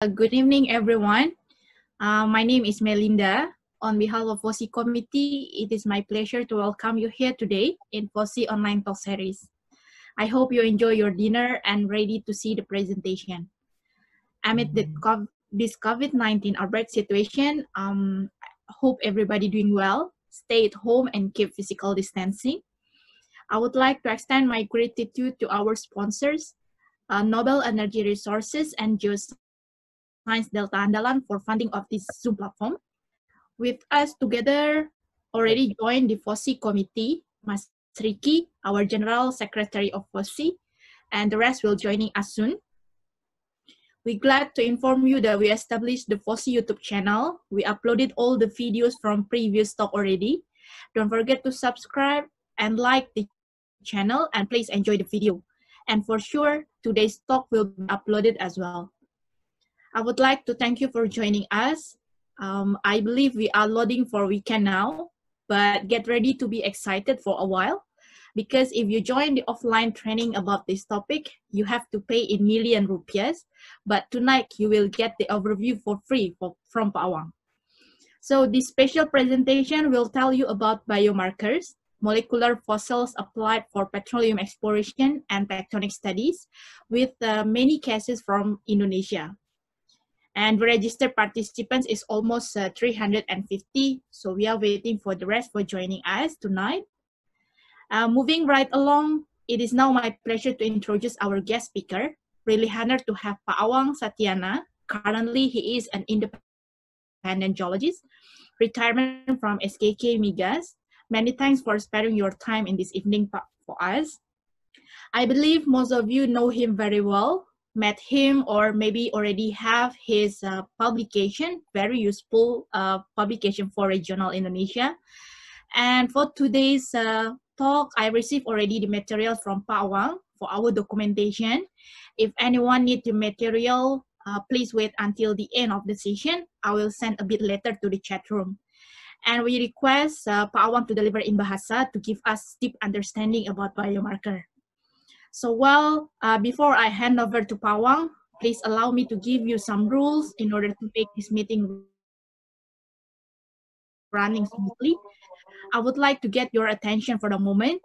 Uh, good evening, everyone. Uh, my name is Melinda. On behalf of FOSI committee, it is my pleasure to welcome you here today in FOSI online talk series. I hope you enjoy your dinner and ready to see the presentation. Amid the mm-hmm. COVID, this COVID-19 outbreak situation, um, hope everybody doing well. Stay at home and keep physical distancing. I would like to extend my gratitude to our sponsors, uh, Nobel Energy Resources and Geoscience Science Delta Andalan for funding of this Zoom platform. With us together already joined the FOSI committee, Mas Triki, our General Secretary of FOSI, and the rest will joining us soon. We're glad to inform you that we established the FOSI YouTube channel. We uploaded all the videos from previous talk already. Don't forget to subscribe and like the channel and please enjoy the video. And for sure, today's talk will be uploaded as well. I would like to thank you for joining us. Um, I believe we are loading for weekend now, but get ready to be excited for a while because if you join the offline training about this topic, you have to pay a million rupees, but tonight you will get the overview for free for, from Pawang. So this special presentation will tell you about biomarkers, molecular fossils applied for petroleum exploration and tectonic studies with uh, many cases from Indonesia and registered participants is almost uh, 350 so we are waiting for the rest for joining us tonight uh, moving right along it is now my pleasure to introduce our guest speaker really honored to have Paawang Satyana currently he is an independent geologist retirement from SKK Migas many thanks for sparing your time in this evening for us I believe most of you know him very well met him or maybe already have his uh, publication, very useful uh, publication for regional Indonesia. And for today's uh, talk, I received already the material from Pak Wang for our documentation. If anyone need the material, uh, please wait until the end of the session. I will send a bit later to the chat room. And we request uh, Pak to deliver in Bahasa to give us deep understanding about biomarker. So well, uh, before I hand over to Pawang, please allow me to give you some rules in order to make this meeting running smoothly. I would like to get your attention for a moment.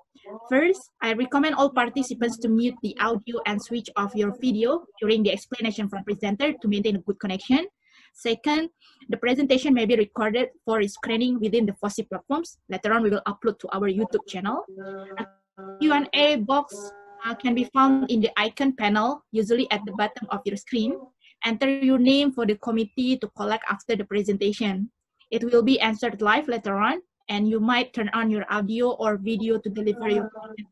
First, I recommend all participants to mute the audio and switch off your video during the explanation from presenter to maintain a good connection. Second, the presentation may be recorded for screening within the FOSI platforms. Later on, we will upload to our YouTube channel. Q&A box uh, can be found in the icon panel, usually at the bottom of your screen. Enter your name for the committee to collect after the presentation. It will be answered live later on, and you might turn on your audio or video to deliver your question.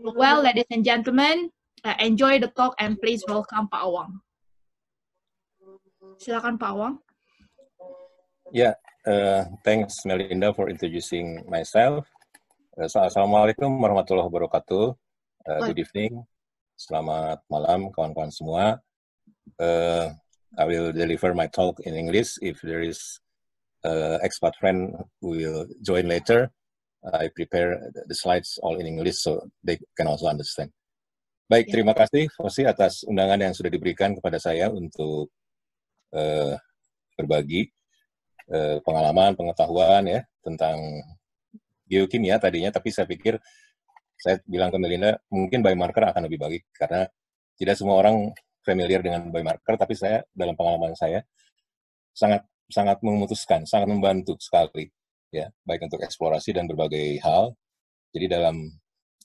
Well, ladies and gentlemen, uh, enjoy the talk and please welcome Pak Awang. Silakan Pak Awang. Yeah, uh, thanks Melinda for introducing myself. Uh, Assalamualaikum warahmatullahi wabarakatuh. Uh, good evening. Selamat malam kawan-kawan semua. Uh, I will deliver my talk in English. If there is uh, expat friend who will join later, I prepare the slides all in English so they can also understand. Baik, ya. terima kasih Fosi atas undangan yang sudah diberikan kepada saya untuk uh, berbagi uh, pengalaman, pengetahuan ya tentang geokimia tadinya, tapi saya pikir saya bilang ke Melinda, mungkin biomarker marker akan lebih baik karena tidak semua orang familiar dengan biomarker marker, tapi saya dalam pengalaman saya sangat sangat memutuskan, sangat membantu sekali ya, baik untuk eksplorasi dan berbagai hal. Jadi dalam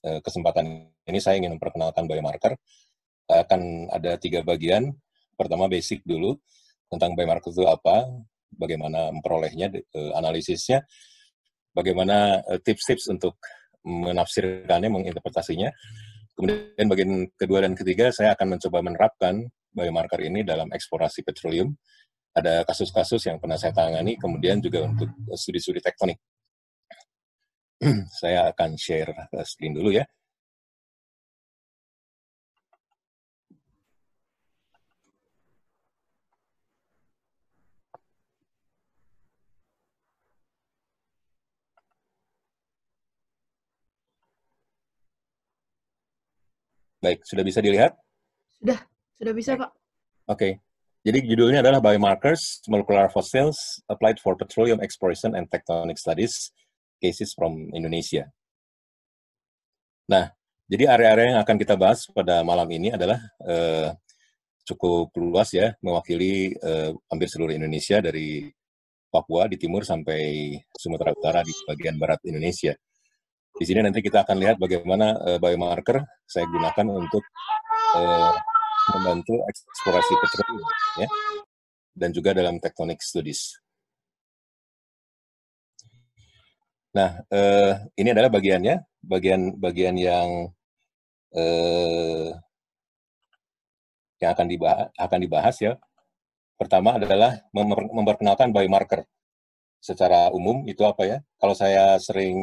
eh, kesempatan ini saya ingin memperkenalkan biomarker marker akan ada tiga bagian. Pertama basic dulu tentang biomarker marker itu apa, bagaimana memperolehnya, eh, analisisnya, bagaimana eh, tips-tips untuk menafsirkannya, menginterpretasinya. Kemudian bagian kedua dan ketiga saya akan mencoba menerapkan biomarker ini dalam eksplorasi petroleum. Ada kasus-kasus yang pernah saya tangani, kemudian juga untuk studi-studi tektonik. saya akan share screen dulu ya. Baik, sudah bisa dilihat? Sudah, sudah bisa, Pak. Oke. Okay. Jadi judulnya adalah Biomarkers, Molecular Fossils Applied for Petroleum Exploration and Tectonic Studies, Cases from Indonesia. Nah, jadi area-area yang akan kita bahas pada malam ini adalah eh, cukup luas ya, mewakili eh, hampir seluruh Indonesia dari Papua di timur sampai Sumatera Utara di bagian barat Indonesia. Di sini nanti kita akan lihat bagaimana uh, biomarker saya gunakan untuk uh, membantu eksplorasi petroleum ya dan juga dalam tektonik studies. Nah, eh, ini adalah bagiannya, bagian-bagian yang eh, yang akan dibahas, akan dibahas ya. Pertama adalah memperkenalkan biomarker secara umum itu apa ya? Kalau saya sering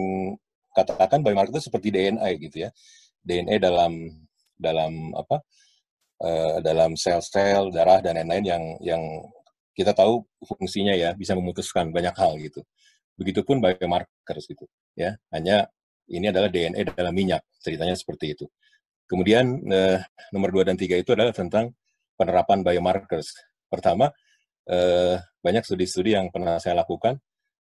katakan biomarker itu seperti DNA gitu ya. DNA dalam dalam apa? Uh, dalam sel-sel darah dan lain-lain yang yang kita tahu fungsinya ya bisa memutuskan banyak hal gitu. Begitupun biomarker gitu ya. Hanya ini adalah DNA dalam minyak ceritanya seperti itu. Kemudian uh, nomor dua dan tiga itu adalah tentang penerapan biomarkers. Pertama, uh, banyak studi-studi yang pernah saya lakukan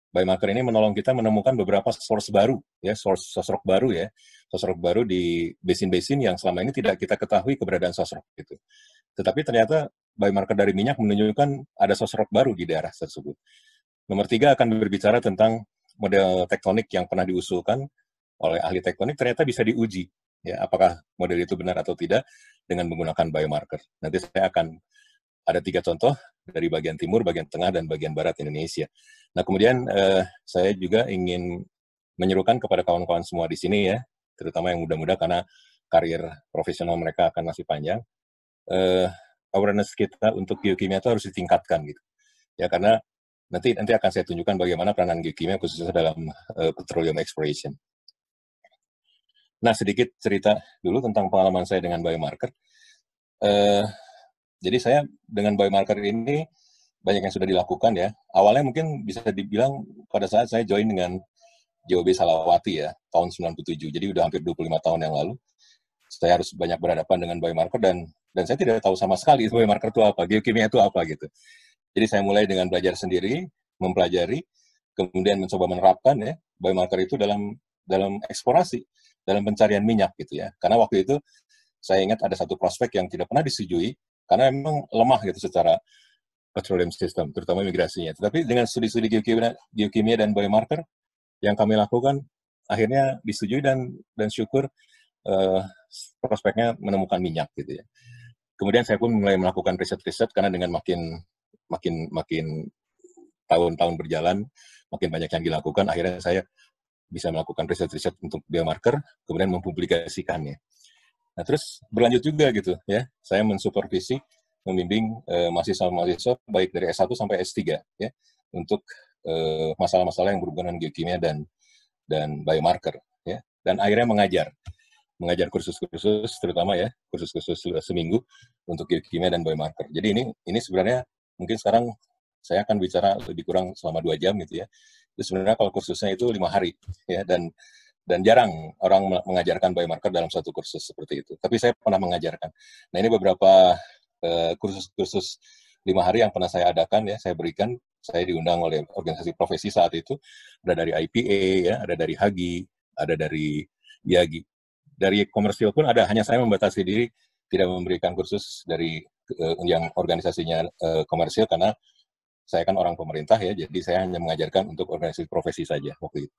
biomarker ini menolong kita menemukan beberapa source baru, ya, source sosrok baru ya, sosrok baru di basin-basin yang selama ini tidak kita ketahui keberadaan sosrok itu. Tetapi ternyata biomarker dari minyak menunjukkan ada sosrok baru di daerah tersebut. Nomor tiga akan berbicara tentang model tektonik yang pernah diusulkan oleh ahli tektonik ternyata bisa diuji ya apakah model itu benar atau tidak dengan menggunakan biomarker. Nanti saya akan ada tiga contoh dari bagian timur, bagian tengah, dan bagian barat Indonesia. Nah, kemudian eh, saya juga ingin menyerukan kepada kawan-kawan semua di sini ya, terutama yang muda-muda karena karir profesional mereka akan masih panjang. Eh, awareness kita untuk geokimia itu harus ditingkatkan gitu. Ya, karena nanti nanti akan saya tunjukkan bagaimana peranan geokimia khususnya dalam eh, petroleum exploration. Nah, sedikit cerita dulu tentang pengalaman saya dengan biomarker. Uh, jadi saya dengan biomarker ini banyak yang sudah dilakukan ya. Awalnya mungkin bisa dibilang pada saat saya join dengan JOB Salawati ya, tahun 97. Jadi udah hampir 25 tahun yang lalu. Saya harus banyak berhadapan dengan biomarker dan dan saya tidak tahu sama sekali itu biomarker itu apa, geokimia itu apa gitu. Jadi saya mulai dengan belajar sendiri, mempelajari, kemudian mencoba menerapkan ya biomarker itu dalam dalam eksplorasi, dalam pencarian minyak gitu ya. Karena waktu itu saya ingat ada satu prospek yang tidak pernah disetujui karena memang lemah gitu secara petroleum system, terutama migrasinya. Tetapi dengan studi-studi geokimia, geokimia dan biomarker yang kami lakukan, akhirnya disetujui dan dan syukur uh, prospeknya menemukan minyak gitu ya. Kemudian saya pun mulai melakukan riset-riset karena dengan makin makin makin tahun-tahun berjalan, makin banyak yang dilakukan, akhirnya saya bisa melakukan riset-riset untuk biomarker, kemudian mempublikasikannya. Nah, terus berlanjut juga gitu ya. Saya mensupervisi, membimbing eh, mahasiswa-mahasiswa baik dari S1 sampai S3 ya untuk masalah eh, masalah-masalah yang berhubungan dengan geokimia dan dan biomarker ya. Dan akhirnya mengajar. Mengajar kursus-kursus terutama ya, kursus-kursus seminggu untuk geokimia dan biomarker. Jadi ini ini sebenarnya mungkin sekarang saya akan bicara lebih kurang selama dua jam gitu ya. Itu sebenarnya kalau kursusnya itu lima hari ya dan dan jarang orang mengajarkan biomarker dalam satu kursus seperti itu. Tapi saya pernah mengajarkan. Nah ini beberapa eh, kursus-kursus uh, lima hari yang pernah saya adakan ya, saya berikan. Saya diundang oleh organisasi profesi saat itu. Ada dari IPA, ya, ada dari Hagi, ada dari Yagi. Dari komersil pun ada, hanya saya membatasi diri tidak memberikan kursus dari uh, yang organisasinya uh, eh, komersil karena saya kan orang pemerintah ya, jadi saya hanya mengajarkan untuk organisasi profesi saja waktu itu.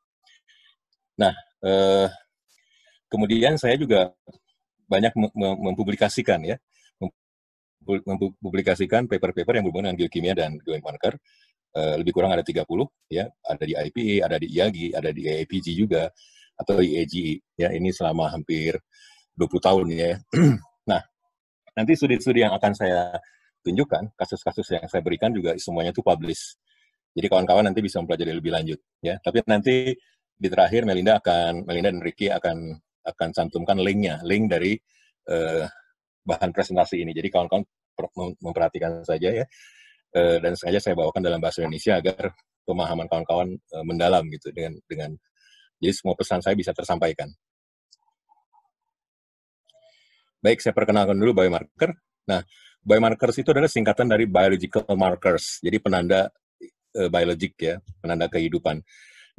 Nah, eh, kemudian saya juga banyak mempublikasikan ya, mempublikasikan paper-paper yang berhubungan dengan geokimia dan geoinmarker. Eh, lebih kurang ada 30 ya, ada di IPA, e, ada di IAGI, ada di EAPG juga atau IAGI e, ya. Ini selama hampir 20 tahun ya. nah, nanti studi-studi yang akan saya tunjukkan, kasus-kasus yang saya berikan juga semuanya itu publish. Jadi kawan-kawan nanti bisa mempelajari lebih lanjut ya. Tapi nanti di terakhir Melinda akan Melinda dan Ricky akan akan cantumkan linknya, link dari uh, bahan presentasi ini. Jadi kawan-kawan memperhatikan saja ya. uh, dan sengaja saya bawakan dalam bahasa Indonesia agar pemahaman kawan-kawan uh, mendalam gitu dengan dengan jadi semua pesan saya bisa tersampaikan. Baik, saya perkenalkan dulu biomarker. Nah, biomarkers itu adalah singkatan dari biological markers. Jadi penanda uh, biologik ya, penanda kehidupan.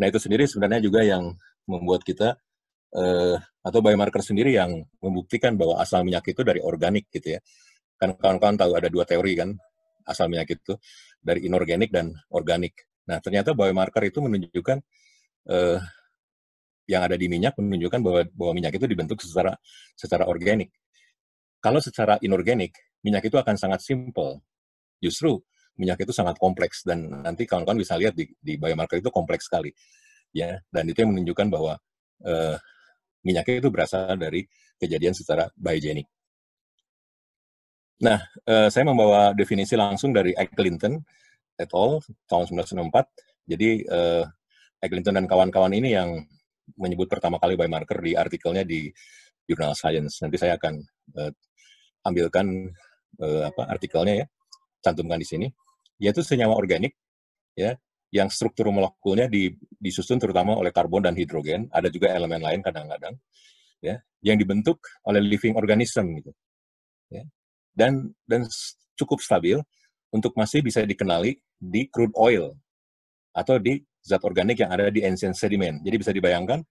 Nah itu sendiri sebenarnya juga yang membuat kita uh, atau biomarker sendiri yang membuktikan bahwa asal minyak itu dari organik gitu ya. Kan kawan-kawan tahu ada dua teori kan asal minyak itu dari inorganik dan organik. Nah ternyata biomarker itu menunjukkan uh, yang ada di minyak menunjukkan bahwa bahwa minyak itu dibentuk secara secara organik. Kalau secara inorganik minyak itu akan sangat simpel. Justru minyak itu sangat kompleks dan nanti kawan-kawan bisa lihat di, di biomarker itu kompleks sekali ya dan itu yang menunjukkan bahwa uh, minyaknya itu berasal dari kejadian secara biogenik. Nah, uh, saya membawa definisi langsung dari Ecklinton et al. tahun 1964. Jadi eh, Ike Clinton dan kawan-kawan ini yang menyebut pertama kali biomarker di artikelnya di Journal Science. Nanti saya akan uh, ambilkan uh, apa artikelnya ya, cantumkan di sini yaitu senyawa organik ya yang struktur molekulnya di, disusun terutama oleh karbon dan hidrogen, ada juga elemen lain kadang-kadang ya yang dibentuk oleh living organism gitu. Ya. Dan dan cukup stabil untuk masih bisa dikenali di crude oil atau di zat organik yang ada di ancient sediment. Jadi bisa dibayangkan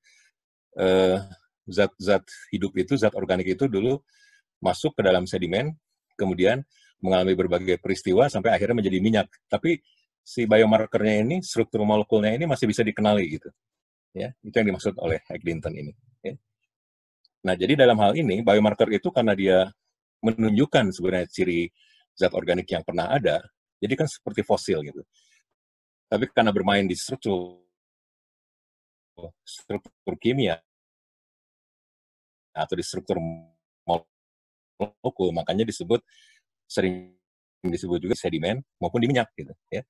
eh, zat-zat hidup itu, zat organik itu dulu masuk ke dalam sedimen, kemudian mengalami berbagai peristiwa sampai akhirnya menjadi minyak. Tapi si biomarkernya ini, struktur molekulnya ini masih bisa dikenali gitu. Ya, itu yang dimaksud oleh Eglinton ini. Ya. Nah, jadi dalam hal ini biomarker itu karena dia menunjukkan sebenarnya ciri zat organik yang pernah ada, jadi kan seperti fosil gitu. Tapi karena bermain di struktur struktur kimia atau di struktur molekul, makanya disebut sering disebut juga sedimen maupun di minyak gitu ya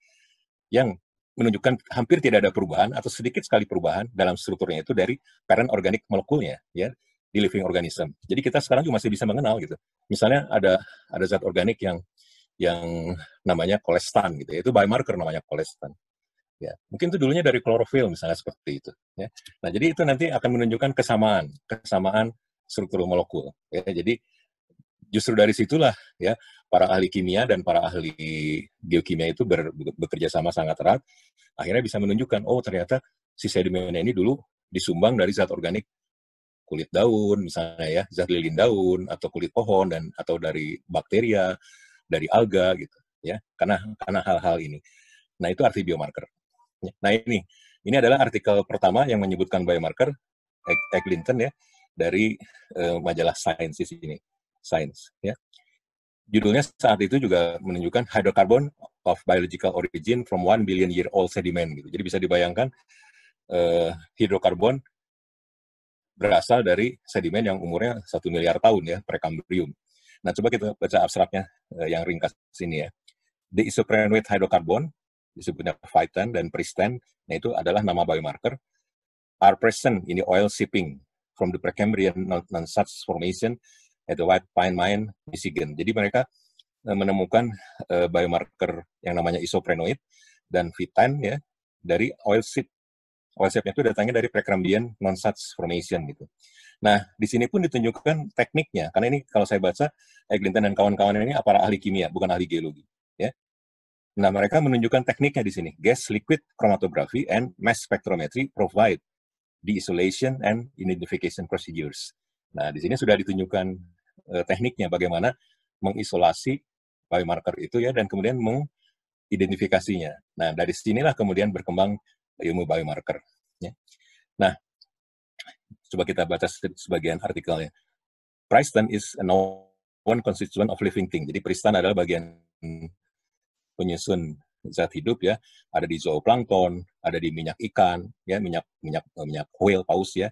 yang menunjukkan hampir tidak ada perubahan atau sedikit sekali perubahan dalam strukturnya itu dari parent organik molekulnya ya di living organism. Jadi kita sekarang juga masih bisa mengenal gitu. Misalnya ada ada zat organik yang yang namanya kolestan gitu. Ya. Itu biomarker namanya kolestan. Ya, mungkin itu dulunya dari klorofil misalnya seperti itu ya. Nah, jadi itu nanti akan menunjukkan kesamaan, kesamaan struktur molekul ya. Jadi justru dari situlah ya para ahli kimia dan para ahli geokimia itu ber, bekerja sama sangat erat. Akhirnya bisa menunjukkan, oh ternyata si sedimen ini dulu disumbang dari zat organik kulit daun misalnya ya zat lilin daun atau kulit pohon dan atau dari bakteria dari alga gitu ya karena karena hal-hal ini nah itu arti biomarker nah ini ini adalah artikel pertama yang menyebutkan biomarker Eglinton ya dari eh, majalah Sciences ini Science. Ya. Judulnya saat itu juga menunjukkan hydrocarbon of biological origin from one billion year old sediment. Gitu. Jadi bisa dibayangkan eh, hidrokarbon berasal dari sedimen yang umurnya satu miliar tahun ya, prekambrium. Nah, coba kita baca abstraknya eh, yang ringkas sini ya. The isoprenoid hydrocarbon, disebutnya phytan dan pristan, nah itu adalah nama biomarker, are present in the oil seeping from the Precambrian non-such formation at the Pine Mine, Michigan. Jadi mereka eh, menemukan uh, biomarker yang namanya isoprenoid dan vitan ya dari oil seed. Oil seednya itu datangnya dari Precambrian non-such formation gitu. Nah, di sini pun ditunjukkan tekniknya karena ini kalau saya baca Eglinton dan kawan-kawan ini para ahli kimia, bukan ahli geologi, ya. Nah, mereka menunjukkan tekniknya di sini. Gas liquid chromatography and mass spectrometry provide the isolation and identification procedures. Nah, di sini sudah ditunjukkan Eh, tekniknya bagaimana mengisolasi biomarker itu ya dan kemudian mengidentifikasinya. Nah, dari sinilah kemudian berkembang ilmu biomarker ya. Nah, coba kita baca sebagian artikelnya. Priston is a known constituent of living thing. Jadi Priston adalah bagian penyusun zat hidup ya ada di zooplankton ada di minyak ikan ya minyak minyak eh, minyak whale paus ya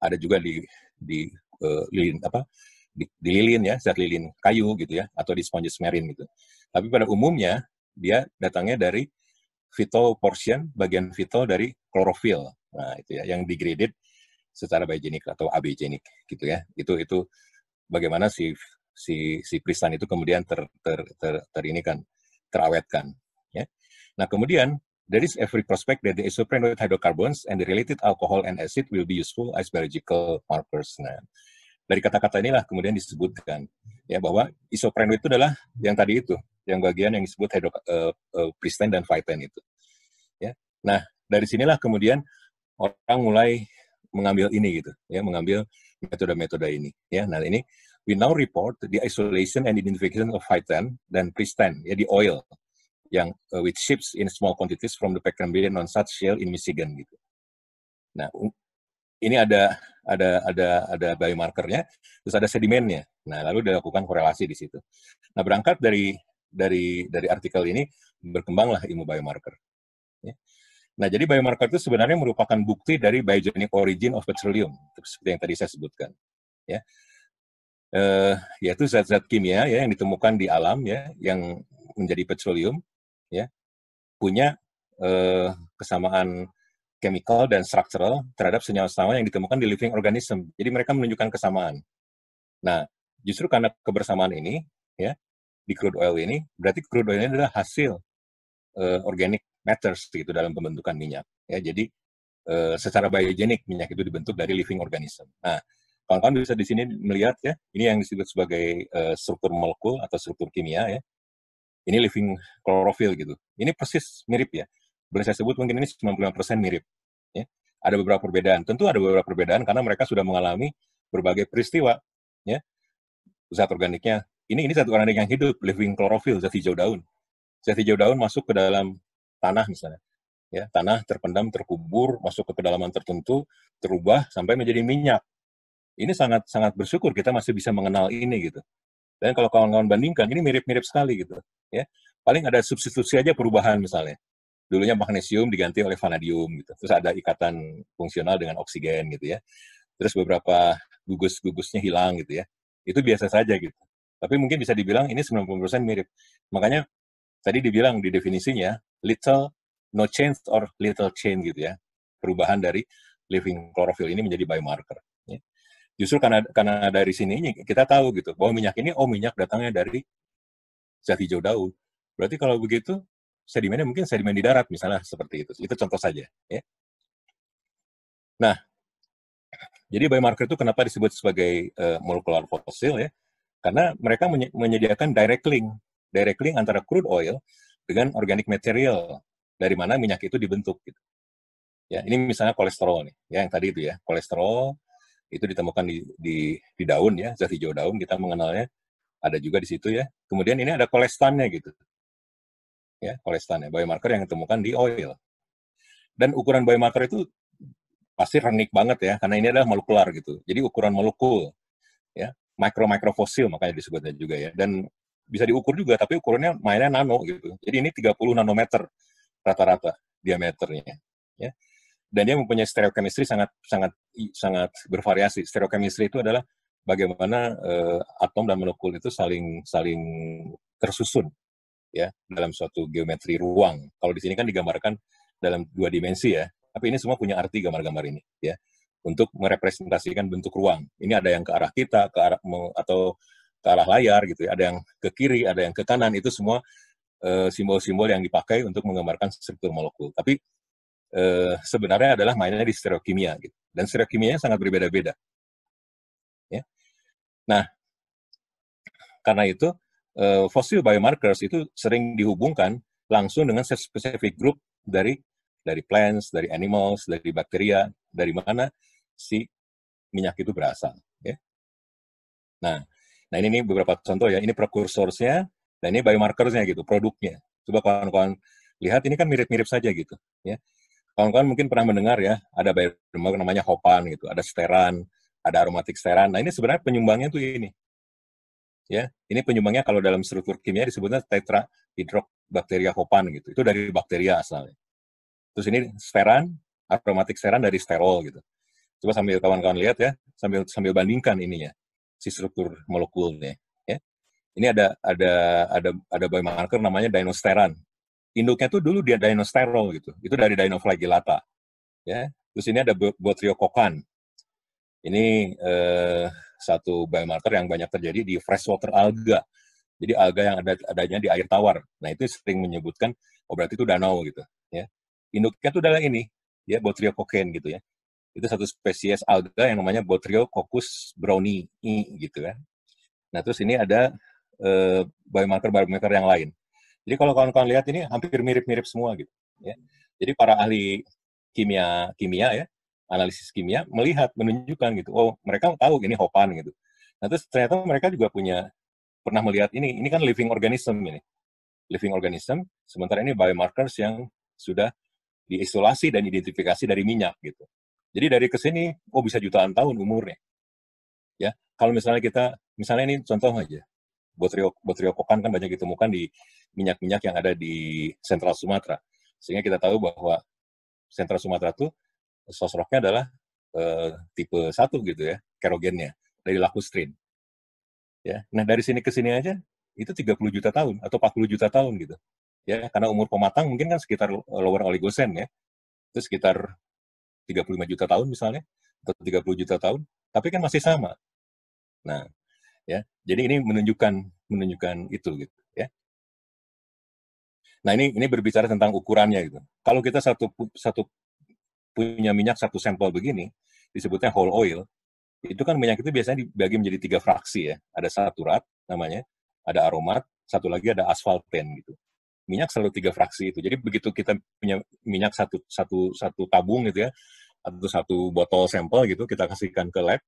ada juga di di uh, lilin apa di, lilin ya, zat lilin kayu gitu ya, atau di sponges marine gitu. Tapi pada umumnya dia datangnya dari vital portion, bagian vital dari klorofil. Nah, itu ya yang degraded secara biogenik atau abiogenik gitu ya. Itu itu bagaimana si si si kristal itu kemudian ter ter ter, ter ini kan terawetkan ya. Nah, kemudian There is every prospect that the isoprenoid hydrocarbons and the related alcohol and acid will be useful as biological markers. Nah, dari kata-kata inilah kemudian disebutkan ya bahwa isoprenoid itu adalah yang tadi itu, yang bagian yang disebut hidro, uh, uh, dan phyten itu. Ya. Nah, dari sinilah kemudian orang mulai mengambil ini gitu, ya, mengambil metode-metode ini. Ya, nah ini we now report the isolation and identification of phyten dan pristine ya di oil yang uh, eh, with ships in small quantities from the Peckham Bay non such shell in Michigan gitu. Nah, ini ada ada ada ada biomarkernya, terus ada sedimennya. Nah, lalu dilakukan korelasi di situ. Nah, berangkat dari dari dari artikel ini berkembanglah ilmu biomarker. Ya. Nah, jadi biomarker itu sebenarnya merupakan bukti dari biogenic origin of petroleum, seperti yang tadi saya sebutkan. Ya, Uh, yaitu zat-zat kimia ya yang ditemukan di alam ya, yang menjadi petroleum, ya, punya uh, kesamaan chemical dan structural terhadap senyawa-senyawa yang ditemukan di living organism. Jadi mereka menunjukkan kesamaan. Nah, justru karena kebersamaan ini, ya, di crude oil ini, berarti crude oil ini adalah hasil uh, organic matters gitu dalam pembentukan minyak. Ya, jadi uh, secara biogenik minyak itu dibentuk dari living organism. Nah, kawan-kawan bisa di sini melihat ya, ini yang disebut sebagai uh, struktur molekul atau struktur kimia ya. Ini living chlorophyll gitu. Ini persis mirip ya boleh saya sebut mungkin ini 95% mirip. Ya. Ada beberapa perbedaan. Tentu ada beberapa perbedaan karena mereka sudah mengalami berbagai peristiwa. Ya. Zat organiknya, ini ini zat organik yang hidup, living chlorophyll, zat hijau daun. Zat hijau daun masuk ke dalam tanah misalnya. Ya, tanah terpendam, terkubur, masuk ke kedalaman tertentu, terubah sampai menjadi minyak. Ini sangat sangat bersyukur kita masih bisa mengenal ini gitu. Dan kalau kawan-kawan bandingkan, ini mirip-mirip sekali gitu. Ya, paling ada substitusi aja perubahan misalnya dulunya magnesium diganti oleh vanadium gitu. Terus ada ikatan fungsional dengan oksigen gitu ya. Terus beberapa gugus-gugusnya hilang gitu ya. Itu biasa saja gitu. Tapi mungkin bisa dibilang ini 90% mirip. Makanya tadi dibilang di definisinya little no change or little change gitu ya. Perubahan dari living chlorophyll ini menjadi biomarker. Ya. Justru karena karena dari sini kita tahu gitu bahwa minyak ini oh minyak datangnya dari zat hijau daun. Berarti kalau begitu sedimennya mungkin sedimen di darat misalnya seperti itu. Itu contoh saja. Ya. Nah, jadi biomarker itu kenapa disebut sebagai uh, molekular fosil ya? Karena mereka menyediakan direct link, direct link antara crude oil dengan organic material dari mana minyak itu dibentuk. Gitu. Ya, ini misalnya kolesterol nih, ya yang tadi itu ya, kolesterol itu ditemukan di, di, di daun ya, zat hijau daun kita mengenalnya ada juga di situ ya. Kemudian ini ada kolestannya gitu ya ya biomarker yang ditemukan di oil dan ukuran biomarker itu pasti renik banget ya karena ini adalah molekular gitu jadi ukuran molekul ya mikro mikro fosil makanya disebutnya juga ya dan bisa diukur juga tapi ukurannya mainnya nano gitu jadi ini 30 nanometer rata-rata diameternya ya dan dia mempunyai stereochemistry sangat sangat sangat bervariasi stereochemistry itu adalah bagaimana uh, atom dan molekul itu saling saling tersusun ya dalam suatu geometri ruang. Kalau di sini kan digambarkan dalam dua dimensi ya, tapi ini semua punya arti gambar-gambar ini ya untuk merepresentasikan bentuk ruang. Ini ada yang ke arah kita, ke arah atau ke arah layar gitu ya, ada yang ke kiri, ada yang ke kanan itu semua eh, simbol-simbol uh, yang dipakai untuk menggambarkan struktur molekul. Tapi uh, sebenarnya adalah mainnya di stereokimia gitu. Dan stereokimianya sangat berbeda-beda. Ya. Nah, karena itu uh, eh, fosil biomarkers itu sering dihubungkan langsung dengan spesifik grup dari dari plants, dari animals, dari bakteria, dari mana si minyak itu berasal. Ya. Nah, nah ini, ini beberapa contoh ya. Ini prekursornya, dan ini biomarkersnya gitu, produknya. Coba kawan-kawan lihat, ini kan mirip-mirip saja gitu. Ya. Kawan-kawan mungkin pernah mendengar ya, ada biomarker namanya hopan gitu, ada steran, ada aromatik steran. Nah ini sebenarnya penyumbangnya tuh ini, ya ini penyumbangnya kalau dalam struktur kimia disebutnya tetra hidrobakteria hopan gitu itu dari bakteria asalnya terus ini steran aromatik steran dari sterol gitu coba sambil kawan-kawan lihat ya sambil sambil bandingkan ya, si struktur molekulnya ya ini ada ada ada ada biomarker namanya dinosteran induknya tuh dulu dia dinosterol gitu itu dari dinoflagellata ya terus ini ada botriokokan ini eh, satu biomarker yang banyak terjadi di freshwater alga. Jadi alga yang ada adanya di air tawar. Nah itu sering menyebutkan oh berarti itu danau gitu ya. Induknya itu adalah ini ya Botryococcus gitu ya. Itu satu spesies alga yang namanya Botryococcus brownii gitu ya. Nah terus ini ada eh, biomarker biomarker yang lain. Jadi kalau kawan-kawan lihat ini hampir mirip-mirip semua gitu ya. Jadi para ahli kimia kimia ya analisis kimia melihat menunjukkan gitu oh mereka tahu ini hopan gitu nah terus ternyata mereka juga punya pernah melihat ini ini kan living organism ini living organism sementara ini biomarkers yang sudah diisolasi dan identifikasi dari minyak gitu jadi dari kesini oh bisa jutaan tahun umurnya ya kalau misalnya kita misalnya ini contoh aja botrio botriokokan kan banyak ditemukan di minyak-minyak yang ada di sentral Sumatera sehingga kita tahu bahwa sentral Sumatera itu sosroknya adalah uh, tipe satu gitu ya, kerogennya dari lakustrine. Ya, nah dari sini ke sini aja itu 30 juta tahun atau 40 juta tahun gitu. Ya, karena umur pematang mungkin kan sekitar lower oligosen ya. Itu sekitar 35 juta tahun misalnya atau 30 juta tahun, tapi kan masih sama. Nah, ya. Jadi ini menunjukkan menunjukkan itu gitu ya. Nah, ini ini berbicara tentang ukurannya gitu. Kalau kita satu satu punya minyak satu sampel begini, disebutnya whole oil, itu kan minyak itu biasanya dibagi menjadi tiga fraksi ya. Ada saturat namanya, ada aromat, satu lagi ada asfalten gitu. Minyak selalu tiga fraksi itu. Jadi begitu kita punya minyak satu satu satu tabung gitu ya, atau satu botol sampel gitu kita kasihkan ke lab,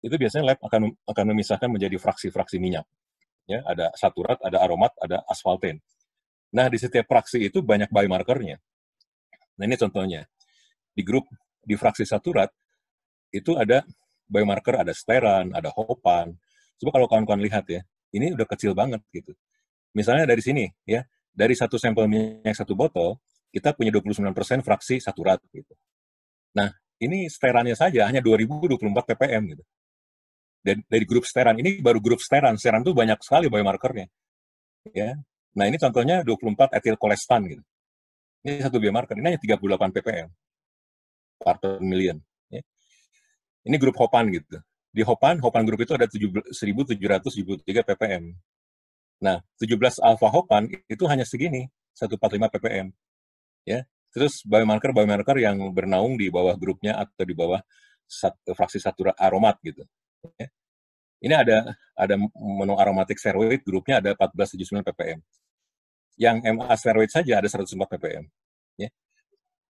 itu biasanya lab akan akan memisahkan menjadi fraksi-fraksi minyak. Ya, ada saturat, ada aromat, ada asfalten. Nah, di setiap fraksi itu banyak biomarkernya. Nah, ini contohnya di grup di fraksi saturat itu ada biomarker, ada steran, ada hopan. Coba kalau kawan-kawan lihat ya, ini udah kecil banget gitu. Misalnya dari sini ya, dari satu sampel minyak satu botol, kita punya 29% fraksi saturat gitu. Nah, ini sterannya saja hanya 2024 ppm gitu. Dan dari grup steran ini baru grup steran. Steran tuh banyak sekali biomarkernya. Ya. Nah, ini contohnya 24 etil kolestan gitu. Ini satu biomarker, ini hanya 38 ppm part per million. Ya. Ini grup Hopan gitu. Di Hopan, Hopan grup itu ada 1.773 ppm. Nah, 17 alfa Hopan itu hanya segini, 145 ppm. Ya. Terus biomarker biomarker yang bernaung di bawah grupnya atau di bawah sat, fraksi satu aromat gitu. Ya. Ini ada ada menu aromatik steroid grupnya ada 1479 ppm. Yang MA steroid saja ada 104 ppm. Ya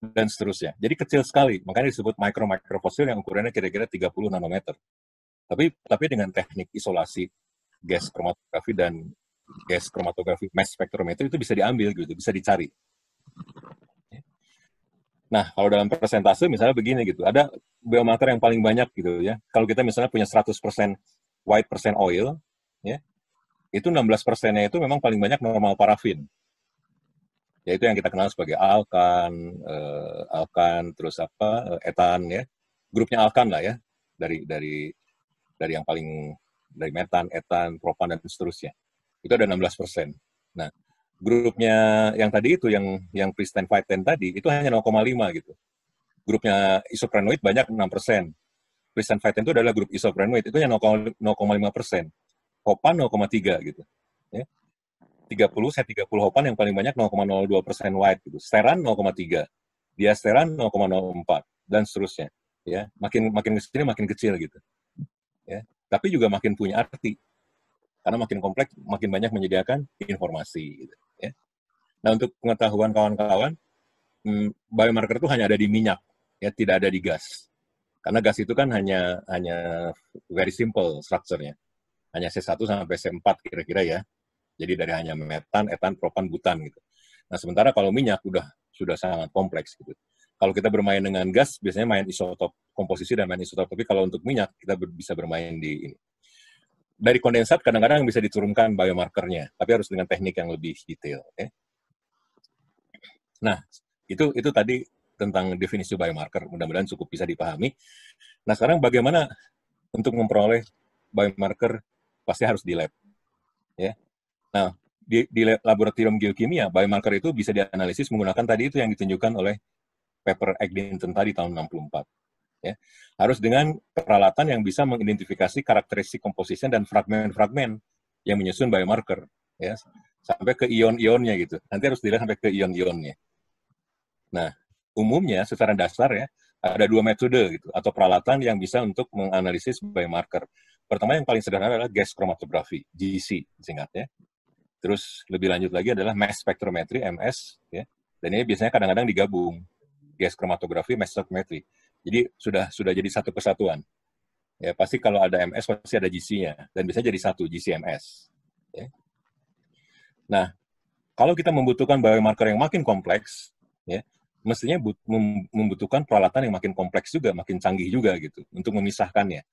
dan seterusnya. Jadi kecil sekali, makanya disebut mikro-mikro mikrofosil yang ukurannya kira-kira 30 nanometer. Tapi tapi dengan teknik isolasi gas kromatografi dan gas kromatografi mass spectrometer itu bisa diambil gitu, bisa dicari. Nah, kalau dalam persentase misalnya begini gitu, ada biomarker yang paling banyak gitu ya. Kalau kita misalnya punya 100% white percent oil, ya, itu 16 persennya itu memang paling banyak normal parafin yaitu yang kita kenal sebagai alkan, uh, alkan terus apa uh, etan ya. Grupnya alkan lah ya dari dari dari yang paling dari metan, etan, propan dan seterusnya. Itu ada 16%. persen. Nah, grupnya yang tadi itu yang yang pristine 510 tadi itu hanya 0,5 gitu. Grupnya isoprenoid banyak 6%. persen. Pristine 510 itu adalah grup isoprenoid itu hanya 0,5%. Propan 0,3 gitu. Ya. 30 saya 30 hopan yang paling banyak 0,02 persen white gitu. Steran 0,3, steran 0,04 dan seterusnya. Ya, makin makin kecil makin kecil gitu. Ya, tapi juga makin punya arti karena makin kompleks, makin banyak menyediakan informasi. Gitu, ya. Nah untuk pengetahuan kawan-kawan, hmm, biomarker itu hanya ada di minyak, ya tidak ada di gas. Karena gas itu kan hanya hanya very simple strukturnya, hanya C1 sampai C4 kira-kira ya jadi dari hanya metan, etan, propan, butan gitu. Nah, sementara kalau minyak udah sudah sangat kompleks gitu. Kalau kita bermain dengan gas, biasanya main isotop komposisi dan main isotop. Tapi kalau untuk minyak, kita bisa bermain di ini. Dari kondensat kadang-kadang bisa diturunkan biomarkernya, tapi harus dengan teknik yang lebih detail. Okay? Ya. Nah, itu itu tadi tentang definisi biomarker. Mudah-mudahan cukup bisa dipahami. Nah, sekarang bagaimana untuk memperoleh biomarker pasti harus di lab. Ya. Nah, di, di laboratorium geokimia, biomarker itu bisa dianalisis menggunakan tadi itu yang ditunjukkan oleh paper Eglinton tadi tahun 64. Ya. Harus dengan peralatan yang bisa mengidentifikasi karakteristik komposisi dan fragmen-fragmen yang menyusun biomarker. Ya. Sampai ke ion-ionnya gitu. Nanti harus dilihat sampai ke ion-ionnya. Nah, umumnya secara dasar ya, ada dua metode gitu, atau peralatan yang bisa untuk menganalisis biomarker. Pertama yang paling sederhana adalah gas kromatografi GC singkatnya Terus lebih lanjut lagi adalah mass spectrometry (MS) ya. Dan ini biasanya kadang-kadang digabung gas kromatografi, mass spectrometry. Jadi sudah sudah jadi satu kesatuan. Ya pasti kalau ada MS pasti ada GC-nya dan bisa jadi satu GCMS. Ya. Nah, kalau kita membutuhkan biomarker yang makin kompleks, ya mestinya membutuhkan peralatan yang makin kompleks juga, makin canggih juga gitu untuk memisahkannya.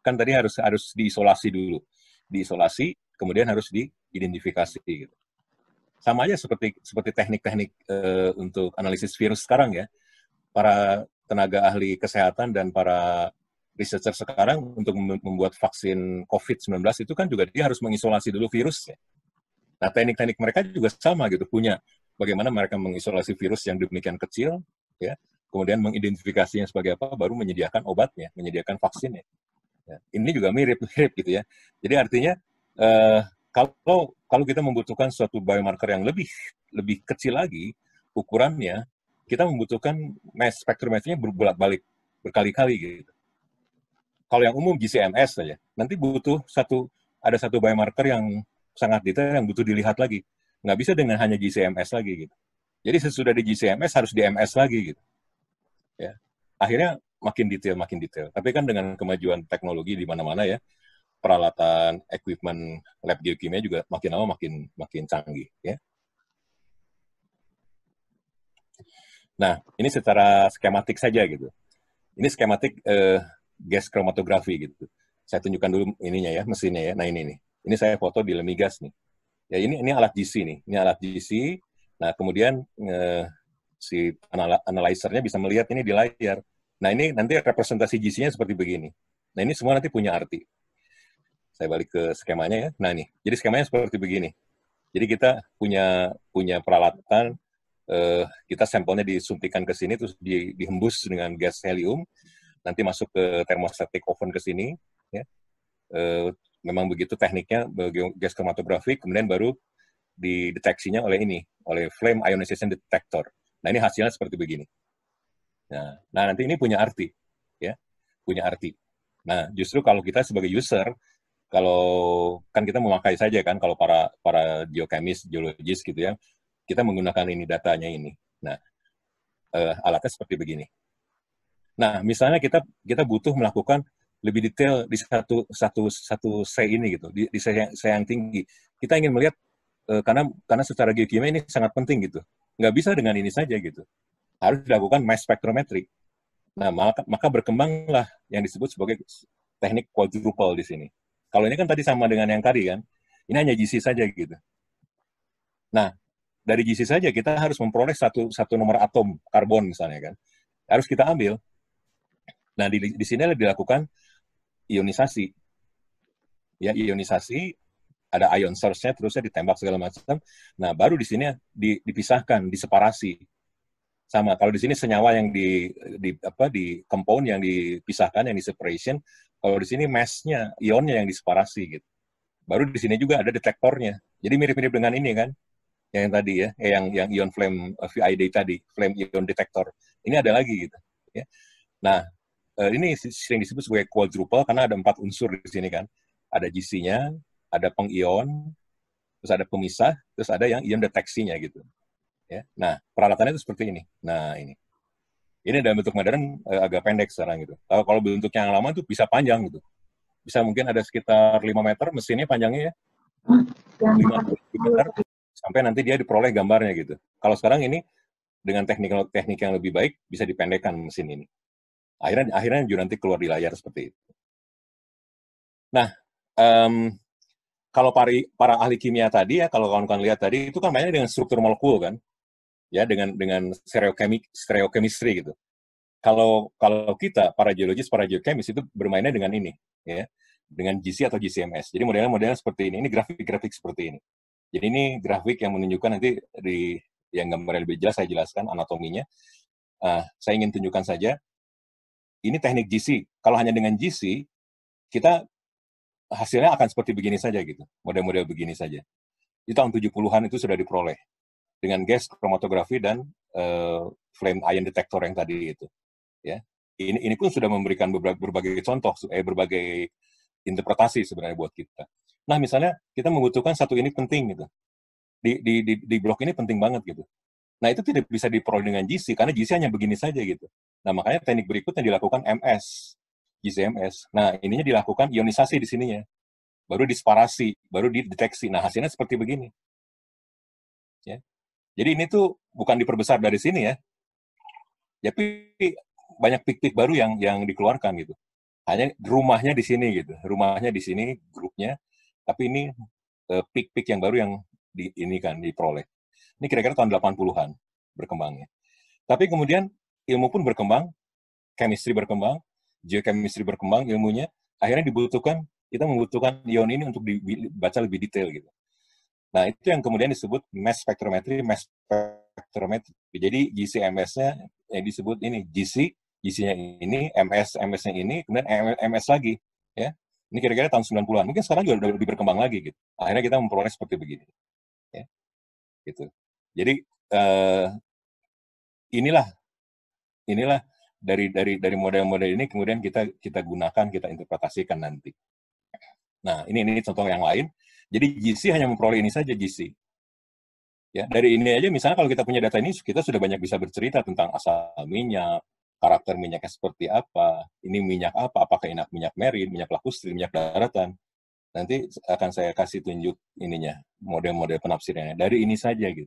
Kan tadi harus harus diisolasi dulu. Diisolasi kemudian harus diidentifikasi gitu. Sama aja seperti seperti teknik-teknik e, untuk analisis virus sekarang ya. Para tenaga ahli kesehatan dan para researcher sekarang untuk membuat vaksin COVID-19 itu kan juga dia harus mengisolasi dulu virusnya. Nah, teknik-teknik mereka juga sama gitu, punya bagaimana mereka mengisolasi virus yang demikian kecil, ya, kemudian mengidentifikasinya sebagai apa, baru menyediakan obatnya, menyediakan vaksinnya. Ya, ini juga mirip-mirip gitu ya. Jadi artinya uh, kalau kalau kita membutuhkan suatu biomarker yang lebih lebih kecil lagi ukurannya, kita membutuhkan mass spektrometrinya berbolak-balik berkali-kali gitu. Kalau yang umum GCMS saja, nanti butuh satu ada satu biomarker yang sangat detail yang butuh dilihat lagi. Nggak bisa dengan hanya GCMS lagi gitu. Jadi sesudah di GCMS harus di MS lagi gitu. Ya. Akhirnya makin detail makin detail. Tapi kan dengan kemajuan teknologi di mana-mana ya, peralatan equipment lab geokimia juga makin lama makin makin canggih ya. Nah, ini secara skematik saja gitu. Ini skematik eh, gas kromatografi gitu. Saya tunjukkan dulu ininya ya, mesinnya ya. Nah, ini nih. Ini saya foto di Lemigas nih. Ya, ini ini alat GC nih. Ini alat GC. Nah, kemudian eh, si anal analyzernya bisa melihat ini di layar. Nah, ini nanti representasi GC-nya seperti begini. Nah, ini semua nanti punya arti saya balik ke skemanya ya. Nah nih, jadi skemanya seperti begini. Jadi kita punya punya peralatan, eh, kita sampelnya disuntikan ke sini, terus di, dihembus dengan gas helium, nanti masuk ke thermostatic oven ke sini, ya. Eh, memang begitu tekniknya gas kromatografi, kemudian baru dideteksinya oleh ini, oleh flame ionization detector. Nah ini hasilnya seperti begini. Nah, nah nanti ini punya arti, ya, punya arti. Nah justru kalau kita sebagai user kalau kan kita memakai saja kan kalau para para geokemis, geologis gitu ya, kita menggunakan ini datanya ini. Nah, uh, alatnya seperti begini. Nah, misalnya kita kita butuh melakukan lebih detail di satu satu satu C ini gitu, di, di saya yang, yang tinggi. Kita ingin melihat uh, karena karena secara geokimia ini sangat penting gitu. Nggak bisa dengan ini saja gitu. Harus dilakukan mass spectrometry. Nah, maka, maka berkembanglah yang disebut sebagai teknik quadruple di sini. Kalau ini kan tadi sama dengan yang tadi kan. Ini hanya GC saja gitu. Nah, dari GC saja kita harus memperoleh satu satu nomor atom karbon misalnya kan. Harus kita ambil. Nah, di, di sini dilakukan ionisasi. Ya, ionisasi ada ion source-nya, terusnya ditembak segala macam. Nah, baru di sini dipisahkan, diseparasi. Sama. Kalau di sini senyawa yang di, di apa di compound yang dipisahkan yang di separation, kalau di sini mesnya, ionnya yang diseparasi gitu. Baru di sini juga ada detektornya. Jadi mirip-mirip dengan ini kan, yang tadi ya, eh, yang yang ion flame eh, VID tadi, flame ion detector. Ini ada lagi gitu. Ya. Nah, eh, ini sering disebut sebagai quadruple karena ada empat unsur di sini kan. Ada GC-nya, ada pengion, terus ada pemisah, terus ada yang ion deteksinya gitu. Ya. Nah, peralatannya itu seperti ini. Nah, ini ini dalam bentuk modern uh, agak pendek sekarang gitu. Kalau kalau bentuk yang lama itu bisa panjang gitu. Bisa mungkin ada sekitar 5 meter mesinnya panjangnya ya. 5 meter sampai nanti dia diperoleh gambarnya gitu. Kalau sekarang ini dengan teknik-teknik yang lebih baik bisa dipendekkan mesin ini. Akhirnya akhirnya juga nanti keluar di layar seperti itu. Nah, um, kalau para, para ahli kimia tadi ya, kalau kawan-kawan lihat tadi, itu kan banyak dengan struktur molekul kan ya dengan dengan stereochemik stereochemistry gitu. Kalau kalau kita para geologis, para geokemis itu bermainnya dengan ini, ya, dengan GC atau GCMS. Jadi modelnya-modelnya seperti ini. Ini grafik-grafik seperti ini. Jadi ini grafik yang menunjukkan nanti di yang gambar lebih jelas saya jelaskan anatominya. Uh, saya ingin tunjukkan saja. Ini teknik GC. Kalau hanya dengan GC, kita hasilnya akan seperti begini saja gitu. Model-model begini saja. Di tahun 70-an itu sudah diperoleh dengan gas kromatografi dan uh, flame ion detector yang tadi itu. Ya, ini ini pun sudah memberikan berbagai, berbagai contoh, eh, berbagai interpretasi sebenarnya buat kita. Nah, misalnya kita membutuhkan satu ini penting gitu. Di, di, di, di blok ini penting banget gitu. Nah, itu tidak bisa diperoleh dengan GC, karena GC hanya begini saja gitu. Nah, makanya teknik berikutnya dilakukan MS, GCMS. Nah, ininya dilakukan ionisasi di sininya. Baru disparasi, baru dideteksi. Nah, hasilnya seperti begini. Ya. Jadi ini tuh bukan diperbesar dari sini ya. Tapi banyak pik-pik baru yang yang dikeluarkan gitu. Hanya rumahnya di sini gitu. Rumahnya di sini grupnya. Tapi ini eh, pik-pik yang baru yang di ini kan diperoleh. Ini kira-kira tahun 80-an berkembangnya. Tapi kemudian ilmu pun berkembang, chemistry berkembang, geochemistry berkembang ilmunya, akhirnya dibutuhkan kita membutuhkan ion ini untuk dibaca lebih detail gitu. Nah, itu yang kemudian disebut mass spectrometry, mass spectrometry. Jadi gc ms nya yang eh, disebut ini GC, GC-nya ini, MS, MS-nya ini, kemudian MS lagi, ya. Ini kira-kira tahun 90-an. Mungkin sekarang juga udah lebih berkembang lagi gitu. Akhirnya kita memperoleh seperti begini. Ya. Gitu. Jadi uh, inilah inilah dari dari dari model-model ini kemudian kita kita gunakan, kita interpretasikan nanti. Nah, ini ini contoh yang lain jadi GC hanya memperoleh ini saja GC. Ya, dari ini aja misalnya kalau kita punya data ini kita sudah banyak bisa bercerita tentang asal minyak, karakter minyaknya seperti apa, ini minyak apa, apakah enak minyak merin minyak lakustri, minyak daratan. Nanti akan saya kasih tunjuk ininya, model-model penafsirannya Dari ini saja gitu.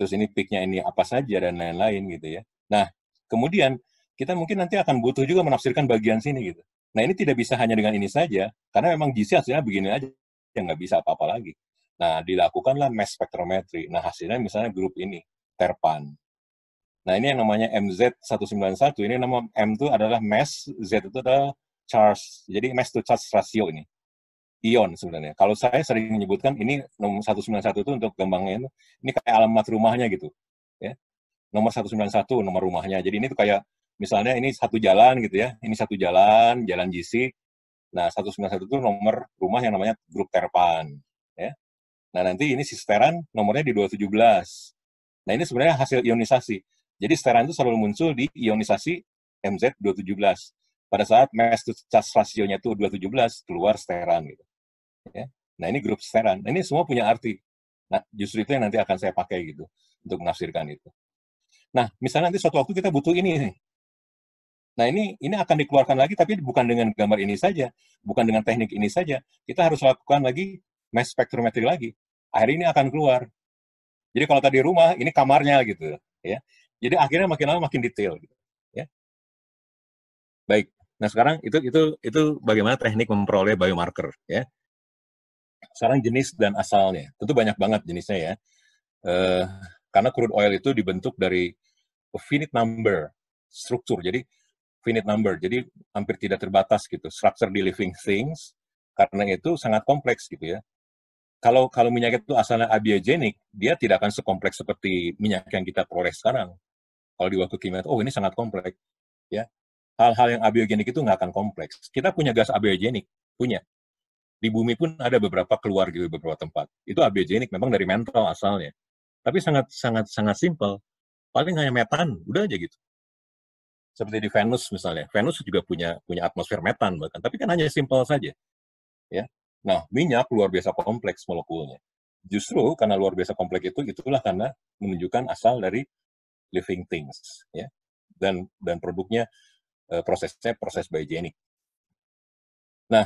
Terus ini peaknya ini apa saja dan lain-lain gitu ya. Nah, kemudian kita mungkin nanti akan butuh juga menafsirkan bagian sini gitu. Nah, ini tidak bisa hanya dengan ini saja, karena memang GC hasilnya begini aja ya nggak bisa apa-apa lagi. Nah, dilakukanlah mass spectrometry. Nah, hasilnya misalnya grup ini, terpan. Nah, ini yang namanya MZ191, ini nama M itu adalah mass, Z itu adalah charge. Jadi mass to charge ratio ini. Ion sebenarnya. Kalau saya sering menyebutkan ini nomor 191 itu untuk gambangnya itu, ini kayak alamat rumahnya gitu. Ya. Nomor 191 nomor rumahnya. Jadi ini tuh kayak misalnya ini satu jalan gitu ya. Ini satu jalan, jalan GC, Nah, 191 itu nomor rumah yang namanya grup Terpan. Ya. Nah, nanti ini si steran nomornya di 217. Nah, ini sebenarnya hasil ionisasi. Jadi steran itu selalu muncul di ionisasi MZ217. Pada saat mass to charge rasionya nya itu 217, keluar steran gitu. Ya. Nah, ini grup steran. Nah, ini semua punya arti. Nah, justru itu yang nanti akan saya pakai gitu untuk menafsirkan itu. Nah, misalnya nanti suatu waktu kita butuh ini nih, Nah ini ini akan dikeluarkan lagi tapi bukan dengan gambar ini saja, bukan dengan teknik ini saja. Kita harus lakukan lagi mass spectrometry lagi. Akhirnya ini akan keluar. Jadi kalau tadi rumah, ini kamarnya gitu, ya. Jadi akhirnya makin lama makin detail, gitu, ya. Baik. Nah sekarang itu itu itu bagaimana teknik memperoleh biomarker, ya. Sekarang jenis dan asalnya, tentu banyak banget jenisnya ya. Eh, karena crude oil itu dibentuk dari finite number struktur. Jadi finite number, jadi hampir tidak terbatas gitu. Structure di living things, karena itu sangat kompleks gitu ya. Kalau kalau minyak itu asalnya abiogenik, dia tidak akan sekompleks seperti minyak yang kita peroleh sekarang. Kalau di waktu kimia, oh ini sangat kompleks. Ya, hal-hal yang abiogenik itu nggak akan kompleks. Kita punya gas abiogenik, punya. Di bumi pun ada beberapa keluar gitu beberapa tempat. Itu abiogenik memang dari mental asalnya. Tapi sangat sangat sangat simpel. Paling hanya metan, udah aja gitu seperti di Venus misalnya. Venus juga punya punya atmosfer metan bahkan, tapi kan hanya simpel saja. Ya. Nah, minyak luar biasa kompleks molekulnya. Justru karena luar biasa kompleks itu itulah karena menunjukkan asal dari living things, ya. Dan dan produknya eh, prosesnya proses biogenik. Nah,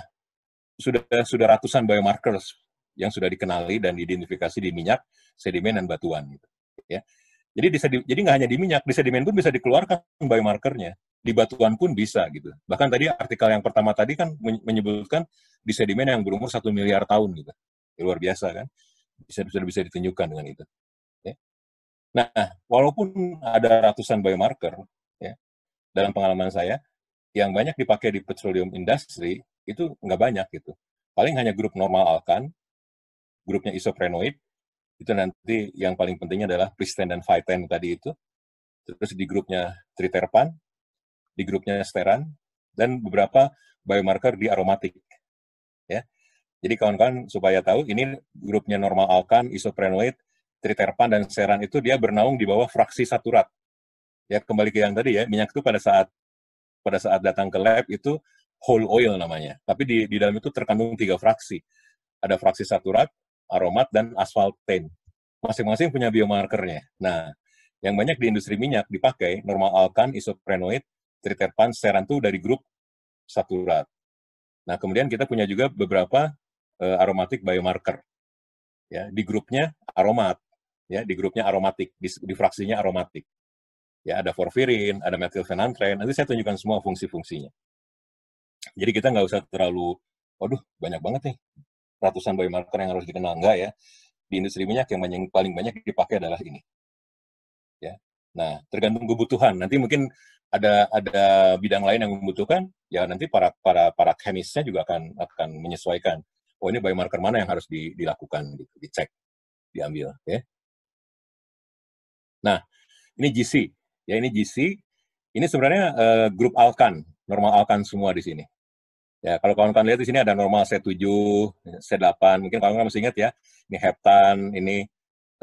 sudah sudah ratusan biomarkers yang sudah dikenali dan diidentifikasi di minyak, sedimen dan batuan gitu. Ya. Jadi di jadi nggak hanya di minyak, di sedimen pun bisa dikeluarkan biomarkernya. Di batuan pun bisa gitu. Bahkan tadi artikel yang pertama tadi kan menyebutkan di sedimen yang berumur satu miliar tahun gitu. Ya, luar biasa kan. Bisa bisa bisa ditunjukkan dengan itu. Ya. Nah, walaupun ada ratusan biomarker ya dalam pengalaman saya yang banyak dipakai di petroleum industry itu nggak banyak gitu. Paling hanya grup normal alkan, grupnya isoprenoid, itu nanti yang paling pentingnya adalah Pristen dan Viten tadi itu. Terus di grupnya Triterpan, di grupnya Steran, dan beberapa biomarker di aromatik. Ya. Jadi kawan-kawan supaya tahu ini grupnya normal alkan, isoprenoid, triterpan dan seran itu dia bernaung di bawah fraksi saturat. Ya kembali ke yang tadi ya, minyak itu pada saat pada saat datang ke lab itu whole oil namanya. Tapi di, di dalam itu terkandung tiga fraksi. Ada fraksi saturat, aromat, dan asfaltane. Masing-masing punya biomarkernya. Nah, yang banyak di industri minyak dipakai normal alkan, isoprenoid, triterpan, serantu dari grup saturat. Nah, kemudian kita punya juga beberapa uh, aromatik biomarker. Ya, di grupnya aromat, ya, di grupnya aromatik, di, di fraksinya aromatik. Ya, ada porfirin, ada methylphenanthrene, nanti saya tunjukkan semua fungsi-fungsinya. Jadi kita nggak usah terlalu, waduh banyak banget nih, ratusan biomarker yang harus dikenal enggak ya di industri minyak yang paling banyak dipakai adalah ini ya nah tergantung kebutuhan nanti mungkin ada ada bidang lain yang membutuhkan ya nanti para para para chemistnya juga akan akan menyesuaikan oh ini biomarker mana yang harus dilakukan gitu dicek diambil ya nah ini GC ya ini GC ini sebenarnya uh, grup alkan normal alkan semua di sini Ya, kalau kawan-kawan lihat di sini ada normal C7, C8, mungkin kawan-kawan masih ingat ya. Ini heptan, ini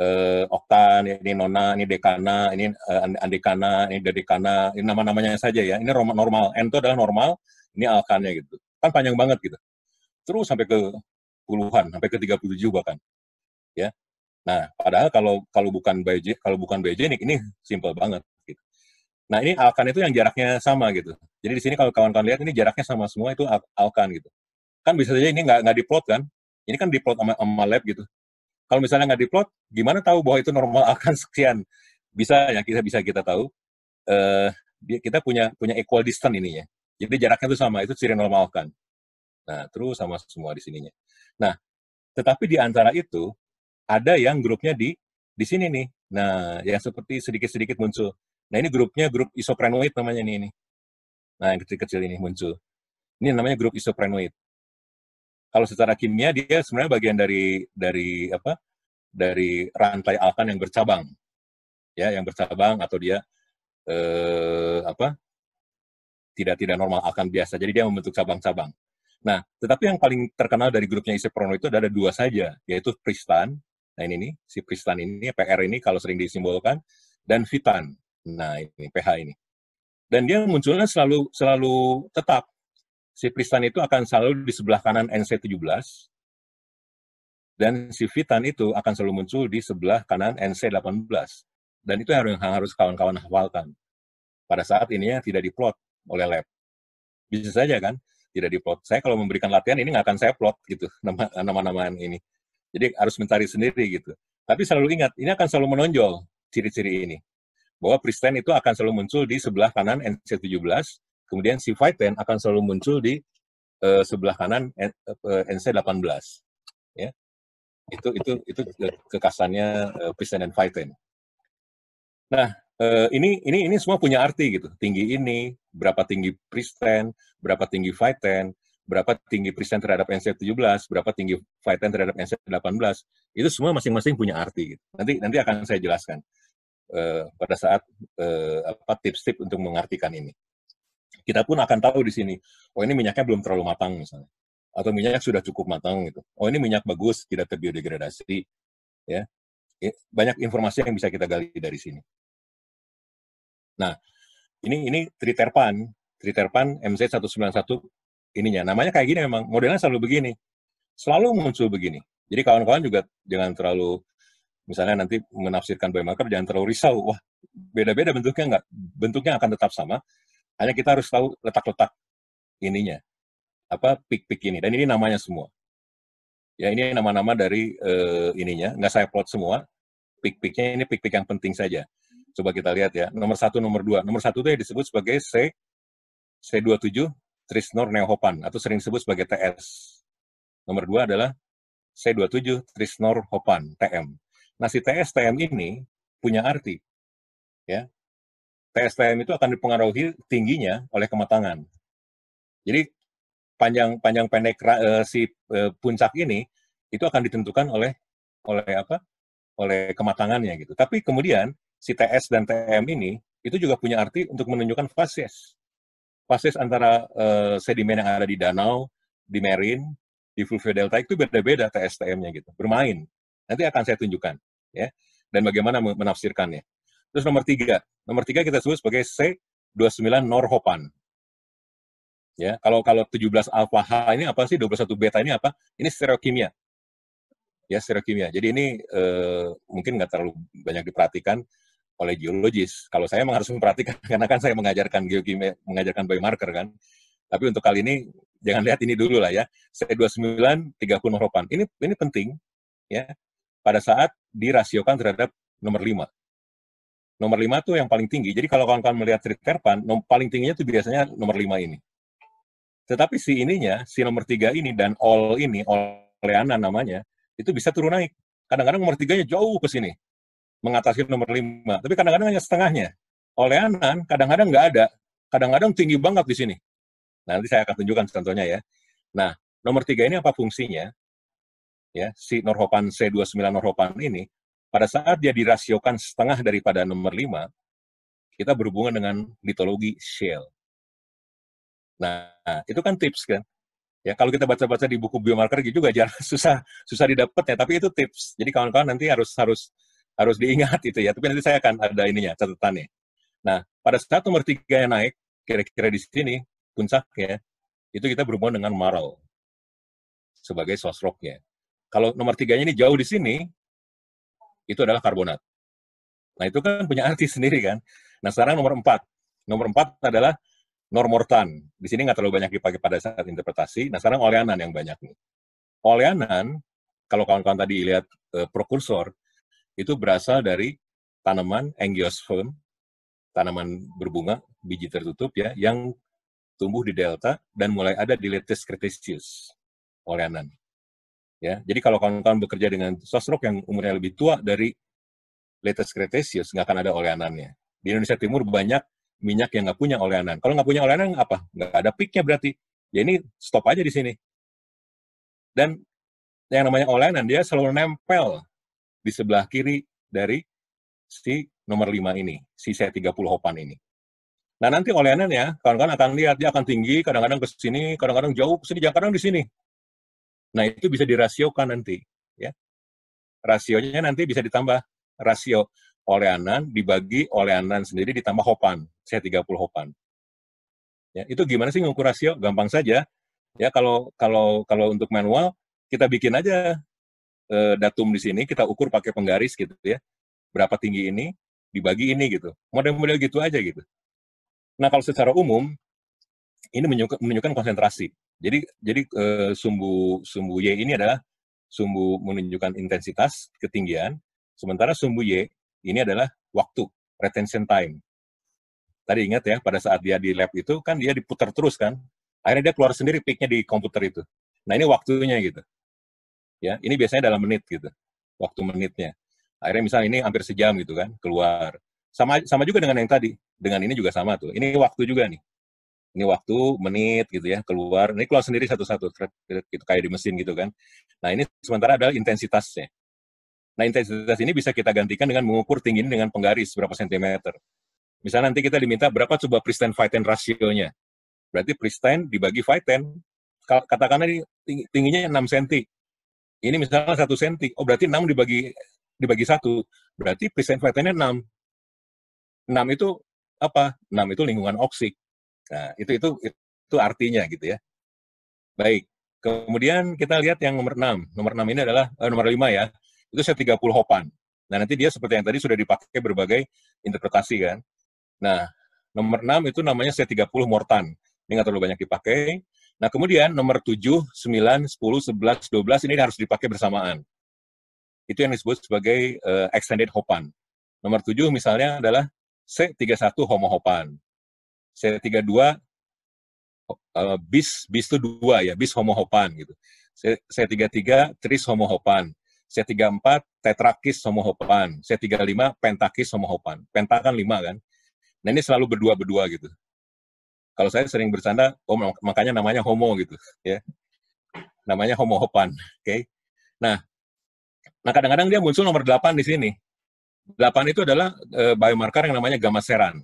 eh, oktan, ini nona, ini dekana, ini eh, andekana, ini dedekana, ini nama-namanya saja ya. Ini normal, N itu adalah normal, ini alkannya gitu. Kan panjang banget gitu. Terus sampai ke puluhan, sampai ke 37 bahkan. Ya. Nah, padahal kalau kalau bukan biogenik, kalau bukan biogenik ini simple banget. Nah ini alkan itu yang jaraknya sama gitu. Jadi di sini kalau kawan-kawan lihat ini jaraknya sama semua itu alkan gitu. Kan bisa saja ini nggak nggak diplot kan? Ini kan diplot sama, sama lab gitu. Kalau misalnya nggak diplot, gimana tahu bahwa itu normal alkan sekian? Bisa ya kita bisa kita tahu. Uh, kita punya punya equal distance ininya. Jadi jaraknya itu sama, itu ciri normal alkan. Nah, terus sama semua di sininya. Nah, tetapi di antara itu ada yang grupnya di di sini nih. Nah, yang seperti sedikit-sedikit muncul Nah ini grupnya grup isoprenoid namanya nih ini. Nah yang kecil-kecil ini muncul. Ini namanya grup isoprenoid. Kalau secara kimia dia sebenarnya bagian dari dari apa? Dari rantai alkan yang bercabang, ya yang bercabang atau dia eh, apa? Tidak tidak normal alkan biasa. Jadi dia membentuk cabang-cabang. Nah, tetapi yang paling terkenal dari grupnya isoprenoid itu ada dua saja, yaitu Pristan. Nah ini nih, si Pristan ini, PR ini kalau sering disimbolkan, dan Vitan. Nah, ini pH ini. Dan dia munculnya selalu selalu tetap. Si Pristan itu akan selalu di sebelah kanan NC17 dan si Vitan itu akan selalu muncul di sebelah kanan NC18. Dan itu yang harus kawan-kawan hafalkan. Pada saat ininya tidak diplot oleh lab. Bisa saja kan, tidak diplot. Saya kalau memberikan latihan ini nggak akan saya plot gitu, nama nama ini. Jadi harus mencari sendiri gitu. Tapi selalu ingat, ini akan selalu menonjol ciri-ciri ini bahwa pristen itu akan selalu muncul di sebelah kanan NC17, kemudian si viten akan selalu muncul di uh, sebelah kanan NC18. Eh, ya. Itu itu itu kekasannya uh, eh, pristen dan viten. Nah, uh, ini ini ini semua punya arti gitu. Tinggi ini, berapa tinggi pristen, berapa tinggi viten, berapa tinggi pristen terhadap NC17, berapa tinggi viten terhadap NC18, itu semua masing-masing punya arti gitu. Nanti nanti akan saya jelaskan. Eh, pada saat eh, apa tips-tips untuk mengartikan ini. Kita pun akan tahu di sini, oh ini minyaknya belum terlalu matang misalnya, atau minyaknya sudah cukup matang gitu. Oh ini minyak bagus, tidak terbiodegradasi, ya. Banyak informasi yang bisa kita gali dari sini. Nah, ini ini triterpan, triterpan MZ191 ininya. Namanya kayak gini memang, modelnya selalu begini. Selalu muncul begini. Jadi kawan-kawan juga jangan terlalu misalnya nanti menafsirkan biomarker jangan terlalu risau. Wah, beda-beda bentuknya nggak? Bentuknya akan tetap sama. Hanya kita harus tahu letak-letak ininya. Apa pik-pik ini. Dan ini namanya semua. Ya, ini nama-nama dari uh, ininya. Nggak saya plot semua. Pik-piknya ini pik-pik yang penting saja. Coba kita lihat ya. Nomor satu, nomor dua. Nomor satu itu disebut sebagai C, C27 Trisnor Neohopan atau sering disebut sebagai TS. Nomor dua adalah C27 Trisnor Hopan, TM Nah, si TSTM ini punya arti. Ya. TSTM itu akan dipengaruhi tingginya oleh kematangan. Jadi panjang panjang pendek uh, si uh, puncak ini itu akan ditentukan oleh oleh apa? oleh kematangannya gitu. Tapi kemudian si TS dan TM ini itu juga punya arti untuk menunjukkan fases. Fases antara uh, sedimen yang ada di danau, di marin, di fluvial Delta itu beda-beda TSTM-nya gitu, bermain. Nanti akan saya tunjukkan ya dan bagaimana menafsirkannya. Terus nomor tiga, nomor tiga kita sebut sebagai C29 Norhopan. Ya, kalau kalau 17 alfa H ini apa sih? 21 beta ini apa? Ini stereokimia. Ya, stereokimia. Jadi ini eh, mungkin nggak terlalu banyak diperhatikan oleh geologis. Kalau saya harus memperhatikan karena kan saya mengajarkan geokimia, mengajarkan biomarker kan. Tapi untuk kali ini jangan lihat ini dulu lah ya. C29 30 Norhopan. Ini ini penting ya pada saat dirasiokan terhadap nomor lima, Nomor lima itu yang paling tinggi. Jadi kalau kawan-kawan melihat terpan, nom paling tingginya itu biasanya nomor lima ini. Tetapi si ininya, si nomor tiga ini dan all ini, oleana namanya, itu bisa turun naik. Kadang-kadang nomor tiganya jauh ke sini, mengatasi nomor lima. Tapi kadang-kadang hanya setengahnya. Oleanan kadang-kadang nggak ada, kadang-kadang tinggi banget di sini. Nah, nanti saya akan tunjukkan contohnya ya. Nah, nomor tiga ini apa fungsinya? ya si Norhopan C29 Norhopan ini pada saat dia dirasiokan setengah daripada nomor 5, kita berhubungan dengan litologi shale. Nah, itu kan tips kan. Ya, kalau kita baca-baca di buku biomarker gitu juga jarang susah susah ya, tapi itu tips. Jadi kawan-kawan nanti harus harus harus diingat itu ya. Tapi nanti saya akan ada ininya catatannya. Nah, pada saat nomor tiga yang naik, kira-kira di sini puncaknya, itu kita berhubungan dengan Marl sebagai sosroknya. Kalau nomor tiganya ini jauh di sini, itu adalah karbonat. Nah, itu kan punya arti sendiri kan. Nah, sekarang nomor empat. Nomor empat adalah normortan. Di sini nggak terlalu banyak dipakai pada saat interpretasi. Nah, sekarang oleanan yang banyak nih. Oleanan, kalau kawan-kawan tadi lihat eh, prokursor, itu berasal dari tanaman angiosperm, tanaman berbunga, biji tertutup ya, yang tumbuh di delta dan mulai ada di Letis cretaceous, oleanan ya jadi kalau kawan-kawan bekerja dengan sostrok yang umurnya lebih tua dari latest Cretaceous nggak akan ada oleanannya di Indonesia Timur banyak minyak yang nggak punya oleanan kalau nggak punya oleanan apa nggak ada peaknya berarti ya ini stop aja di sini dan yang namanya oleanan dia selalu nempel di sebelah kiri dari si nomor 5 ini, si C30 Hopan ini. Nah, nanti oleanan ya, kawan-kawan akan lihat dia akan tinggi, kadang-kadang ke sini, kadang-kadang jauh ke sini, kadang-kadang di sini. Nah, itu bisa dirasiokan nanti, ya. Rasionya nanti bisa ditambah rasio oleh Anan dibagi oleh Anan sendiri ditambah hopan, C30 hopan. Ya, itu gimana sih ngukur rasio? Gampang saja. Ya, kalau kalau kalau untuk manual kita bikin aja e, datum di sini, kita ukur pakai penggaris gitu ya. Berapa tinggi ini dibagi ini gitu. Model-model gitu aja gitu. Nah, kalau secara umum ini menunjukkan konsentrasi. Jadi jadi e, sumbu sumbu Y ini adalah sumbu menunjukkan intensitas, ketinggian, sementara sumbu Y ini adalah waktu, retention time. Tadi ingat ya, pada saat dia di lab itu kan dia diputar terus kan. Akhirnya dia keluar sendiri peaknya di komputer itu. Nah ini waktunya gitu. Ya, ini biasanya dalam menit gitu. Waktu menitnya. Akhirnya misalnya ini hampir sejam gitu kan, keluar. Sama sama juga dengan yang tadi. Dengan ini juga sama tuh. Ini waktu juga nih ini waktu menit gitu ya keluar ini keluar sendiri satu-satu gitu kayak di mesin gitu kan nah ini sementara adalah intensitasnya nah intensitas ini bisa kita gantikan dengan mengukur tinggi ini dengan penggaris berapa sentimeter misalnya nanti kita diminta berapa coba pristine fighten rasionya berarti pristine dibagi fighten. katakanlah ini tinggi, tingginya 6 cm ini misalnya satu senti oh berarti 6 dibagi dibagi satu berarti pristine fightennya 6 6 itu apa? 6 itu lingkungan oksik. Nah, itu itu itu artinya gitu ya. Baik. Kemudian kita lihat yang nomor 6. Nomor 6 ini adalah eh, nomor 5 ya. Itu C30 hopan. Nah, nanti dia seperti yang tadi sudah dipakai berbagai interpretasi kan. Nah, nomor 6 itu namanya C30 mortan. Ini nggak terlalu banyak dipakai. Nah, kemudian nomor 7, 9, 10, 11, 12 ini harus dipakai bersamaan. Itu yang disebut sebagai uh, extended hopan. Nomor 7 misalnya adalah C31 homo hopan seri tiga dua eh, bis bis itu dua ya, bis homohopan gitu. tiga tiga tris homohopan. Seri empat tetrakis homohopan. tiga lima pentakis homohopan. Pentakan lima kan. Nah ini selalu berdua-berdua gitu. Kalau saya sering bercanda, oh makanya namanya homo gitu ya. Namanya homohopan, oke. Okay? Nah, nah kadang-kadang dia muncul nomor delapan di sini. delapan itu adalah e, biomarker yang namanya gamma seran.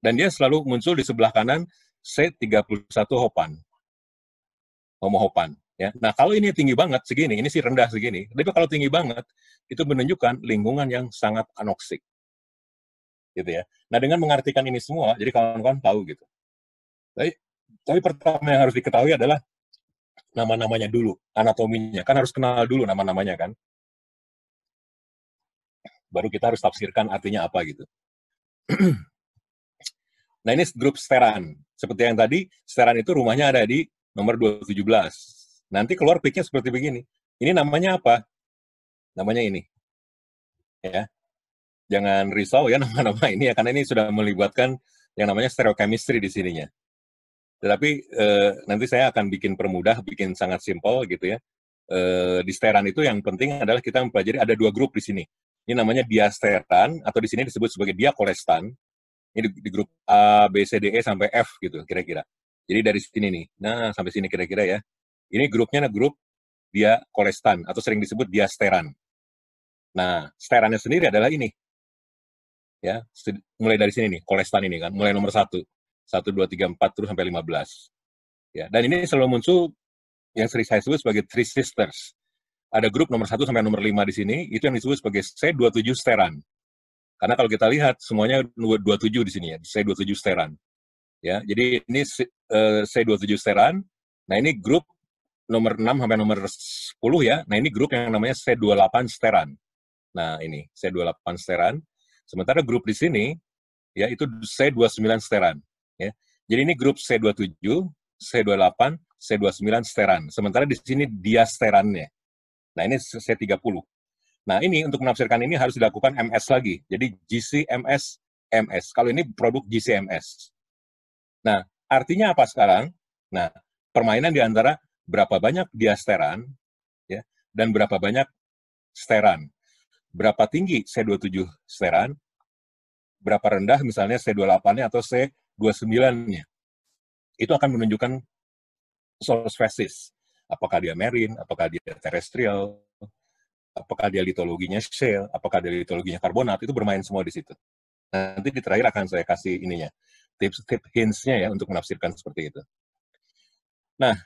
Dan dia selalu muncul di sebelah kanan C31 Hopan. Homo Hopan. Ya. Nah, kalau ini tinggi banget segini, ini sih rendah segini. Tapi kalau tinggi banget, itu menunjukkan lingkungan yang sangat anoksik. Gitu ya. Nah, dengan mengartikan ini semua, jadi kawan-kawan tahu gitu. Tapi, tapi pertama yang harus diketahui adalah nama-namanya dulu, anatominya. Kan harus kenal dulu nama-namanya kan. Baru kita harus tafsirkan artinya apa gitu. Nah ini grup Steran. Seperti yang tadi, Steran itu rumahnya ada di nomor 217. Nanti keluar picknya seperti begini. Ini namanya apa? Namanya ini. Ya, Jangan risau ya nama-nama ini ya, karena ini sudah melibatkan yang namanya stereochemistry di sininya. Tetapi eh, nanti saya akan bikin permudah, bikin sangat simpel gitu ya. Eh, di steran itu yang penting adalah kita mempelajari ada dua grup di sini. Ini namanya diasteran atau di sini disebut sebagai diakolestan ini di, grup A, B, C, D, E sampai F gitu kira-kira. Jadi dari sini nih, nah sampai sini kira-kira ya. Ini grupnya nah, grup dia kolestan atau sering disebut dia steran. Nah, sterannya sendiri adalah ini. Ya, mulai dari sini nih, kolestan ini kan, mulai nomor satu. satu dua tiga empat terus sampai lima belas Ya, dan ini selalu muncul yang sering saya sebut sebagai three sisters. Ada grup nomor satu sampai nomor lima di sini, itu yang disebut sebagai C27 steran. Karena kalau kita lihat semuanya 27 di sini ya, C27 steran. Ya, jadi ini uh, C27 steran. Nah, ini grup nomor 6 sampai nomor 10 ya. Nah, ini grup yang namanya C28 steran. Nah, ini C28 steran. Sementara grup di sini ya itu C29 steran ya. Jadi ini grup C27, C28, C29 steran. Sementara di sini sterannya Nah, ini C30 Nah ini untuk menafsirkan ini harus dilakukan MS lagi. Jadi GCMS MS. Kalau ini produk GCMS. Nah artinya apa sekarang? Nah permainan di antara berapa banyak diasteran ya dan berapa banyak steran. Berapa tinggi C27 steran, berapa rendah misalnya C28-nya atau C29-nya. Itu akan menunjukkan source Apakah dia marine, apakah dia terrestrial, apakah dia litologinya shale, apakah dia litologinya karbonat, itu bermain semua di situ. Nanti di terakhir akan saya kasih ininya, tips-tips hints-nya ya untuk menafsirkan seperti itu. Nah,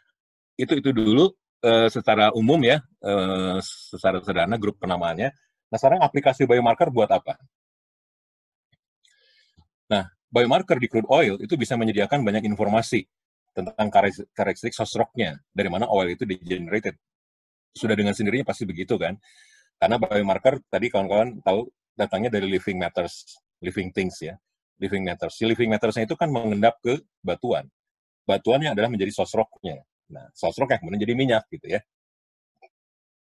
itu itu dulu uh, secara umum ya, uh, secara sederhana grup penamaannya. Nah, sekarang aplikasi biomarker buat apa? Nah, biomarker di crude oil itu bisa menyediakan banyak informasi tentang karakteristik source dari mana oil itu di-generated, sudah dengan sendirinya pasti begitu kan. Karena biomarker tadi kawan-kawan tahu datangnya dari living matters, living things ya, living matters. Si living mattersnya itu kan mengendap ke batuan. Batuannya adalah menjadi sosroknya. Nah, sosrok yang kemudian jadi minyak gitu ya.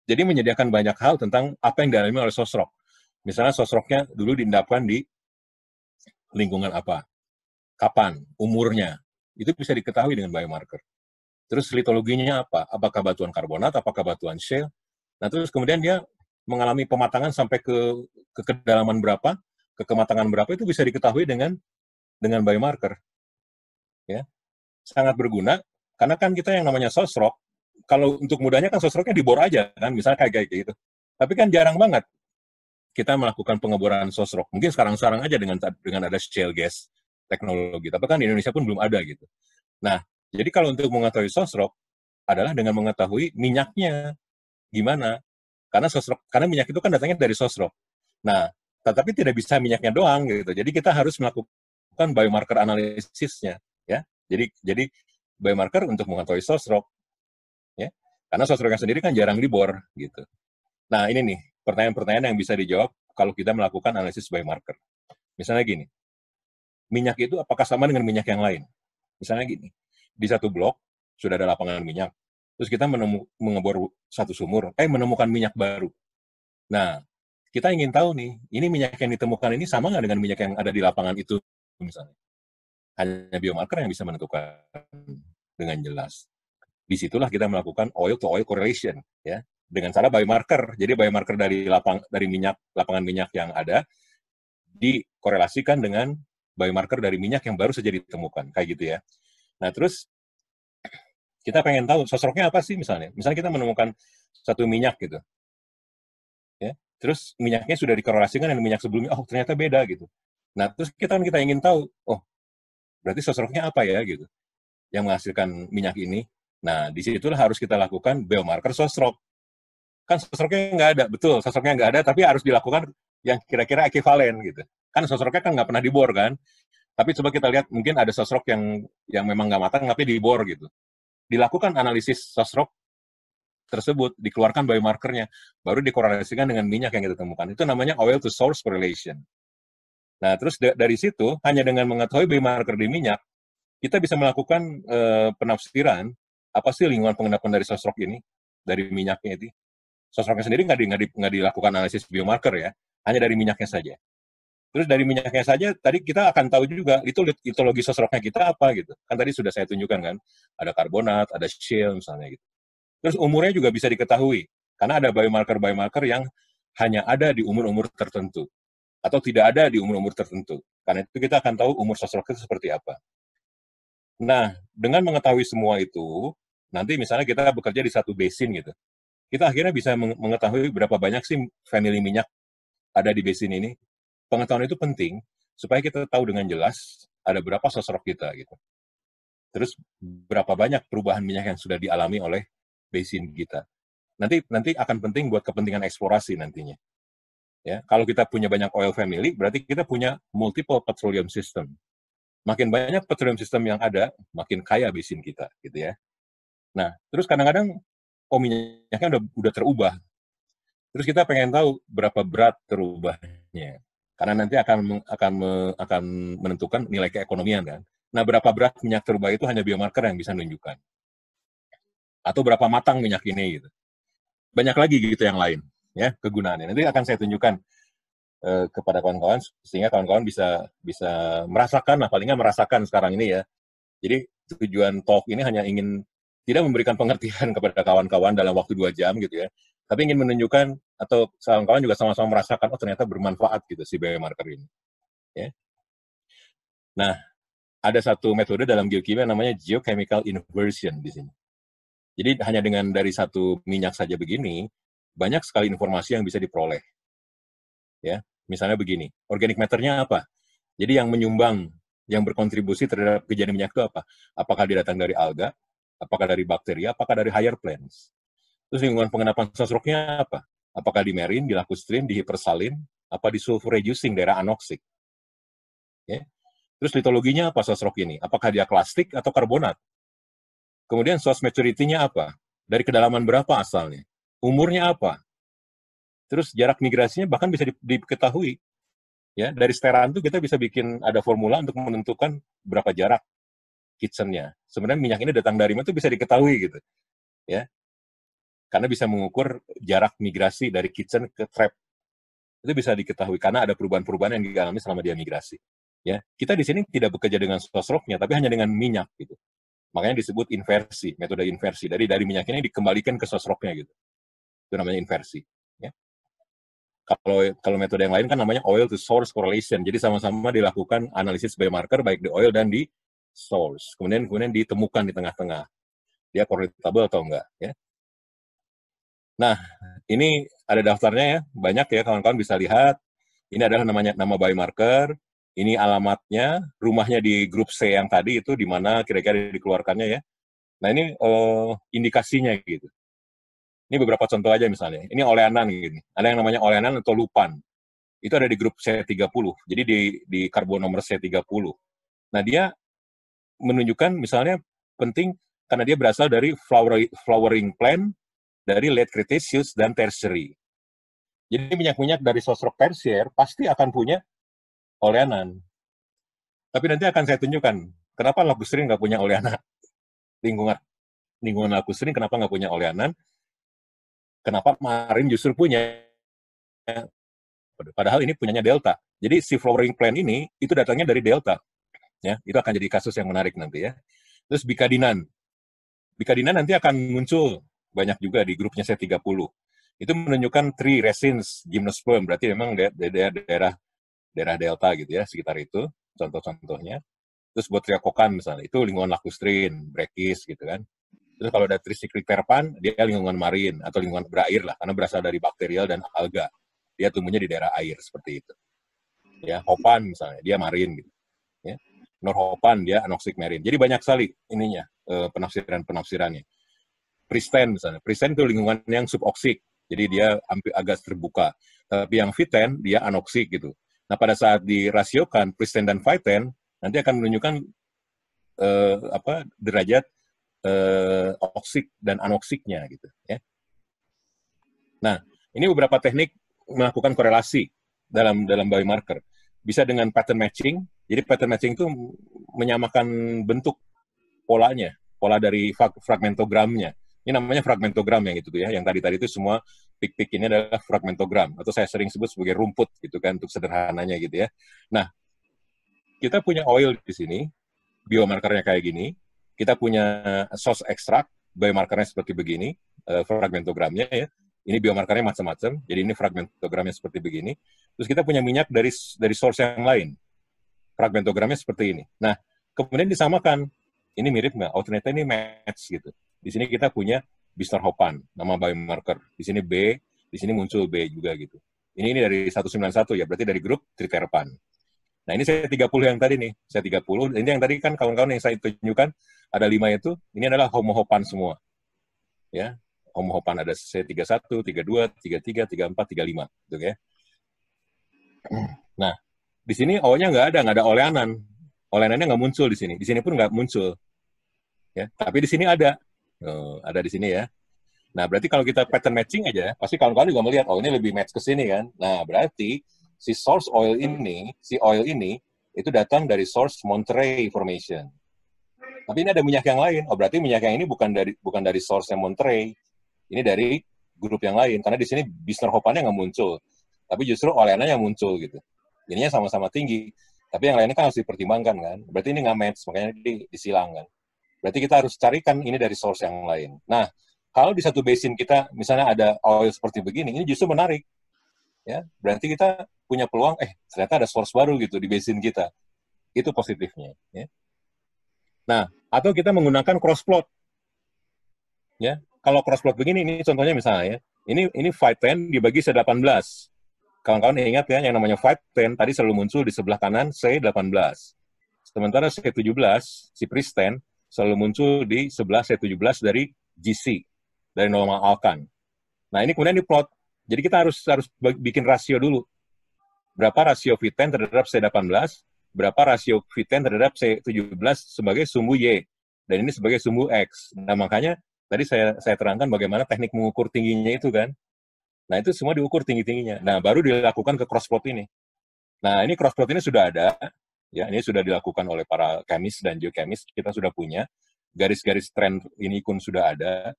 Jadi menyediakan banyak hal tentang apa yang dialami oleh sosrok. Misalnya sosroknya dulu diendapkan di lingkungan apa, kapan, umurnya. Itu bisa diketahui dengan biomarker. Terus litologinya apa? Apakah batuan karbonat, apakah batuan shale? Nah, terus kemudian dia mengalami pematangan sampai ke, ke kedalaman berapa, ke kematangan berapa itu bisa diketahui dengan dengan biomarker. Ya. Sangat berguna karena kan kita yang namanya source rock, kalau untuk mudahnya kan source rocknya dibor aja kan, misalnya kayak kayak gitu. Tapi kan jarang banget kita melakukan pengeboran source rock. Mungkin sekarang-sekarang aja dengan dengan ada shale gas teknologi. Tapi kan di Indonesia pun belum ada gitu. Nah, jadi kalau untuk mengetahui sosrok adalah dengan mengetahui minyaknya gimana. Karena sosrok karena minyak itu kan datangnya dari sosrok. Nah, tetapi tidak bisa minyaknya doang gitu. Jadi kita harus melakukan biomarker analisisnya ya. Jadi jadi biomarker untuk mengetahui sosrok ya. Karena sosroknya sendiri kan jarang dibor gitu. Nah, ini nih pertanyaan-pertanyaan yang bisa dijawab kalau kita melakukan analisis biomarker. Misalnya gini, minyak itu apakah sama dengan minyak yang lain? Misalnya gini, di satu blok sudah ada lapangan minyak. Terus kita menemu, mengebor satu sumur, eh menemukan minyak baru. Nah, kita ingin tahu nih, ini minyak yang ditemukan ini sama nggak dengan minyak yang ada di lapangan itu misalnya? Hanya biomarker yang bisa menentukan dengan jelas. Disitulah kita melakukan oil to oil correlation, ya dengan cara biomarker. Jadi biomarker dari lapang dari minyak lapangan minyak yang ada dikorelasikan dengan biomarker dari minyak yang baru saja ditemukan, kayak gitu ya. Nah, terus kita pengen tahu sosoknya apa sih misalnya. Misalnya kita menemukan satu minyak gitu. Ya, terus minyaknya sudah dikorelasikan dengan minyak sebelumnya. Oh, ternyata beda gitu. Nah, terus kita kan kita ingin tahu, oh, berarti sosoknya apa ya gitu. Yang menghasilkan minyak ini. Nah, di situ harus kita lakukan biomarker sosrok. Kan sosroknya nggak ada, betul. Sosroknya nggak ada, tapi harus dilakukan yang kira-kira ekivalen gitu. Kan sosroknya kan nggak pernah dibor kan. Tapi coba kita lihat, mungkin ada sosrok yang yang memang nggak matang, tapi dibor gitu. Dilakukan analisis sosrok tersebut, dikeluarkan biomarkernya, baru dikorelasikan dengan minyak yang kita temukan. Itu namanya oil to source correlation. Nah, terus dari situ, hanya dengan mengetahui biomarker di minyak, kita bisa melakukan e, penafsiran apa sih lingkungan pengendapan dari sosrok ini, dari minyaknya itu. Sosroknya sendiri nggak di, di, nggak dilakukan analisis biomarker ya, hanya dari minyaknya saja. Terus dari minyaknya saja tadi kita akan tahu juga itu litologi sosroknya kita apa gitu. Kan tadi sudah saya tunjukkan kan, ada karbonat, ada shale misalnya gitu. Terus umurnya juga bisa diketahui karena ada biomarker-biomarker yang hanya ada di umur-umur tertentu atau tidak ada di umur-umur tertentu. Karena itu kita akan tahu umur sosrok itu seperti apa. Nah, dengan mengetahui semua itu, nanti misalnya kita bekerja di satu basin gitu. Kita akhirnya bisa mengetahui berapa banyak sih family minyak ada di basin ini pengetahuan itu penting supaya kita tahu dengan jelas ada berapa sosrok kita gitu. Terus berapa banyak perubahan minyak yang sudah dialami oleh basin kita. Nanti nanti akan penting buat kepentingan eksplorasi nantinya. Ya, kalau kita punya banyak oil family, berarti kita punya multiple petroleum system. Makin banyak petroleum system yang ada, makin kaya basin kita, gitu ya. Nah, terus kadang-kadang oh minyaknya udah udah terubah. Terus kita pengen tahu berapa berat terubahnya karena nanti akan akan akan menentukan nilai keekonomian kan. Nah, berapa berat minyak terbaik itu hanya biomarker yang bisa menunjukkan. Atau berapa matang minyak ini gitu. Banyak lagi gitu yang lain ya kegunaannya. Nanti akan saya tunjukkan eh, kepada kawan-kawan sehingga kawan-kawan bisa bisa merasakan lah palingnya merasakan sekarang ini ya. Jadi tujuan talk ini hanya ingin tidak memberikan pengertian kepada kawan-kawan dalam waktu dua jam gitu ya, tapi ingin menunjukkan atau kawan-kawan juga sama-sama merasakan oh ternyata bermanfaat gitu si biomarker ini. Ya. Nah, ada satu metode dalam geokimia namanya geochemical inversion di sini. Jadi hanya dengan dari satu minyak saja begini, banyak sekali informasi yang bisa diperoleh. Ya, misalnya begini, organic matter-nya apa? Jadi yang menyumbang, yang berkontribusi terhadap kejadian minyak itu apa? Apakah dia datang dari alga? Apakah dari bakteri? Apakah dari higher plants? Terus lingkungan pengenapan sosroknya apa? Apakah di merin, di lacustrine, di hypersaline, apa di sulfur reducing daerah anoxic? Ya. Terus litologinya apa sos rock ini? Apakah dia klastik atau karbonat? Kemudian source maturity-nya apa? Dari kedalaman berapa asalnya? Umurnya apa? Terus jarak migrasinya bahkan bisa diketahui. Ya, dari steran itu kita bisa bikin ada formula untuk menentukan berapa jarak kitchennya. Sebenarnya minyak ini datang dari mana itu bisa diketahui gitu. Ya, karena bisa mengukur jarak migrasi dari kitchen ke trap. Itu bisa diketahui karena ada perubahan-perubahan yang dialami selama dia migrasi. Ya, kita di sini tidak bekerja dengan sosroknya, tapi hanya dengan minyak gitu. Makanya disebut inversi, metode inversi. Dari dari minyak ini dikembalikan ke sosroknya gitu. Itu namanya inversi. Ya. Kalau kalau metode yang lain kan namanya oil to source correlation. Jadi sama-sama dilakukan analisis biomarker baik di oil dan di source. Kemudian kemudian ditemukan di tengah-tengah. Dia correlatable atau enggak, ya Nah, ini ada daftarnya ya, banyak ya kawan-kawan bisa lihat. Ini adalah namanya nama marker, ini alamatnya, rumahnya di grup C yang tadi itu di mana kira-kira dikeluarkannya ya. Nah, ini uh, indikasinya gitu. Ini beberapa contoh aja misalnya. Ini oleanan gitu. Ada yang namanya oleanan atau lupan. Itu ada di grup C30. Jadi di di karbon nomor C30. Nah, dia menunjukkan misalnya penting karena dia berasal dari flowering, flowering plant dari late Cretaceous dan tertiary. Jadi minyak-minyak dari sosrok tersier pasti akan punya oleanan. Tapi nanti akan saya tunjukkan kenapa sering nggak punya oleanan. Lingkungan lingkungan sering kenapa nggak punya oleanan? Kenapa marin justru punya? Padahal ini punyanya delta. Jadi si flowering plant ini itu datangnya dari delta. Ya, itu akan jadi kasus yang menarik nanti ya. Terus bikadinan. Bikadinan nanti akan muncul banyak juga di grupnya saya 30. Itu menunjukkan three resins gymnosperm, berarti memang daerah-daerah daerah delta gitu ya, sekitar itu contoh-contohnya. Terus buat triakokan misalnya, itu lingkungan lakustrin, brekis gitu kan. Terus kalau ada tricyclic terpan, dia lingkungan marin atau lingkungan berair lah, karena berasal dari bakterial dan alga. Dia tumbuhnya di daerah air seperti itu. Ya, hopan misalnya, dia marin gitu. Ya. Norhopan dia anoxic marine. Jadi banyak sekali ininya eh, penafsiran-penafsirannya pristen misalnya. Pristen itu lingkungan yang suboksik, jadi dia agak terbuka. Tapi yang viten dia anoksik gitu. Nah pada saat dirasiokan pristen dan viten nanti akan menunjukkan eh, apa derajat eh, oksik dan anoksiknya gitu ya. Nah ini beberapa teknik melakukan korelasi dalam dalam biomarker. Bisa dengan pattern matching. Jadi pattern matching itu menyamakan bentuk polanya, pola dari fragmentogramnya. Ini namanya fragmentogram yang itu tuh ya, yang tadi-tadi itu semua pik-pik ini adalah fragmentogram atau saya sering sebut sebagai rumput gitu kan untuk sederhananya gitu ya. Nah, kita punya oil di sini, biomarkernya kayak gini, kita punya source ekstrak, biomarkernya seperti begini, eh, fragmentogramnya ya. Ini biomarkernya macam-macam, jadi ini fragmentogramnya seperti begini. Terus kita punya minyak dari dari source yang lain, fragmentogramnya seperti ini. Nah, kemudian disamakan, ini mirip nggak? Oh ini match gitu. Di sini kita punya Bisner Hopan, nama biomarker. Di sini B, di sini muncul B juga gitu. Ini ini dari 191 ya, berarti dari grup triterpan. Nah, ini saya 30 yang tadi nih. Saya 30. Ini yang tadi kan kawan-kawan yang saya tunjukkan ada lima itu. Ini adalah homo hopan semua. Ya. Homo hopan ada C 31, 32, 33, 34, 35, gitu ya. Nah, di sini O-nya nggak ada, nggak ada oleanan. Oleanannya nggak muncul di sini. Di sini pun nggak muncul. Ya, tapi di sini ada Oh, ada di sini ya. Nah, berarti kalau kita pattern matching aja, pasti kawan-kawan juga melihat, oh ini lebih match ke sini kan. Nah, berarti si source oil ini, si oil ini, itu datang dari source Monterey Formation. Tapi ini ada minyak yang lain. Oh, berarti minyak yang ini bukan dari bukan dari source yang Monterey. Ini dari grup yang lain. Karena di sini Bisner Hopannya nggak muncul. Tapi justru olehannya yang muncul gitu. Ininya sama-sama tinggi. Tapi yang lainnya kan harus dipertimbangkan kan. Berarti ini nggak match, makanya di, disilang kan. Berarti kita harus carikan ini dari source yang lain. Nah, kalau di satu basin kita misalnya ada oil seperti begini, ini justru menarik. Ya, berarti kita punya peluang eh ternyata ada source baru gitu di basin kita. Itu positifnya, ya. Nah, atau kita menggunakan cross plot. Ya, kalau cross plot begini ini contohnya misalnya ya. Ini ini fight ten dibagi delapan 18 Kawan-kawan ingat ya yang namanya fight ten tadi selalu muncul di sebelah kanan C18. Sementara C17 si Pristen selalu muncul di 11 C17 eh, dari GC, dari normal alkan. Nah, ini kemudian diplot. Jadi kita harus harus bikin rasio dulu. Berapa rasio V10 terhadap C18, berapa rasio V10 terhadap C17 sebagai sumbu Y, dan ini sebagai sumbu X. Nah, makanya tadi saya, saya terangkan bagaimana teknik mengukur tingginya itu kan. Nah, itu semua diukur tinggi-tingginya. Nah, baru dilakukan ke cross plot ini. Nah, ini cross plot ini sudah ada, Ya, ini sudah dilakukan oleh para kemis dan geokemis. Kita sudah punya garis-garis tren ini pun sudah ada,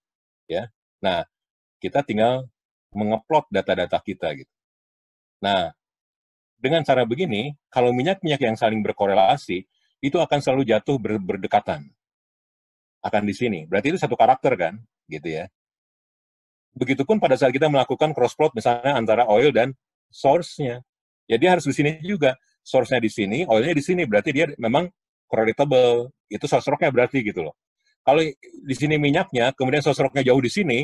ya. Nah, kita tinggal mengeplot data-data kita gitu. Nah, dengan cara begini, kalau minyak-minyak yang saling berkorelasi, itu akan selalu jatuh ber berdekatan. Akan di sini. Berarti itu satu karakter kan, gitu ya. Begitupun pada saat kita melakukan cross plot misalnya antara oil dan source-nya. Jadi ya, harus di sini juga source-nya di sini, oilnya di sini, berarti dia memang creditable. Itu source rock-nya berarti gitu loh. Kalau di sini minyaknya, kemudian source rock-nya jauh di sini,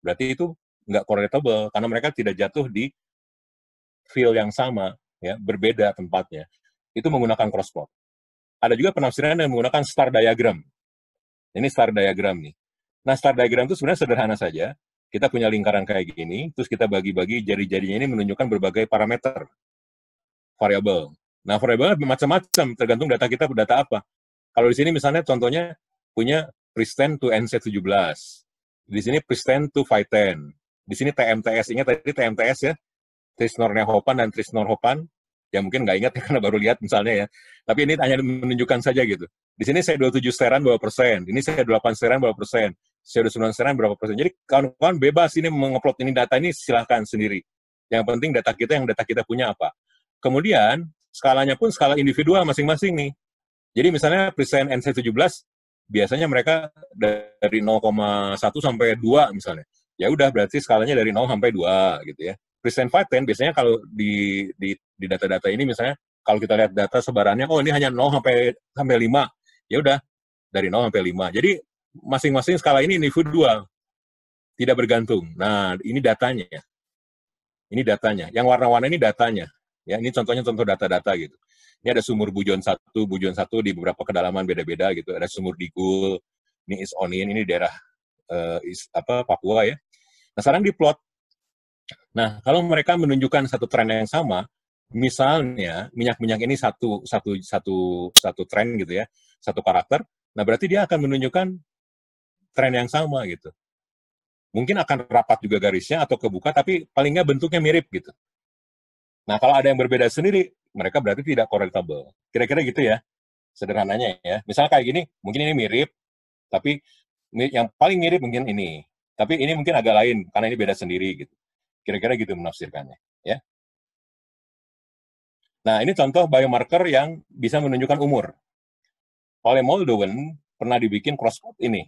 berarti itu nggak creditable karena mereka tidak jatuh di field yang sama, ya berbeda tempatnya. Itu menggunakan crossplot. Ada juga penafsiran yang menggunakan star diagram. Ini star diagram nih. Nah, star diagram itu sebenarnya sederhana saja. Kita punya lingkaran kayak gini, terus kita bagi-bagi jari-jarinya ini menunjukkan berbagai parameter variabel. Nah, variable macam-macam, tergantung data kita data apa. Kalau di sini misalnya contohnya punya present to NC17. Di sini present to Viten. Di sini TMTS, ingat tadi TMTS ya, Trisnornya Hopan dan Trisnor Hopan. Ya mungkin nggak ingat ya, karena baru lihat misalnya ya. Tapi ini hanya menunjukkan saja gitu. Di sini saya 27 steran berapa persen, ini saya 8 steran berapa persen, saya 29 steran berapa persen. Jadi kawan-kawan bebas ini mengupload ini data ini silahkan sendiri. Yang penting data kita yang data kita punya apa. Kemudian skalanya pun skala individual masing-masing nih. Jadi misalnya present NC17 biasanya mereka dari 0,1 sampai 2 misalnya. Ya udah berarti skalanya dari 0 sampai 2 gitu ya. Present 510 biasanya kalau di di data-data ini misalnya kalau kita lihat data sebarannya oh ini hanya 0 sampai sampai 5. Ya udah dari 0 sampai 5. Jadi masing-masing skala ini individual. Tidak bergantung. Nah, ini datanya. Ini datanya. Yang warna-warna ini datanya. Ya, ini contohnya contoh data-data gitu. Ini ada sumur Bujon satu, Bujon satu di beberapa kedalaman beda-beda gitu. Ada sumur Digul, ini is Onin, ini daerah uh, is, apa Papua ya. Nah, sekarang diplot. Nah, kalau mereka menunjukkan satu tren yang sama, misalnya minyak-minyak ini satu satu satu satu tren gitu ya, satu karakter, nah berarti dia akan menunjukkan tren yang sama gitu. Mungkin akan rapat juga garisnya atau kebuka, tapi paling nggak bentuknya mirip gitu. Nah, kalau ada yang berbeda sendiri, mereka berarti tidak correlatable. Kira-kira gitu ya, sederhananya ya. misalnya kayak gini, mungkin ini mirip, tapi yang paling mirip mungkin ini. Tapi ini mungkin agak lain, karena ini beda sendiri gitu. Kira-kira gitu menafsirkannya, ya. Nah, ini contoh biomarker yang bisa menunjukkan umur. Oleh Moldovan pernah dibikin crossplot ini.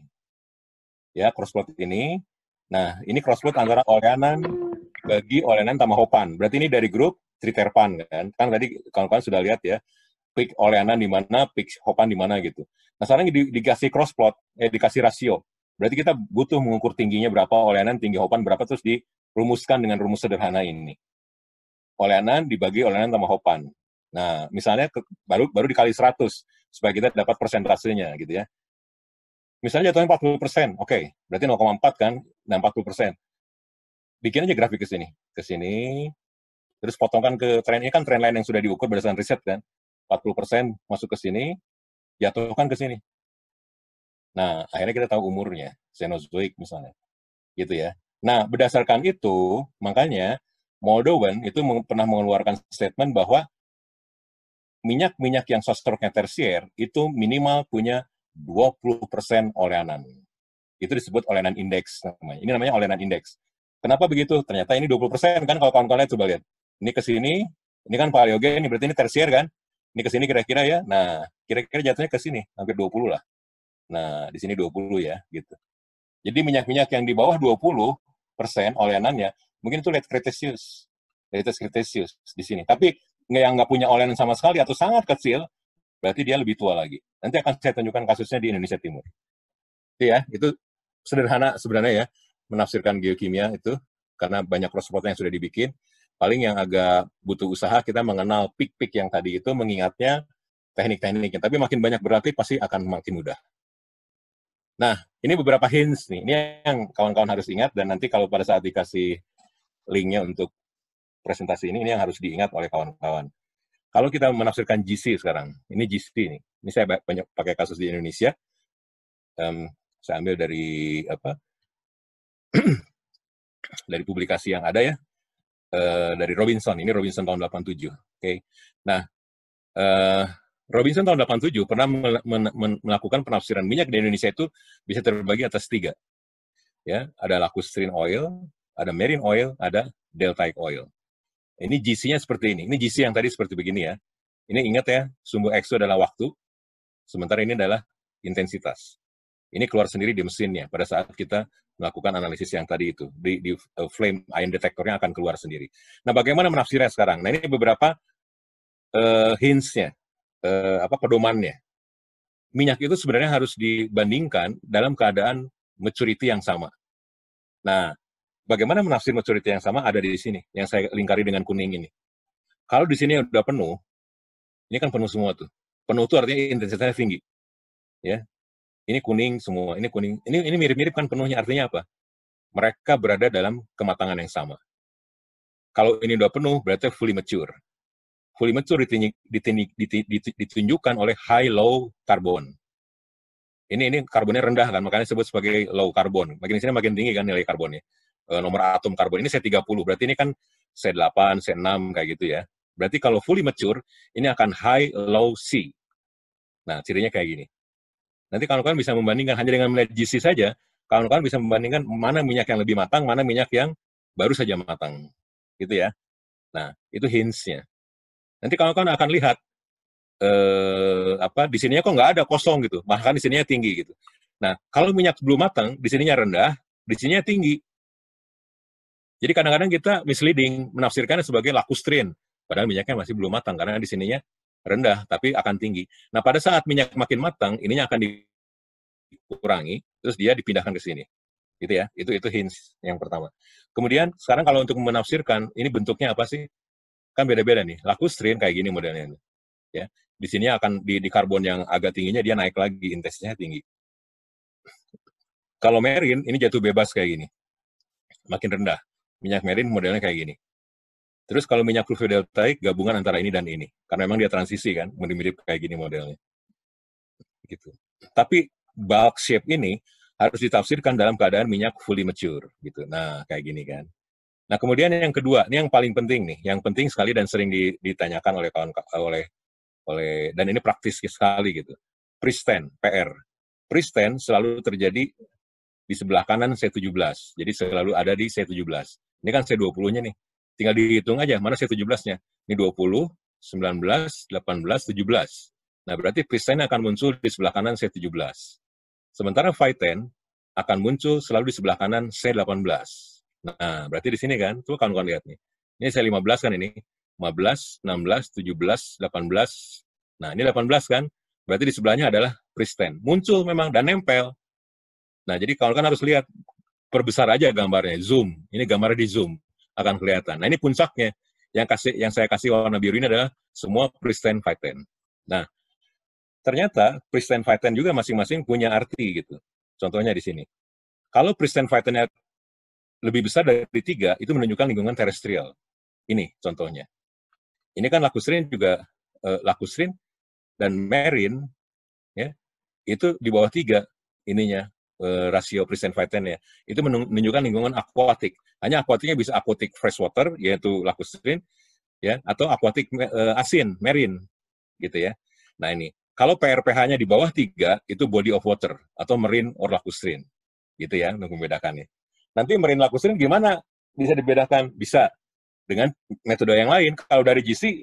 Ya, crossplot ini. Nah, ini crossplot antara oleanan bagi oleanan sama hopan. Berarti ini dari grup Tri Terpan kan. Kan tadi kalau kawan sudah lihat ya, pick Oleana di mana, pick Hopan di mana gitu. Nah, sekarang di, dikasih cross plot, eh dikasih rasio. Berarti kita butuh mengukur tingginya berapa Oleana, tinggi Hopan berapa terus dirumuskan dengan rumus sederhana ini. Oleana dibagi Oleana sama Hopan. Nah, misalnya ke, baru baru dikali 100 supaya kita dapat persentasenya gitu ya. Misalnya jatuhnya 40 persen, oke, okay. berarti 0,4 kan, dan nah, 40 persen. Bikin aja grafik ke sini, ke sini, Terus potongkan ke tren ini kan tren lain yang sudah diukur berdasarkan riset kan. 40% masuk ke sini, jatuhkan ke sini. Nah, akhirnya kita tahu umurnya, Cenozoic misalnya. Gitu ya. Nah, berdasarkan itu, makanya Moldovan itu pernah mengeluarkan statement bahwa minyak-minyak yang sosoknya tersier itu minimal punya 20% oleanan. Itu disebut oleanan indeks namanya. Ini namanya oleanan indeks. Kenapa begitu? Ternyata ini 20% kan kalau kawan-kawan coba lihat ini ke sini, ini kan paleogen, ini berarti ini tersier kan? Ini ke sini kira-kira ya. Nah, kira-kira jatuhnya ke sini, hampir 20 lah. Nah, di sini 20 ya, gitu. Jadi minyak-minyak yang di bawah 20 persen oleanannya, mungkin itu late Cretaceous. Late Cretaceous di sini. Tapi yang nggak punya oleanan sama sekali atau sangat kecil, berarti dia lebih tua lagi. Nanti akan saya tunjukkan kasusnya di Indonesia Timur. Itu ya, itu sederhana sebenarnya ya, menafsirkan geokimia itu, karena banyak cross yang sudah dibikin paling yang agak butuh usaha kita mengenal pik-pik yang tadi itu mengingatnya teknik-tekniknya tapi makin banyak berarti pasti akan makin mudah nah ini beberapa hints nih ini yang kawan-kawan harus ingat dan nanti kalau pada saat dikasih linknya untuk presentasi ini ini yang harus diingat oleh kawan-kawan kalau kita menafsirkan GC sekarang ini GC nih ini saya banyak pakai kasus di Indonesia um, saya ambil dari apa dari publikasi yang ada ya Eh, dari Robinson. Ini Robinson tahun 87. Oke. Okay? Nah, uh, Robinson tahun 87 pernah melakukan penafsiran minyak di Indonesia itu bisa terbagi atas tiga. Ya, ada lacustrine oil, ada marine oil, ada deltaic oil. Ini GC-nya seperti ini. Ini GC yang tadi seperti begini ya. Ini ingat ya, sumbu X adalah waktu, sementara ini adalah intensitas. Ini keluar sendiri di mesinnya pada saat kita melakukan analisis yang tadi itu. Di, di eh, flame ion detektornya akan keluar sendiri. Nah, bagaimana menafsirnya sekarang? Nah, ini beberapa uh, eh, hints uh, eh, apa pedomannya. Minyak itu sebenarnya harus dibandingkan dalam keadaan maturity yang sama. Nah, bagaimana menafsir maturity yang sama ada di sini, yang saya lingkari dengan kuning ini. Kalau di sini udah penuh, ini kan penuh semua tuh. Penuh itu artinya intensitasnya tinggi. Ya, ini kuning semua, ini kuning, ini ini mirip-mirip kan penuhnya artinya apa? Mereka berada dalam kematangan yang sama. Kalau ini udah penuh, berarti fully mature. Fully mature ditunjukkan oleh high low carbon. Ini ini karbonnya rendah kan, makanya disebut sebagai low carbon. Makin sini makin tinggi kan nilai karbonnya. E, nomor atom karbon ini C30, berarti ini kan C8, C6 kayak gitu ya. Berarti kalau fully mature, ini akan high low C. Nah, cirinya kayak gini. Nanti kawan-kawan bisa membandingkan hanya dengan melihat GC saja, kawan-kawan bisa membandingkan mana minyak yang lebih matang, mana minyak yang baru saja matang. Gitu ya. Nah, itu hints-nya. Nanti kawan-kawan akan lihat eh apa di sininya kok nggak ada kosong gitu, bahkan di sininya tinggi gitu. Nah, kalau minyak belum matang, di sininya rendah, di sininya tinggi. Jadi kadang-kadang kita misleading, menafsirkannya sebagai laku strain, padahal minyaknya masih belum matang karena di sininya rendah tapi akan tinggi. Nah, pada saat minyak makin matang, ininya akan dikurangi, terus dia dipindahkan ke sini. Gitu ya. Itu itu hints yang pertama. Kemudian sekarang kalau untuk menafsirkan, ini bentuknya apa sih? Kan beda-beda nih. Laku strain kayak gini modelnya. Ya. Di sini akan di, di karbon yang agak tingginya dia naik lagi, intensitasnya tinggi. Kalau merin ini jatuh bebas kayak gini. Makin rendah. Minyak merin modelnya kayak gini. Terus kalau minyak deltaik gabungan antara ini dan ini. Karena memang dia transisi kan, mirip-mirip kayak gini modelnya. Gitu. Tapi bulk shape ini harus ditafsirkan dalam keadaan minyak fully mature gitu. Nah, kayak gini kan. Nah, kemudian yang kedua, ini yang paling penting nih, yang penting sekali dan sering ditanyakan oleh kawan oleh oleh dan ini praktis sekali gitu. Pristen, PR. Pristen selalu terjadi di sebelah kanan C17. Jadi selalu ada di C17. Ini kan C20-nya nih. Tinggal dihitung aja, mana sih 17-nya? Ini 20, 19, 18, 17. Nah, berarti plus akan muncul di sebelah kanan C17. Sementara ten akan muncul selalu di sebelah kanan C18. Nah, berarti di sini kan, tuh kawan-kawan lihat nih. Ini C15 kan ini, 15, 16, 17, 18. Nah, ini 18 kan? Berarti di sebelahnya adalah pristen. Muncul memang dan nempel. Nah, jadi kawan-kawan harus lihat, perbesar aja gambarnya, zoom. Ini gambarnya di zoom akan kelihatan. Nah ini puncaknya yang kasih yang saya kasih warna biru ini adalah semua pristine phyton. Nah ternyata pristine phyton juga masing-masing punya arti gitu. Contohnya di sini. Kalau pristine phytonnya lebih besar dari tiga, itu menunjukkan lingkungan terestrial. Ini contohnya. Ini kan lakusrin juga eh, lakusrin dan marine ya itu di bawah tiga ininya Eh, rasio present vitamin ya. Itu menunjukkan lingkungan akuatik. Hanya akuatiknya bisa akuatik freshwater yaitu lakustrin ya atau akuatik eh, asin marine gitu ya. Nah ini kalau PRPH-nya di bawah tiga itu body of water atau marine or lacustrine gitu ya untuk membedakannya. Nanti marine lacustrine gimana bisa dibedakan? Bisa dengan metode yang lain. Kalau dari GC,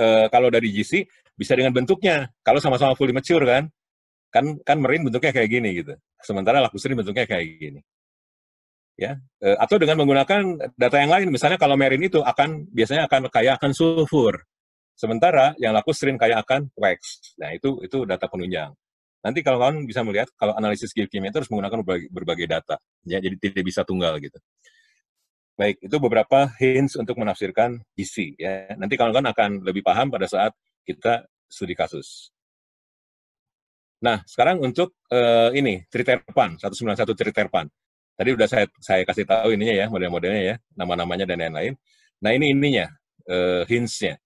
eh, kalau dari GC bisa dengan bentuknya. Kalau sama-sama fully mature kan, Kan kan merin bentuknya kayak gini gitu. Sementara lakusri bentuknya kayak gini. Ya, e, atau dengan menggunakan data yang lain, misalnya kalau merin itu akan biasanya akan kaya akan sulfur. Sementara yang lakusrin kaya akan wax. Nah, itu itu data penunjang. Nanti kalau kawan bisa melihat kalau analisis geokimia itu harus menggunakan berbagai, berbagai data. Ya, jadi tidak bisa tunggal gitu. Baik, itu beberapa hints untuk menafsirkan isi. Ya. Nanti kalau kawan akan lebih paham pada saat kita studi kasus. Nah, sekarang untuk uh, ini Triterpan 191 Triterpan. Tadi sudah saya saya kasih tahu ininya ya, model-modelnya ya, nama-namanya dan lain-lain. Nah, ini ininya uh, hints-nya.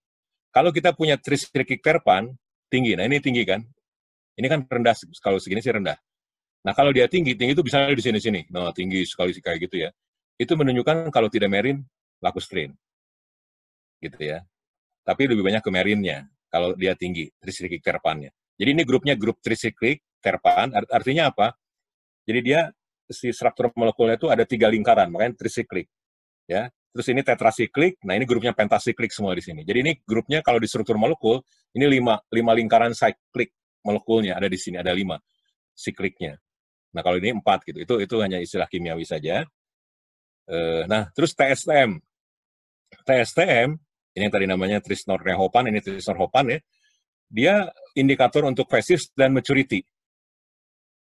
Kalau kita punya terpan tinggi. Nah, ini tinggi kan? Ini kan rendah kalau segini sih rendah. Nah, kalau dia tinggi, tinggi itu bisa di sini-sini. Nah, tinggi sekali kayak gitu ya. Itu menunjukkan kalau tidak merin, laku strain, Gitu ya. Tapi lebih banyak ke merinnya kalau dia tinggi, terpannya. Jadi ini grupnya grup trisiklik terpaan, art artinya apa? Jadi dia si struktur molekulnya itu ada tiga lingkaran, makanya trisiklik. Ya, terus ini tetrasiklik, nah ini grupnya pentasiklik semua di sini. Jadi ini grupnya kalau di struktur molekul, ini lima, lima lingkaran siklik molekulnya ada di sini, ada lima sikliknya. Nah kalau ini empat gitu, itu itu hanya istilah kimiawi saja. Uh, nah terus TSTM, TSTM ini yang tadi namanya trisnornehopan, ini trisnorhopan ya dia indikator untuk crisis dan maturity.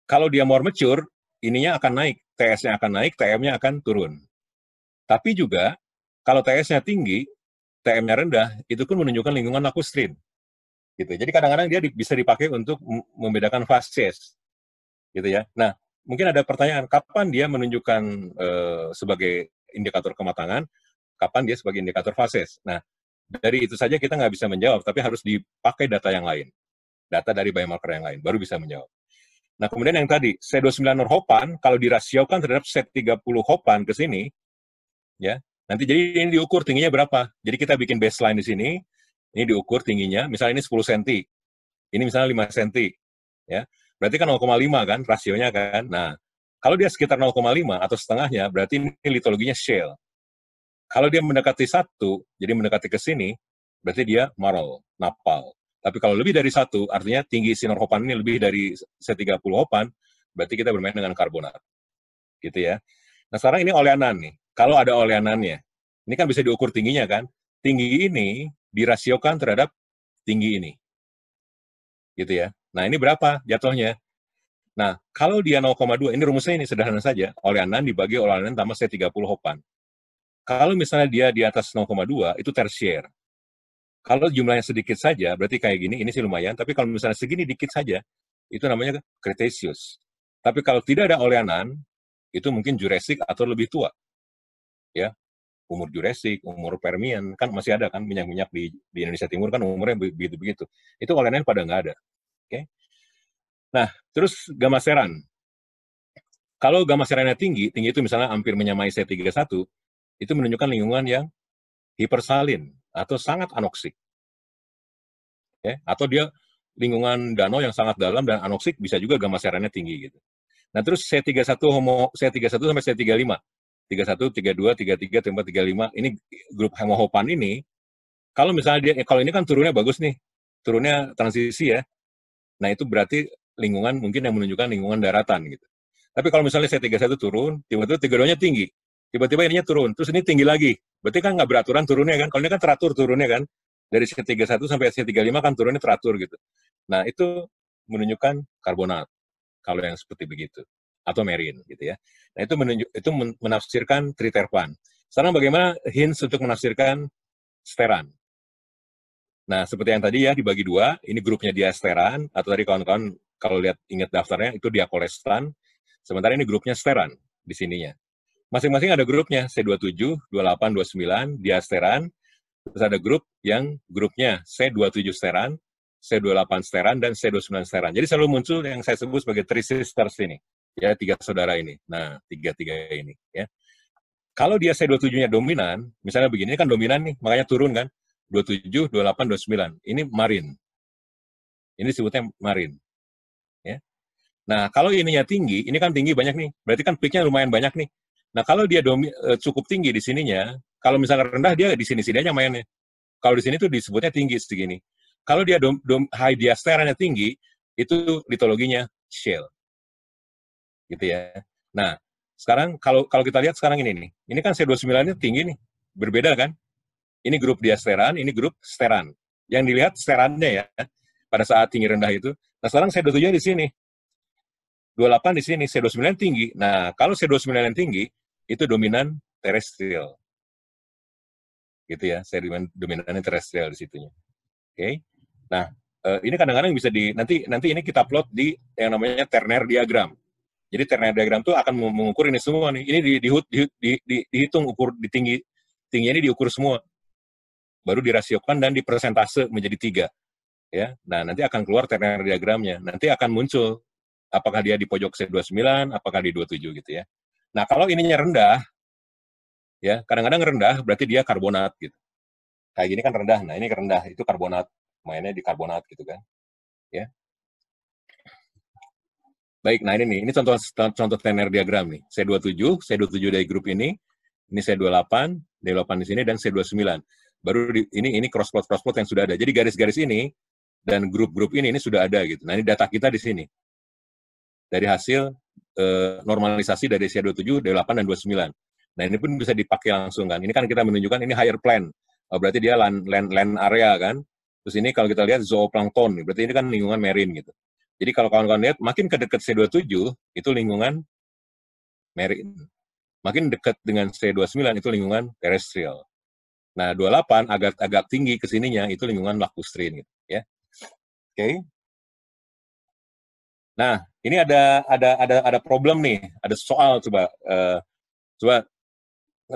Kalau dia more mature, ininya akan naik, TS-nya akan naik, TM-nya akan turun. Tapi juga, kalau TS-nya tinggi, TM-nya rendah, itu pun menunjukkan lingkungan laku strain. Gitu. Jadi kadang-kadang dia bisa dipakai untuk membedakan fases. Gitu ya. Nah, mungkin ada pertanyaan, kapan dia menunjukkan uh, sebagai indikator kematangan, kapan dia sebagai indikator fases? Nah, dari itu saja kita nggak bisa menjawab, tapi harus dipakai data yang lain. Data dari biomarker yang lain, baru bisa menjawab. Nah, kemudian yang tadi, C29 norhopan, kalau dirasiokan terhadap C30 hopan ke sini, ya, nanti jadi ini diukur tingginya berapa. Jadi kita bikin baseline di sini, ini diukur tingginya, misalnya ini 10 cm, ini misalnya 5 cm, ya. Berarti kan 0,5 kan, rasionya kan. Nah, kalau dia sekitar 0,5 atau setengahnya, berarti ini litologinya shale. Kalau dia mendekati satu, jadi mendekati ke sini, berarti dia marol, napal. Tapi kalau lebih dari satu, artinya tinggi sinar hopan ini lebih dari C30 hopan, berarti kita bermain dengan karbonat. Gitu ya. Nah sekarang ini oleanan nih. Kalau ada oleanannya, ini kan bisa diukur tingginya kan. Tinggi ini dirasiokan terhadap tinggi ini. Gitu ya. Nah ini berapa jatuhnya? Nah kalau dia 0,2, ini rumusnya ini sederhana saja. Oleanan dibagi oleanan tambah C30 hopan. Kalau misalnya dia di atas 0,2 itu tersier. Kalau jumlahnya sedikit saja, berarti kayak gini, ini sih lumayan. Tapi kalau misalnya segini dikit saja, itu namanya Cretaceous. Tapi kalau tidak ada oleanan, itu mungkin Jurassic atau lebih tua. Ya, umur Jurassic, umur Permian, kan masih ada kan minyak-minyak di, di Indonesia Timur kan umurnya begitu-begitu. Itu oleanan pada nggak ada. Oke. Okay? Nah, terus gamma seran. Kalau gamma serannya tinggi, tinggi itu misalnya hampir menyamai C31, itu menunjukkan lingkungan yang hipersalin atau sangat anoksik. Ya, atau dia lingkungan danau yang sangat dalam dan anoksik bisa juga gamma serannya tinggi gitu. Nah, terus C31 homo C31 sampai C35. 31, 32, 33, 34, 35 ini grup hemohopan ini kalau misalnya dia kalau ini kan turunnya bagus nih. Turunnya transisi ya. Nah, itu berarti lingkungan mungkin yang menunjukkan lingkungan daratan gitu. Tapi kalau misalnya C31 turun, tiba-tiba 32-nya tinggi tiba-tiba ininya turun, terus ini tinggi lagi. Berarti kan nggak beraturan turunnya kan, kalau ini kan teratur turunnya kan. Dari C31 sampai C35 kan turunnya teratur gitu. Nah itu menunjukkan karbonat, kalau yang seperti begitu. Atau merin gitu ya. Nah itu, menunjuk, itu menafsirkan triterpan. Sekarang bagaimana hints untuk menafsirkan steran? Nah, seperti yang tadi ya dibagi dua, ini grupnya diasteran atau tadi kawan-kawan kalau lihat ingat daftarnya itu diakolestan. Sementara ini grupnya steran di sininya masing-masing ada grupnya C27, 28, 29, diasteran, terus ada grup yang grupnya C27 steran, C28 steran, dan C29 steran. Jadi selalu muncul yang saya sebut sebagai three sisters ini, ya tiga saudara ini. Nah, tiga-tiga ini, ya. Kalau dia C27-nya dominan, misalnya begini, kan dominan nih, makanya turun kan, 27, 28, 29. Ini marin. Ini sebutnya marin. Ya. Nah, kalau ininya tinggi, ini kan tinggi banyak nih. Berarti kan peaknya lumayan banyak nih. Nah, kalau dia domi, e, cukup tinggi di sininya, kalau misalnya rendah dia di sini-sini aja mainnya. Kalau di sini tuh disebutnya tinggi segini. Kalau dia dom, dom, high diasteranya tinggi, itu litologinya shale. Gitu ya. Nah, sekarang kalau kalau kita lihat sekarang ini nih. Ini kan C29-nya tinggi nih. Berbeda kan? Ini grup diasteran, ini grup steran. Yang dilihat sterannya ya pada saat tinggi rendah itu. Nah, sekarang C27 di sini. 28 di sini, C29 tinggi. Nah, kalau C29 yang tinggi, itu dominan terestrial. Gitu ya, sedimen dominannya terestrial di situnya. Oke. Okay? Nah, eh, ini kadang-kadang bisa di nanti nanti ini kita plot di yang namanya ternary diagram. Jadi ternary diagram itu akan mengukur ini semua nih. Ini di, di, di, di, di dihitung ukur di tinggi tinggi ini diukur semua. Baru dirasiokan dan dipersentase menjadi tiga. Ya, nah nanti akan keluar ternary diagramnya. Nanti akan muncul apakah dia di pojok C29, apakah di 27 gitu ya. Nah, kalau ininya rendah, ya kadang-kadang rendah berarti dia karbonat gitu. Kayak gini kan rendah, nah ini rendah, itu karbonat. Mainnya di karbonat gitu kan. Ya. Baik, nah ini nih, ini contoh contoh tenor diagram nih. C27, C27 dari grup ini, ini C28, D8 di sini, dan C29. Baru di, ini ini cross plot cross plot yang sudah ada. Jadi garis-garis ini dan grup-grup ini ini sudah ada gitu. Nah ini data kita di sini dari hasil eh, normalisasi dari SIA 27, 28, dan 29. Nah ini pun bisa dipakai langsung kan. Ini kan kita menunjukkan ini higher plan, eh, berarti dia land, land, land area kan. Terus ini kalau kita lihat zooplankton, berarti ini kan lingkungan marine gitu. Jadi kalau kawan-kawan lihat, makin ke dekat C27, itu lingkungan marine. Makin dekat dengan C29, itu lingkungan terrestrial. Nah, 28 agak agak tinggi ke sininya, itu lingkungan lakustrin. Gitu, ya. Oke. Okay. Nah, ini ada ada ada ada problem nih, ada soal coba uh, coba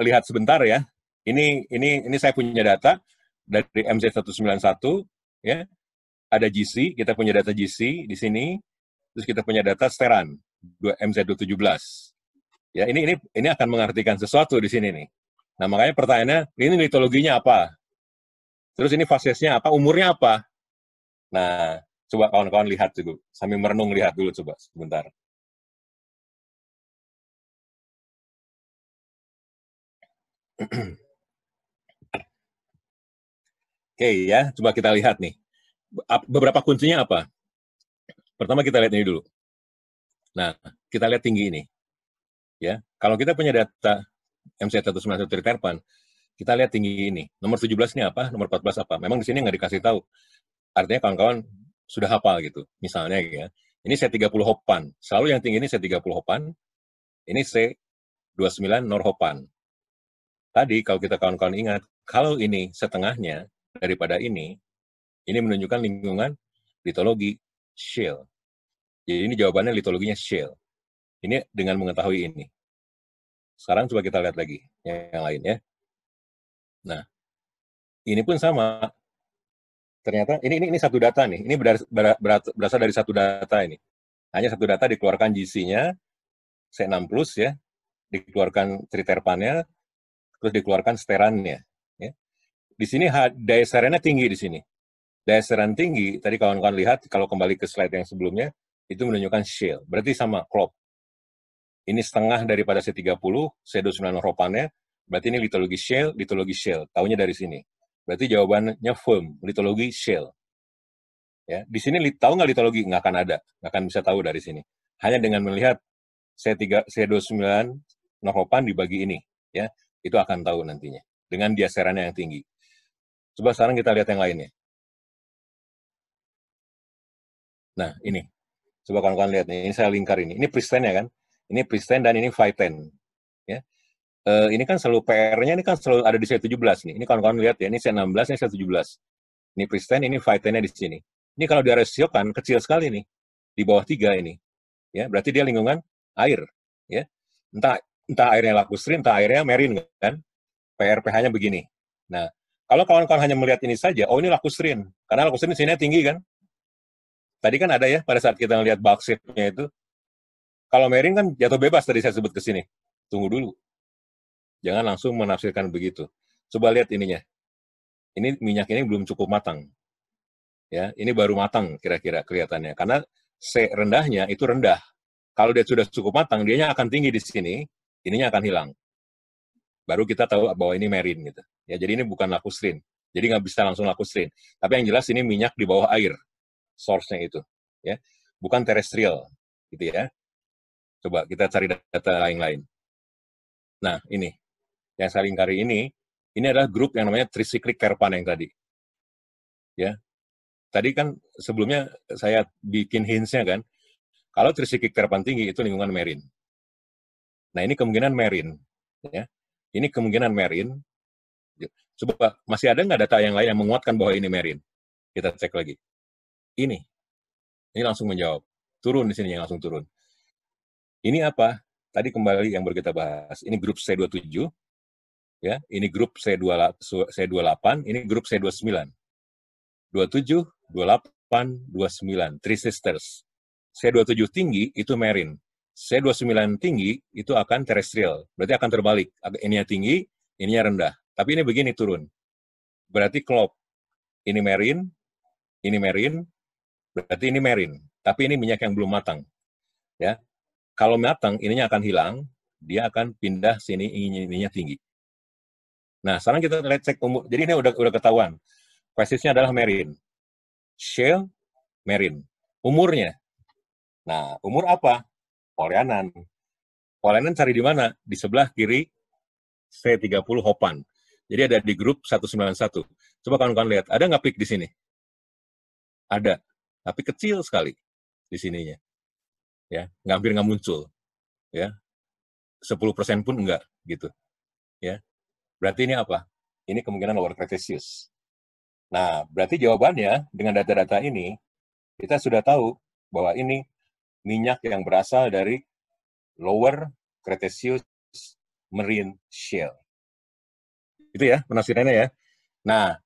lihat sebentar ya. Ini ini ini saya punya data dari MC191 ya. Ada GC, kita punya data GC di sini. Terus kita punya data Steran 2 MC217. Ya, ini ini ini akan mengartikan sesuatu di sini nih. Nah, makanya pertanyaannya ini mitologinya apa? Terus ini fasesnya apa? Umurnya apa? Nah, Coba kawan-kawan lihat dulu, sambil merenung lihat dulu coba sebentar. Oke okay, ya, coba kita lihat nih. Beberapa kuncinya apa? Pertama kita lihat ini dulu. Nah, kita lihat tinggi ini. Ya, kalau kita punya data MC191 terpan, kita lihat tinggi ini. Nomor 17 ini apa? Nomor 14 apa? Memang di sini nggak dikasih tahu. Artinya kawan-kawan sudah hafal gitu. Misalnya gitu ya, ini C30 Hopan. Selalu yang tinggi ini C30 Hopan, ini C29 Norhopan. Tadi kalau kita kawan-kawan ingat, kalau ini setengahnya daripada ini, ini menunjukkan lingkungan litologi shale. Jadi ini jawabannya litologinya shale. Ini dengan mengetahui ini. Sekarang coba kita lihat lagi yang lain ya. Nah, ini pun sama ternyata ini ini, ini satu data nih. Ini berasal dari satu data ini. Hanya satu data dikeluarkan GC-nya C6 plus ya, dikeluarkan triterpannya, terus dikeluarkan sterannya. Ya. Di sini daya serannya tinggi di sini. Daya seran tinggi, tadi kawan-kawan lihat kalau kembali ke slide yang sebelumnya, itu menunjukkan shale. Berarti sama, klop. Ini setengah daripada C30, C29 ropannya, berarti ini litologi shale, litologi shale. tahunya dari sini. Berarti jawabannya firm, litologi shell. Ya, di sini tahu nggak litologi? Nggak akan ada, nggak akan bisa tahu dari sini. Hanya dengan melihat C3, C29, Norhopan dibagi ini, ya itu akan tahu nantinya dengan diaserannya yang tinggi. Coba sekarang kita lihat yang lainnya. Nah, ini. Coba kawan-kawan lihat nih, ini saya lingkar ini. Ini pristine ya kan? Ini pristine dan ini phyten. Ya uh, ini kan selalu PR-nya ini kan selalu ada di c 17 nih. Ini kawan-kawan lihat ya, ini c 16, ini c 17. Ini pristine ini Phytene-nya di sini. Ini kalau dia rasio kan kecil sekali nih. Di bawah tiga ini. Ya, berarti dia lingkungan air, ya. Entah entah airnya lakustrin, entah airnya merin kan. PR ph nya begini. Nah, kalau kawan-kawan hanya melihat ini saja, oh ini lakustrin Karena lakustrin sini tinggi kan. Tadi kan ada ya pada saat kita melihat baksitnya itu kalau merin kan jatuh bebas tadi saya sebut ke sini. Tunggu dulu Jangan langsung menafsirkan begitu. Coba lihat ininya. Ini minyak ini belum cukup matang. Ya, ini baru matang kira-kira kelihatannya. Karena C rendahnya itu rendah. Kalau dia sudah cukup matang, dianya akan tinggi di sini, ininya akan hilang. Baru kita tahu bahwa ini merin gitu. Ya, jadi ini bukan lakustrin. Jadi nggak bisa langsung lakustrin. Tapi yang jelas ini minyak di bawah air. Source-nya itu, ya. Bukan terestrial gitu ya. Coba kita cari data lain-lain. Nah, ini yang saya lingkari ini, ini adalah grup yang namanya tricyclic terpan yang tadi. Ya, tadi kan sebelumnya saya bikin hintsnya kan, kalau tricyclic terpan tinggi itu lingkungan marine. Nah ini kemungkinan marine, ya. Ini kemungkinan marine. Coba masih ada nggak data yang lain yang menguatkan bahwa ini marine? Kita cek lagi. Ini, ini langsung menjawab. Turun di sini yang langsung turun. Ini apa? Tadi kembali yang baru kita bahas. Ini grup C27, ya ini grup C28 C28 ini grup C29 27 28 29 three sisters C27 tinggi itu marine C29 tinggi itu akan terestrial berarti akan terbalik ininya tinggi ininya rendah tapi ini begini turun berarti klop ini marine ini marine berarti ini marine tapi ini minyak yang belum matang ya kalau matang ininya akan hilang dia akan pindah sini ininya tinggi Nah, sekarang kita lihat cek umur. Jadi ini udah udah ketahuan. Spesiesnya adalah marine. Shell marine. Umurnya. Nah, umur apa? Polianan. Polianan cari di mana? Di sebelah kiri C30 Hopan. Jadi ada di grup 191. Coba kawan-kawan lihat, ada nggak pik di sini? Ada, tapi kecil sekali di sininya. Ya, nggak hampir nggak muncul. Ya, 10% pun enggak gitu. Ya, Berarti ini apa? Ini kemungkinan lower cretaceous. Nah, berarti jawabannya dengan data-data ini, kita sudah tahu bahwa ini minyak yang berasal dari lower Cretaceous marine shale. Itu ya penafsirannya ya. Nah,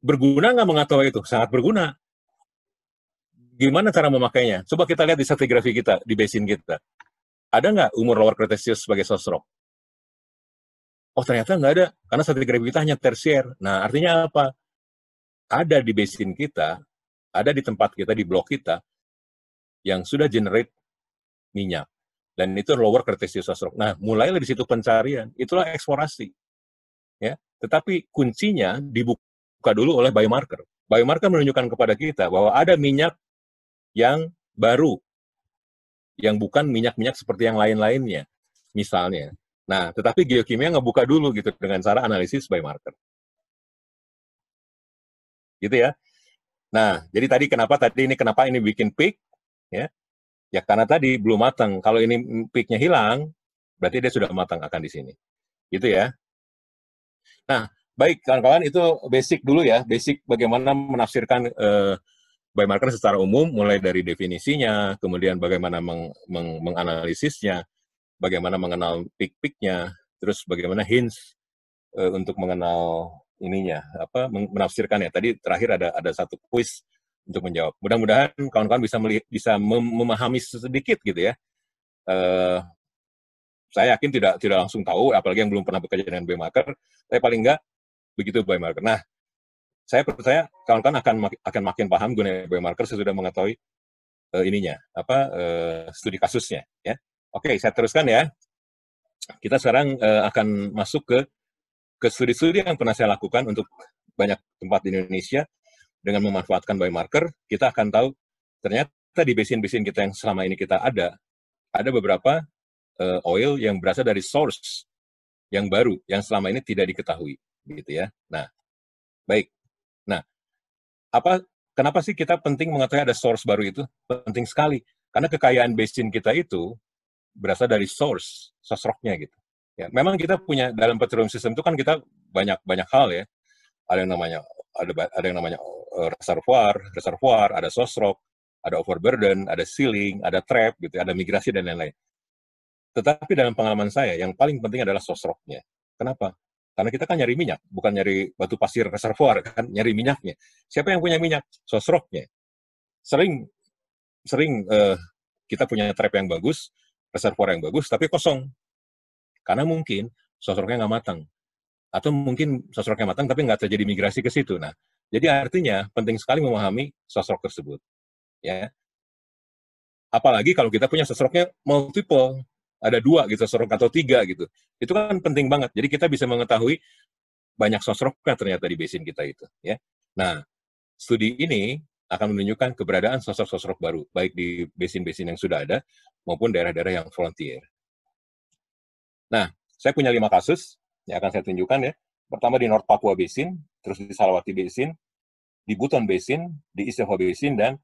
berguna nggak mengetahui itu? Sangat berguna. Gimana cara memakainya? Coba kita lihat di stratigrafi kita, di basin kita. Ada nggak umur lower Cretaceous sebagai source rock? oh ternyata nggak ada karena strategi kita hanya tersier nah artinya apa ada di basin kita ada di tempat kita di blok kita yang sudah generate minyak dan itu lower cretaceous stroke. Nah, mulailah di situ pencarian, itulah eksplorasi. Ya, tetapi kuncinya dibuka dulu oleh biomarker. Biomarker menunjukkan kepada kita bahwa ada minyak yang baru yang bukan minyak-minyak seperti yang lain-lainnya. Misalnya, Nah, tetapi geokimia ngebuka dulu gitu dengan cara analisis biomarker. Gitu ya. Nah, jadi tadi kenapa tadi ini kenapa ini bikin peak ya? Ya karena tadi belum matang. Kalau ini peaknya hilang, berarti dia sudah matang akan di sini. Gitu ya. Nah, baik kawan-kawan itu basic dulu ya, basic bagaimana menafsirkan by eh, biomarker secara umum mulai dari definisinya, kemudian bagaimana meng meng menganalisisnya, bagaimana mengenal pick-picknya, terus bagaimana hints uh, untuk mengenal ininya, apa menafsirkan ya Tadi terakhir ada ada satu kuis untuk menjawab. Mudah-mudahan kawan-kawan bisa melihat, bisa mem memahami sedikit gitu ya. Uh, saya yakin tidak tidak langsung tahu, apalagi yang belum pernah bekerja dengan marker tapi paling enggak begitu marker Nah, saya percaya kawan-kawan akan akan makin paham guna marker sesudah mengetahui uh, ininya apa uh, studi kasusnya ya Oke, saya teruskan ya. Kita sekarang uh, akan masuk ke ke studi-studi yang pernah saya lakukan untuk banyak tempat di Indonesia dengan memanfaatkan biomarker, kita akan tahu ternyata di basin-basin kita yang selama ini kita ada, ada beberapa uh, oil yang berasal dari source yang baru, yang selama ini tidak diketahui, gitu ya. Nah, baik. Nah, apa kenapa sih kita penting mengetahui ada source baru itu? Penting sekali. Karena kekayaan basin kita itu berasal dari source, sosroknya gitu. Ya, memang kita punya dalam petroleum system itu kan kita banyak banyak hal ya. Ada yang namanya ada ada yang namanya eh, reservoir, reservoir, ada sosrok, ada overburden, ada sealing, ada trap gitu, ya, ada migrasi dan lain-lain. Tetapi dalam pengalaman saya yang paling penting adalah sosroknya. Kenapa? Karena kita kan nyari minyak, bukan nyari batu pasir reservoir kan, nyari minyaknya. Siapa yang punya minyak? Sosroknya. Sering sering uh, kita punya trap yang bagus, reservoir yang bagus tapi kosong. Karena mungkin sosoknya nggak matang. Atau mungkin sosoknya matang tapi nggak terjadi migrasi ke situ. Nah, jadi artinya penting sekali memahami sosok tersebut. Ya. Apalagi kalau kita punya sosoknya multiple, ada dua gitu sosok atau tiga gitu. Itu kan penting banget. Jadi kita bisa mengetahui banyak sosoknya ternyata di basin kita itu, ya. Nah, studi ini akan menunjukkan keberadaan sosok-sosok baru, baik di basin-basin yang sudah ada maupun daerah-daerah yang frontier. Nah, saya punya lima kasus yang akan saya tunjukkan ya. Pertama di North Papua Basin, terus di Salawati Basin, di Buton Basin, di Istiqwa Basin, dan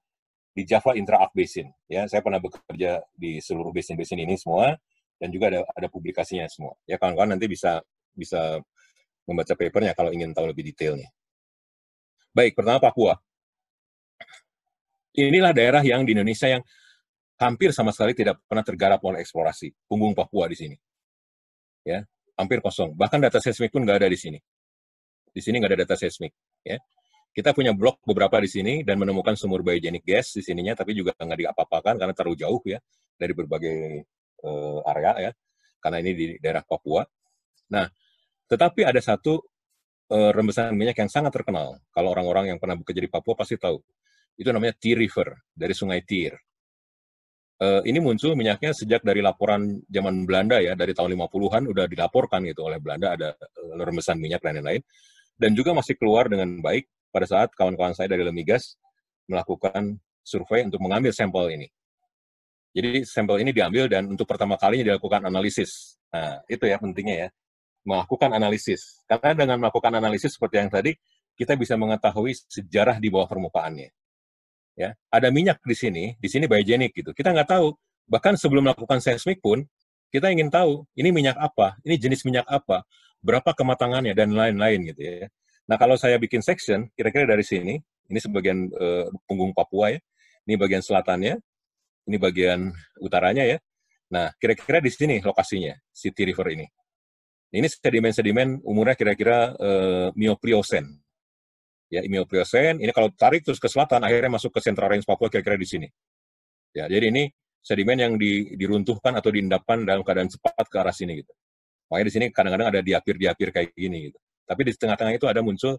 di Java intra Ark Basin. Ya, saya pernah bekerja di seluruh basin-basin ini semua, dan juga ada, ada publikasinya semua. Ya, kawan-kawan nanti bisa bisa membaca papernya kalau ingin tahu lebih detailnya. Baik, pertama Papua inilah daerah yang di Indonesia yang hampir sama sekali tidak pernah tergarap oleh eksplorasi punggung Papua di sini ya hampir kosong bahkan data seismik pun nggak ada di sini di sini nggak ada data seismik ya kita punya blok beberapa di sini dan menemukan sumur biogenik gas di sininya tapi juga nggak diapa-apakan karena terlalu jauh ya dari berbagai uh, area ya karena ini di daerah Papua nah tetapi ada satu uh, rembesan minyak yang sangat terkenal kalau orang-orang yang pernah bekerja di Papua pasti tahu itu namanya Tea River, dari sungai Tir. Uh, ini muncul minyaknya sejak dari laporan zaman Belanda ya, dari tahun 50-an udah dilaporkan gitu oleh Belanda ada eh, remesan minyak dan lain-lain. Dan juga masih keluar dengan baik pada saat kawan-kawan saya dari Lemigas melakukan survei untuk mengambil sampel ini. Jadi sampel ini diambil dan untuk pertama kalinya dilakukan analisis. Nah, itu ya pentingnya ya. Melakukan analisis. Karena dengan melakukan analisis seperti yang tadi, kita bisa mengetahui sejarah di bawah permukaannya ya ada minyak di sini, di sini biogenik gitu. Kita nggak tahu. Bahkan sebelum melakukan seismik pun, kita ingin tahu ini minyak apa, ini jenis minyak apa, berapa kematangannya dan lain-lain gitu ya. Nah kalau saya bikin section, kira-kira dari sini, ini sebagian uh, punggung Papua ya, ini bagian selatannya, ini bagian utaranya ya. Nah kira-kira di sini lokasinya, City River ini. Ini sedimen-sedimen umurnya kira-kira uh, eh, Miopliosen ya Emil ini kalau tarik terus ke selatan akhirnya masuk ke Central Range Papua kira-kira di sini ya jadi ini sedimen yang di, diruntuhkan atau diendapkan dalam keadaan cepat ke arah sini gitu makanya di sini kadang-kadang ada diapir-diapir kayak gini gitu tapi di tengah-tengah itu ada muncul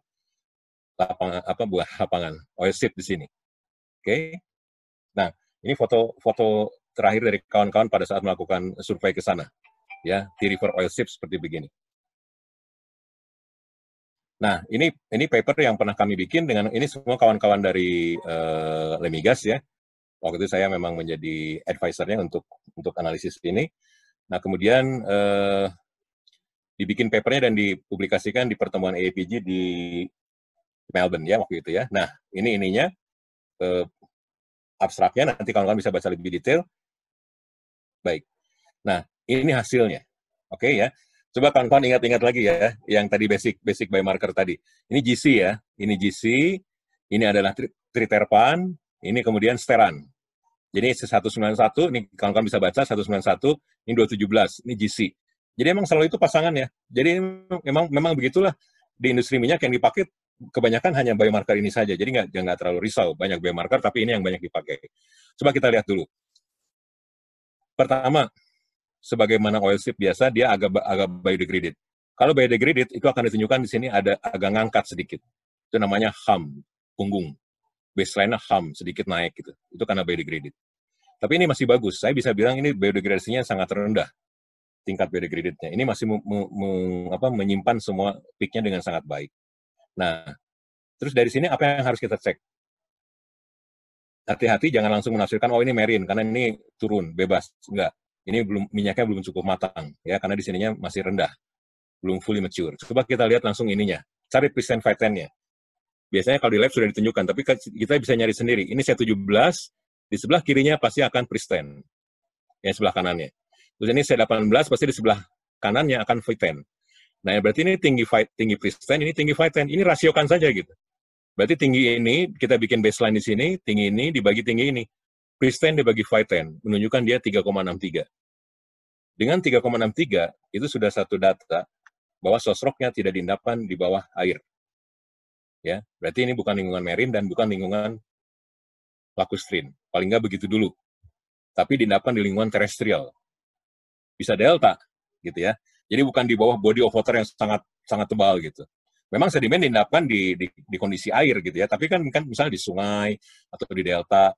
lapangan apa buah lapangan oasis di sini oke okay? nah ini foto foto terakhir dari kawan-kawan pada saat melakukan survei ke sana ya di river oil ship seperti begini Nah, ini ini paper yang pernah kami bikin dengan ini semua kawan-kawan dari uh, eh, Lemigas ya. Waktu itu saya memang menjadi advisernya untuk untuk analisis ini. Nah, kemudian uh, dibikin papernya dan dipublikasikan di pertemuan AAPG di Melbourne ya waktu itu ya. Nah, ini ininya uh, abstraknya nanti kawan-kawan bisa baca lebih detail. Baik. Nah, ini hasilnya. Oke okay, ya. Coba kawan-kawan ingat-ingat lagi ya, yang tadi basic basic biomarker tadi. Ini GC ya, ini GC, ini adalah tri triterpan, ini kemudian steran. Jadi 191, ini kawan-kawan bisa baca 191, ini 217, ini GC. Jadi emang selalu itu pasangan ya. Jadi memang memang begitulah di industri minyak yang dipakai kebanyakan hanya biomarker ini saja. Jadi nggak nggak terlalu risau banyak biomarker, tapi ini yang banyak dipakai. Coba kita lihat dulu. Pertama, sebagaimana oil slip biasa dia agak agak biodegraded. Kalau biodegraded itu akan ditunjukkan di sini ada agak ngangkat sedikit. Itu namanya HAM, punggung. Baseline-nya hum, sedikit naik gitu. Itu karena biodegraded. Tapi ini masih bagus. Saya bisa bilang ini biodegradasinya sangat rendah tingkat biodegradednya. Ini masih apa, menyimpan semua peaknya dengan sangat baik. Nah, terus dari sini apa yang harus kita cek? Hati-hati jangan langsung menafsirkan, oh ini marine, karena ini turun, bebas. Enggak ini belum minyaknya belum cukup matang ya karena di sininya masih rendah belum fully mature coba kita lihat langsung ininya cari percent fatennya biasanya kalau di lab sudah ditunjukkan tapi kita bisa nyari sendiri ini saya 17 di sebelah kirinya pasti akan pristen, yang sebelah kanannya terus ini saya 18 pasti di sebelah kanannya akan faten nah ya, berarti ini tinggi fight tinggi pristen, ini tinggi faten ini rasiokan saja gitu berarti tinggi ini kita bikin baseline di sini tinggi ini dibagi tinggi ini Christian dibagi 10 menunjukkan dia 3,63. Dengan 3,63 itu sudah satu data bahwa sosroknya tidak diendapkan di bawah air. Ya, berarti ini bukan lingkungan marine dan bukan lingkungan lakustrin. Paling nggak begitu dulu. Tapi diendapkan di lingkungan terestrial. Bisa delta, gitu ya. Jadi bukan di bawah body of water yang sangat sangat tebal gitu memang sedimen diendapkan di, di, di kondisi air gitu ya, tapi kan kan misalnya di sungai atau di delta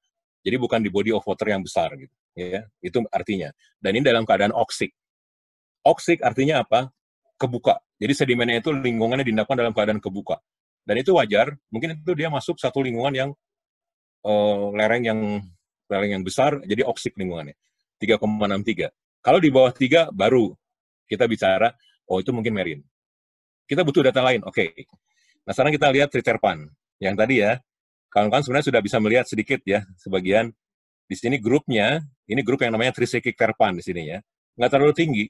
jadi bukan di body of water yang besar gitu, ya. Itu artinya. Dan ini dalam keadaan oksik. Oksik artinya apa? Kebuka. Jadi sedimennya itu lingkungannya didapatkan dalam keadaan kebuka. Dan itu wajar, mungkin itu dia masuk satu lingkungan yang uh, lereng yang lereng yang besar, jadi oksik lingkungannya. 3,63. Kalau di bawah 3 baru kita bicara, oh itu mungkin marine. Kita butuh data lain, oke. Okay. Nah sekarang kita lihat triterpan. Yang tadi ya, kawan-kawan sebenarnya sudah bisa melihat sedikit ya sebagian di sini grupnya ini grup yang namanya trisekik terpan di sini ya nggak terlalu tinggi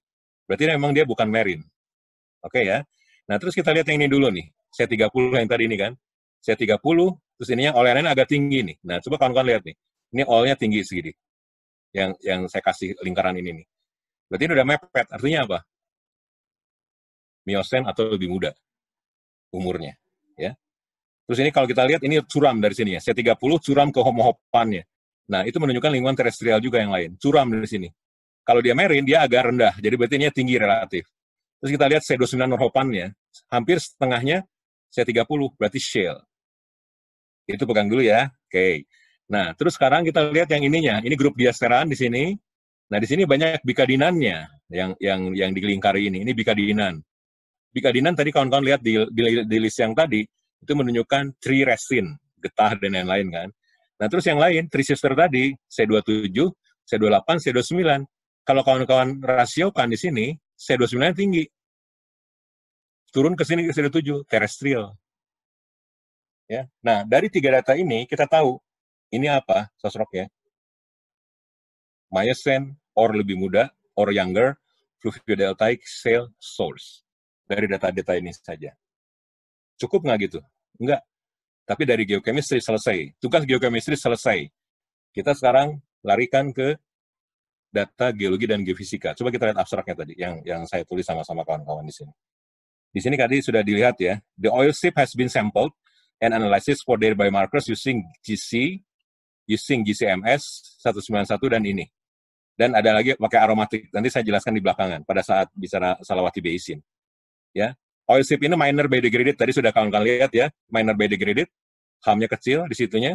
berarti memang dia bukan marine oke okay, ya nah terus kita lihat yang ini dulu nih C30 yang tadi ini kan C30 terus ininya oleannya agak tinggi nih nah coba kawan-kawan lihat nih ini olnya tinggi segini yang yang saya kasih lingkaran ini nih berarti ini udah mepet artinya apa miosen atau lebih muda umurnya ya Terus ini kalau kita lihat ini curam dari sini ya, C30 curam ke homohopannya. Nah, itu menunjukkan lingkungan terestrial juga yang lain, curam dari sini. Kalau dia marine, dia agak rendah, jadi berarti ini tinggi relatif. Terus kita lihat C29 norhopannya, hampir setengahnya C30, berarti shale. Itu pegang dulu ya, oke. Okay. Nah, terus sekarang kita lihat yang ininya, ini grup diasteran di sini. Nah, di sini banyak bikadinannya yang yang yang dilingkari ini, ini bikadinan. Bikadinan tadi kawan-kawan lihat di, di, di list yang tadi, itu menunjukkan tri resin getah dan lain-lain kan. Nah terus yang lain, tri sister tadi, C27, C28, C29. Kalau kawan-kawan rasiokan di sini, C29 tinggi. Turun ke sini ke C27, terestrial. Ya. Nah, dari tiga data ini kita tahu ini apa sosrok ya. Myosin, or lebih muda, or younger, deltaic cell source. Dari data-data ini saja. Cukup nggak gitu? Enggak. Tapi dari geochemistry selesai. Tugas geochemistry selesai. Kita sekarang larikan ke data geologi dan geofisika. Coba kita lihat abstraknya tadi yang yang saya tulis sama-sama kawan-kawan di sini. Di sini tadi sudah dilihat ya, the oil seep has been sampled and analysis for their biomarkers using GC, using GCMS 191 dan ini. Dan ada lagi pakai aromatik. Nanti saya jelaskan di belakangan pada saat bicara Salawati Basin. Ya, oil sip ini minor by degraded, tadi sudah kawan-kawan lihat ya, minor by degraded, hamnya kecil di situnya.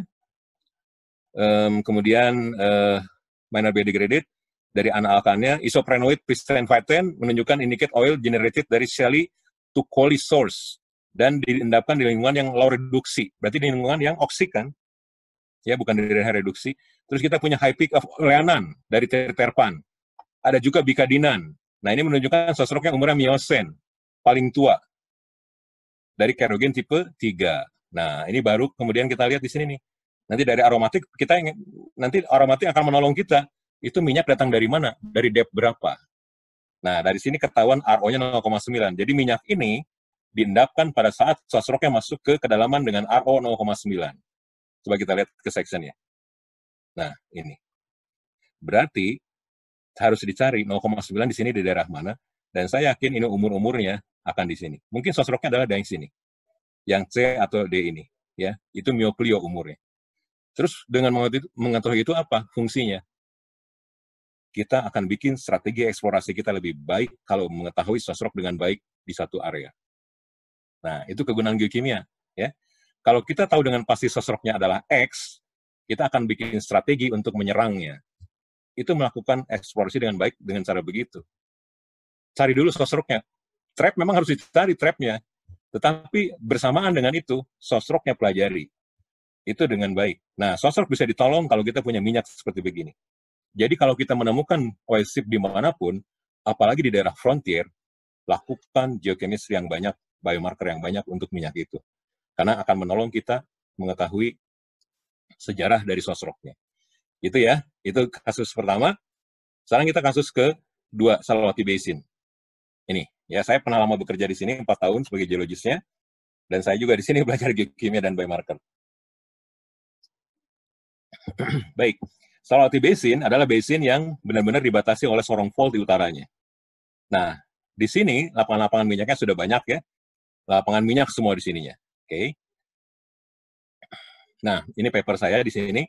Um, kemudian uh, minor by degraded, dari analkannya, isoprenoid pistenfiten menunjukkan indicate oil generated dari shelly to coaly source dan diendapkan di lingkungan yang low reduksi, berarti di lingkungan yang oksik kan, ya bukan di dari reduksi. Terus kita punya high peak of oleanan dari terpan. Ada juga bikadinan. Nah ini menunjukkan sosok umurnya miosen paling tua dari kerogen tipe 3. Nah, ini baru kemudian kita lihat di sini nih. Nanti dari aromatik kita ingin, nanti aromatik akan menolong kita. Itu minyak datang dari mana? Dari depth berapa? Nah, dari sini ketahuan RO-nya 0,9. Jadi minyak ini diendapkan pada saat sasroknya masuk ke kedalaman dengan RO 0,9. Coba kita lihat ke sectionnya. Nah, ini. Berarti harus dicari 0,9 di sini di daerah mana, dan saya yakin ini umur-umurnya akan di sini. Mungkin sosroknya adalah dari sini. Yang C atau D ini. ya Itu mioklio umurnya. Terus dengan mengetahui itu apa fungsinya? Kita akan bikin strategi eksplorasi kita lebih baik kalau mengetahui sosrok dengan baik di satu area. Nah, itu kegunaan geokimia. Ya. Kalau kita tahu dengan pasti sosroknya adalah X, kita akan bikin strategi untuk menyerangnya. Itu melakukan eksplorasi dengan baik dengan cara begitu cari dulu sosroknya. Trap memang harus dicari trapnya, tetapi bersamaan dengan itu sosroknya pelajari. Itu dengan baik. Nah, sosrok bisa ditolong kalau kita punya minyak seperti begini. Jadi kalau kita menemukan oil mana dimanapun, apalagi di daerah frontier, lakukan geochemistry yang banyak, biomarker yang banyak untuk minyak itu. Karena akan menolong kita mengetahui sejarah dari sosroknya. Itu ya, itu kasus pertama. Sekarang kita kasus ke dua Salawati Basin ini. Ya, saya pernah lama bekerja di sini, 4 tahun sebagai geologisnya, dan saya juga di sini belajar geokimia dan biomarker. Baik, Salawati Basin adalah basin yang benar-benar dibatasi oleh sorong fault di utaranya. Nah, di sini lapangan-lapangan minyaknya sudah banyak ya. Lapangan minyak semua di sininya. Oke. Okay. Nah, ini paper saya di sini.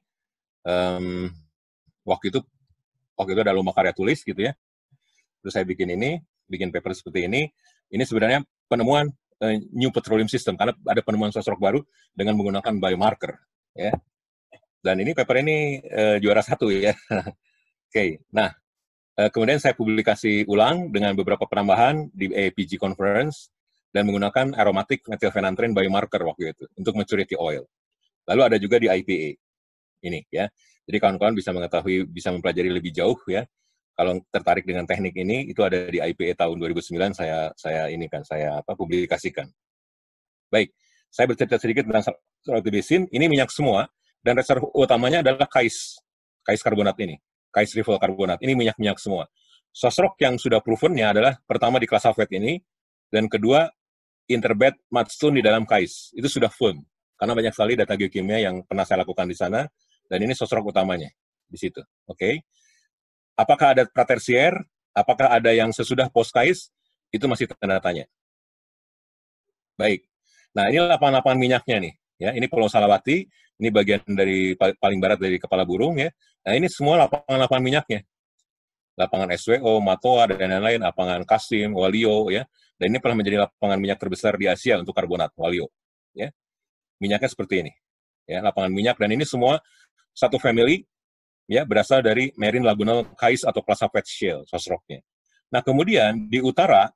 Um, waktu itu waktu itu ada lomba karya tulis gitu ya. Terus saya bikin ini bikin paper seperti ini, ini sebenarnya penemuan uh, new petroleum system karena ada penemuan sosok baru dengan menggunakan biomarker, ya. Dan ini paper ini uh, juara satu ya. Oke, okay. nah uh, kemudian saya publikasi ulang dengan beberapa penambahan di APG conference dan menggunakan aromatik methylphenanthrene biomarker waktu itu untuk maturity oil. Lalu ada juga di IPA ini ya. Jadi kawan-kawan bisa mengetahui, bisa mempelajari lebih jauh ya kalau tertarik dengan teknik ini itu ada di IPA e tahun 2009 saya saya ini kan saya apa publikasikan. Baik, saya bercerita sedikit tentang basin. Ini minyak semua dan reser utamanya adalah kais kais karbonat ini, kais rival karbonat. Ini minyak-minyak semua. Sosrok yang sudah provennya adalah pertama di kelas Havet ini dan kedua interbed matstone di dalam kais. Itu sudah firm karena banyak sekali data geokimia yang pernah saya lakukan di sana dan ini sosrok utamanya di situ. Oke. Okay? Apakah ada pratersier? Apakah ada yang sesudah poskais? Itu masih tanda tanya. Baik. Nah, ini lapangan-lapangan minyaknya nih. Ya, ini Pulau Salawati, ini bagian dari paling barat dari kepala burung ya. Nah, ini semua lapangan-lapangan minyaknya. Lapangan SWO, Matoa dan lain-lain, lapangan Kasim, Walio ya. Dan ini pernah menjadi lapangan minyak terbesar di Asia untuk karbonat, Walio ya. Minyaknya seperti ini. Ya, lapangan minyak dan ini semua satu family ya berasal dari marin Lagunal Kais atau pet Shale, sosroknya. Nah, kemudian di utara,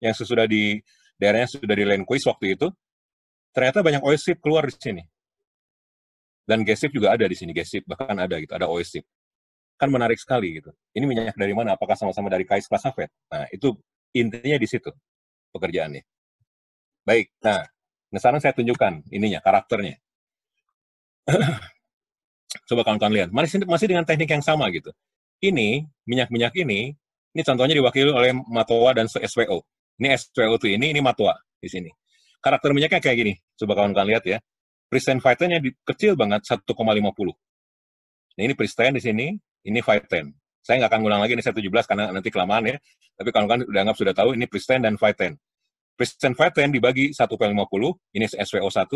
yang sesudah di daerahnya sudah di Lenkuis waktu itu, ternyata banyak oisip keluar di sini. Dan gesip juga ada di sini, gesip bahkan ada gitu, ada oisip. Kan menarik sekali gitu. Ini minyak dari mana? Apakah sama-sama dari Kais pet? Nah, itu intinya di situ pekerjaannya. Baik, nah, nah sekarang saya tunjukkan ininya, karakternya. coba kawan-kawan lihat. Masih, masih dengan teknik yang sama gitu. Ini, minyak-minyak ini, ini contohnya diwakili oleh Matoa dan SWO. Ini swo tuh ini, ini Matoa di sini. Karakter minyaknya kayak gini. Coba kawan-kawan lihat ya. Pristen fighternya kecil banget, 1,50. Nah, ini pristen di sini, ini Fighten. Saya nggak akan ngulang lagi, ini saya 17 karena nanti kelamaan ya. Tapi kawan-kawan udah anggap sudah tahu, ini pristen dan Fighten. Pristen Fighten dibagi 1,50, ini SWO1,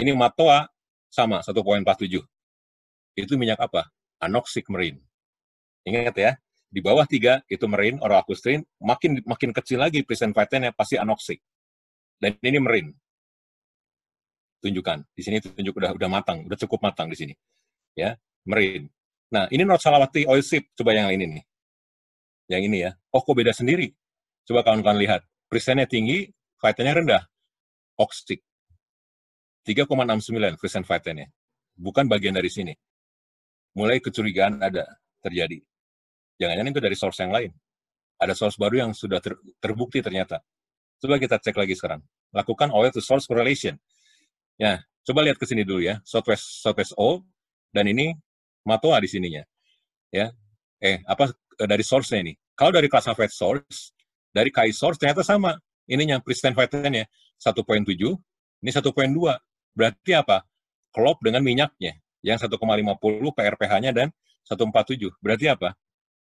ini Matoa sama, 1,47 itu minyak apa? anoxic marine. Ingat ya, di bawah tiga itu merin, oral aquistrin, makin makin kecil lagi present presenvatennya pasti anoxic. Dan ini merin. Tunjukkan. Di sini tunjuk udah udah matang, udah cukup matang di sini. Ya, merin. Nah, ini salawati oil sip, coba yang ini nih. Yang ini ya. Oh, kok beda sendiri? Coba kawan-kawan lihat. presentnya tinggi, vitaminnya rendah. Oxic. 3,69 persen vitaminnya. Bukan bagian dari sini mulai kecurigaan ada terjadi. Jangan-jangan itu dari source yang lain. Ada source baru yang sudah ter, terbukti ternyata. Coba kita cek lagi sekarang. Lakukan oil to source correlation. Ya, coba lihat ke sini dulu ya. Southwest, Southwest O, dan ini Matoa di sininya. Ya, eh apa eh, dari source-nya ini. Kalau dari classified source, dari KI source ternyata sama. ini yang pristine ya, 1.7, ini 1.2. Berarti apa? Klop dengan minyaknya yang 1,50 PRPH-nya dan 147. Berarti apa?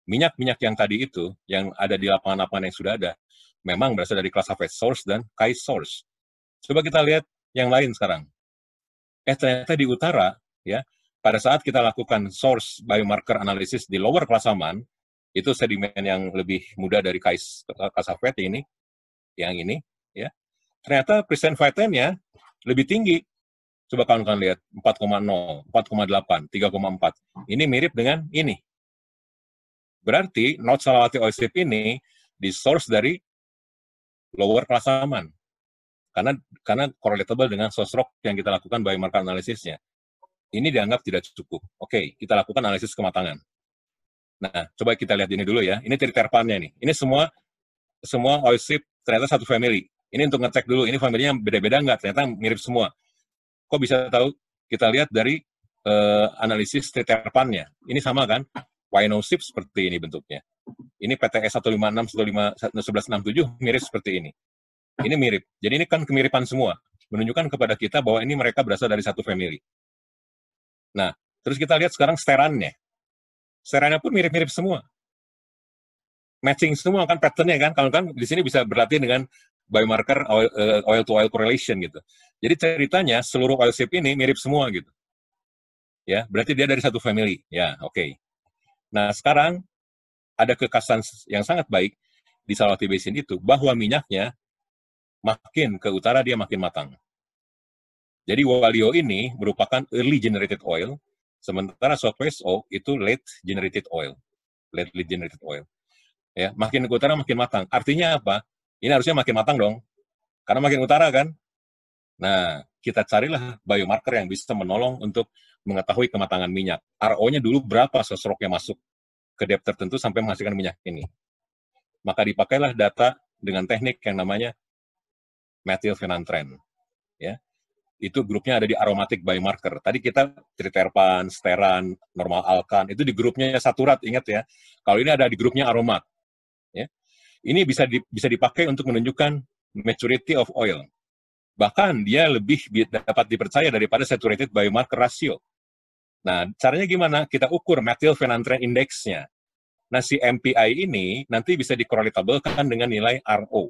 Minyak-minyak yang tadi itu, yang ada di lapangan-lapangan yang sudah ada, memang berasal dari kelas Havet source dan kai source. Coba kita lihat yang lain sekarang. Eh ternyata di utara, ya, pada saat kita lakukan source biomarker analisis di lower klasaman, itu sedimen yang lebih mudah dari kais kasafet ini, yang ini, ya. Ternyata present vitalnya lebih tinggi Coba kawan-kawan lihat 4,0, 4,8, 3,4. Ini mirip dengan ini. Berarti not Salawati Oisip ini di source dari lower class aman. Karena karena correlatable dengan source rock yang kita lakukan biomarker analisisnya. Ini dianggap tidak cukup. Oke, kita lakukan analisis kematangan. Nah, coba kita lihat ini dulu ya. Ini triterpannya nih. Ini semua semua oisip ternyata satu family. Ini untuk ngecek dulu, ini familinya beda-beda nggak? Ternyata mirip semua. Kok bisa tahu? Kita lihat dari uh, analisis triterpannya. Ini sama kan? Winosip seperti ini bentuknya. Ini PTS 156, 1167 mirip seperti ini. Ini mirip. Jadi ini kan kemiripan semua. Menunjukkan kepada kita bahwa ini mereka berasal dari satu family. Nah, terus kita lihat sekarang sterannya. Sterannya pun mirip-mirip semua. Matching semua kan pattern-nya kan. Kalau kan di sini bisa berlatih dengan biomarker oil, uh, eh, oil to oil correlation gitu. Jadi ceritanya seluruh oil ship ini mirip semua gitu. Ya, berarti dia dari satu family. Ya, oke. Okay. Nah, sekarang ada kekasan yang sangat baik di Salati Basin itu bahwa minyaknya makin ke utara dia makin matang. Jadi Walio ini merupakan early generated oil, sementara Southwest O itu late generated oil. Late generated oil. Ya, makin ke utara makin matang. Artinya apa? Ini harusnya makin matang dong, karena makin utara kan. Nah, kita carilah biomarker yang bisa menolong untuk mengetahui kematangan minyak. RO-nya dulu berapa sosroknya masuk ke depth tertentu sampai menghasilkan minyak ini. Maka dipakailah data dengan teknik yang namanya methyl phenanthrene. Ya. Itu grupnya ada di aromatic biomarker. Tadi kita triterpan, steran, normal alkan, itu di grupnya saturat, ingat ya. Kalau ini ada di grupnya aromat. Ya ini bisa di, bisa dipakai untuk menunjukkan maturity of oil. Bahkan dia lebih dapat dipercaya daripada saturated biomarker ratio. Nah, caranya gimana? Kita ukur methyl phenanthrene index-nya. Nah, si MPI ini nanti bisa dikorelatabelkan dengan nilai RO.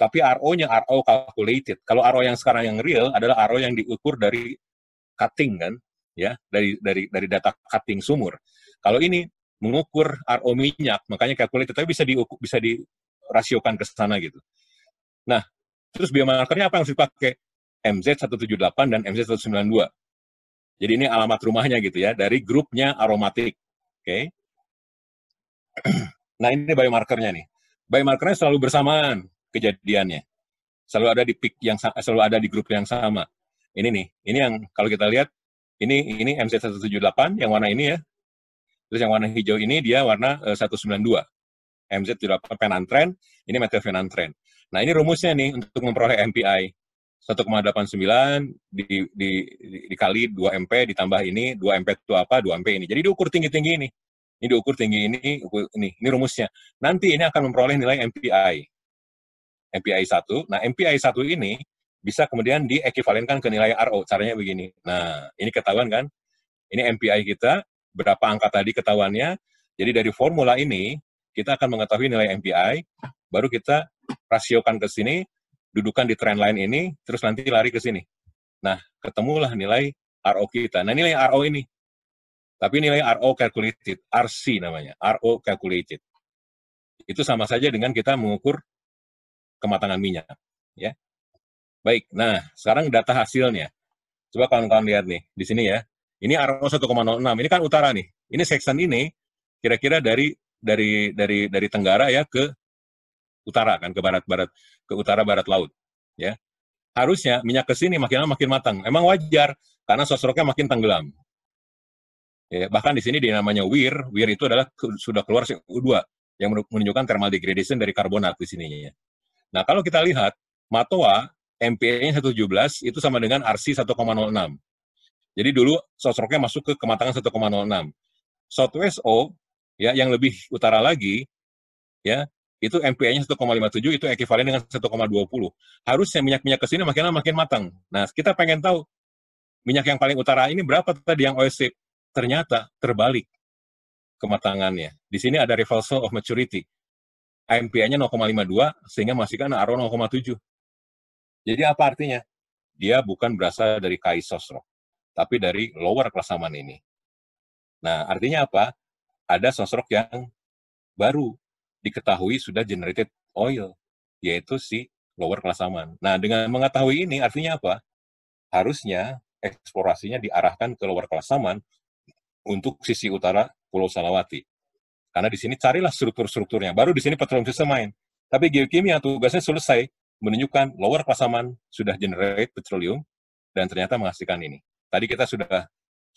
Tapi RO-nya RO calculated. Kalau RO yang sekarang yang real adalah RO yang diukur dari cutting kan, ya, dari dari dari data cutting sumur. Kalau ini mengukur RO minyak, makanya kalkulator tapi bisa di bisa dirasiokan ke sana gitu. Nah, terus biomarkernya apa yang harus dipakai? MZ178 dan MZ192. Jadi ini alamat rumahnya gitu ya, dari grupnya aromatik. Oke. Okay. Nah, ini biomarkernya nih. Biomarkernya selalu bersamaan kejadiannya. Selalu ada di peak yang selalu ada di grup yang sama. Ini nih, ini yang kalau kita lihat ini ini MZ178 yang warna ini ya, Terus yang warna hijau ini dia warna uh, 192. MZ78 penantren, ini metil penantren. Nah, ini rumusnya nih untuk memperoleh MPI. 1,89 di, di, di, dikali 2 MP ditambah ini, 2 MP itu apa, 2 MP ini. Jadi diukur tinggi-tinggi ini. Ini diukur tinggi ini, ukur, ini, ini rumusnya. Nanti ini akan memperoleh nilai MPI. MPI 1. Nah, MPI 1 ini bisa kemudian diekivalenkan ke nilai RO. Caranya begini. Nah, ini ketahuan kan? Ini MPI kita, berapa angka tadi ketahuannya. Jadi dari formula ini, kita akan mengetahui nilai MPI, baru kita rasiokan ke sini, dudukan di trend line ini, terus nanti lari ke sini. Nah, ketemulah nilai RO kita. Nah, nilai RO ini. Tapi nilai RO calculated, RC namanya, RO calculated. Itu sama saja dengan kita mengukur kematangan minyak. ya. Baik, nah sekarang data hasilnya. Coba kawan-kawan lihat nih, di sini ya. Ini nol 1,06. Ini kan utara nih. Ini section ini kira-kira dari dari dari dari tenggara ya ke utara kan ke barat-barat ke utara barat laut ya. Harusnya minyak ke sini makin lama makin matang. Emang wajar karena sosroknya makin tenggelam. Ya, bahkan di sini dinamanya wir, wir itu adalah sudah keluar CO2 yang menunjukkan thermal degradation dari karbonat di sininya. Nah, kalau kita lihat Matoa MPA-nya 117 itu sama dengan RC enam jadi dulu sosroknya masuk ke kematangan 1,06. Southwest O ya yang lebih utara lagi ya itu MPA-nya 1,57 itu ekivalen dengan 1,20. Harusnya minyak-minyak ke sini makin lama makin matang. Nah, kita pengen tahu minyak yang paling utara ini berapa tadi yang OSC? Ternyata terbalik kematangannya. Di sini ada reversal of maturity. MPA-nya 0,52 sehingga masih kan aroma 0,7. Jadi apa artinya? Dia bukan berasal dari kai sosro tapi dari lower klasemen ini. Nah, artinya apa? Ada sosok yang baru diketahui sudah generated oil, yaitu si lower klasemen. Nah, dengan mengetahui ini artinya apa? Harusnya eksplorasinya diarahkan ke lower klasemen untuk sisi utara Pulau Salawati. Karena di sini carilah struktur-strukturnya. Baru di sini petroleum sistem main. Tapi geokimia tugasnya selesai menunjukkan lower klasaman sudah generate petroleum dan ternyata menghasilkan ini. Tadi kita sudah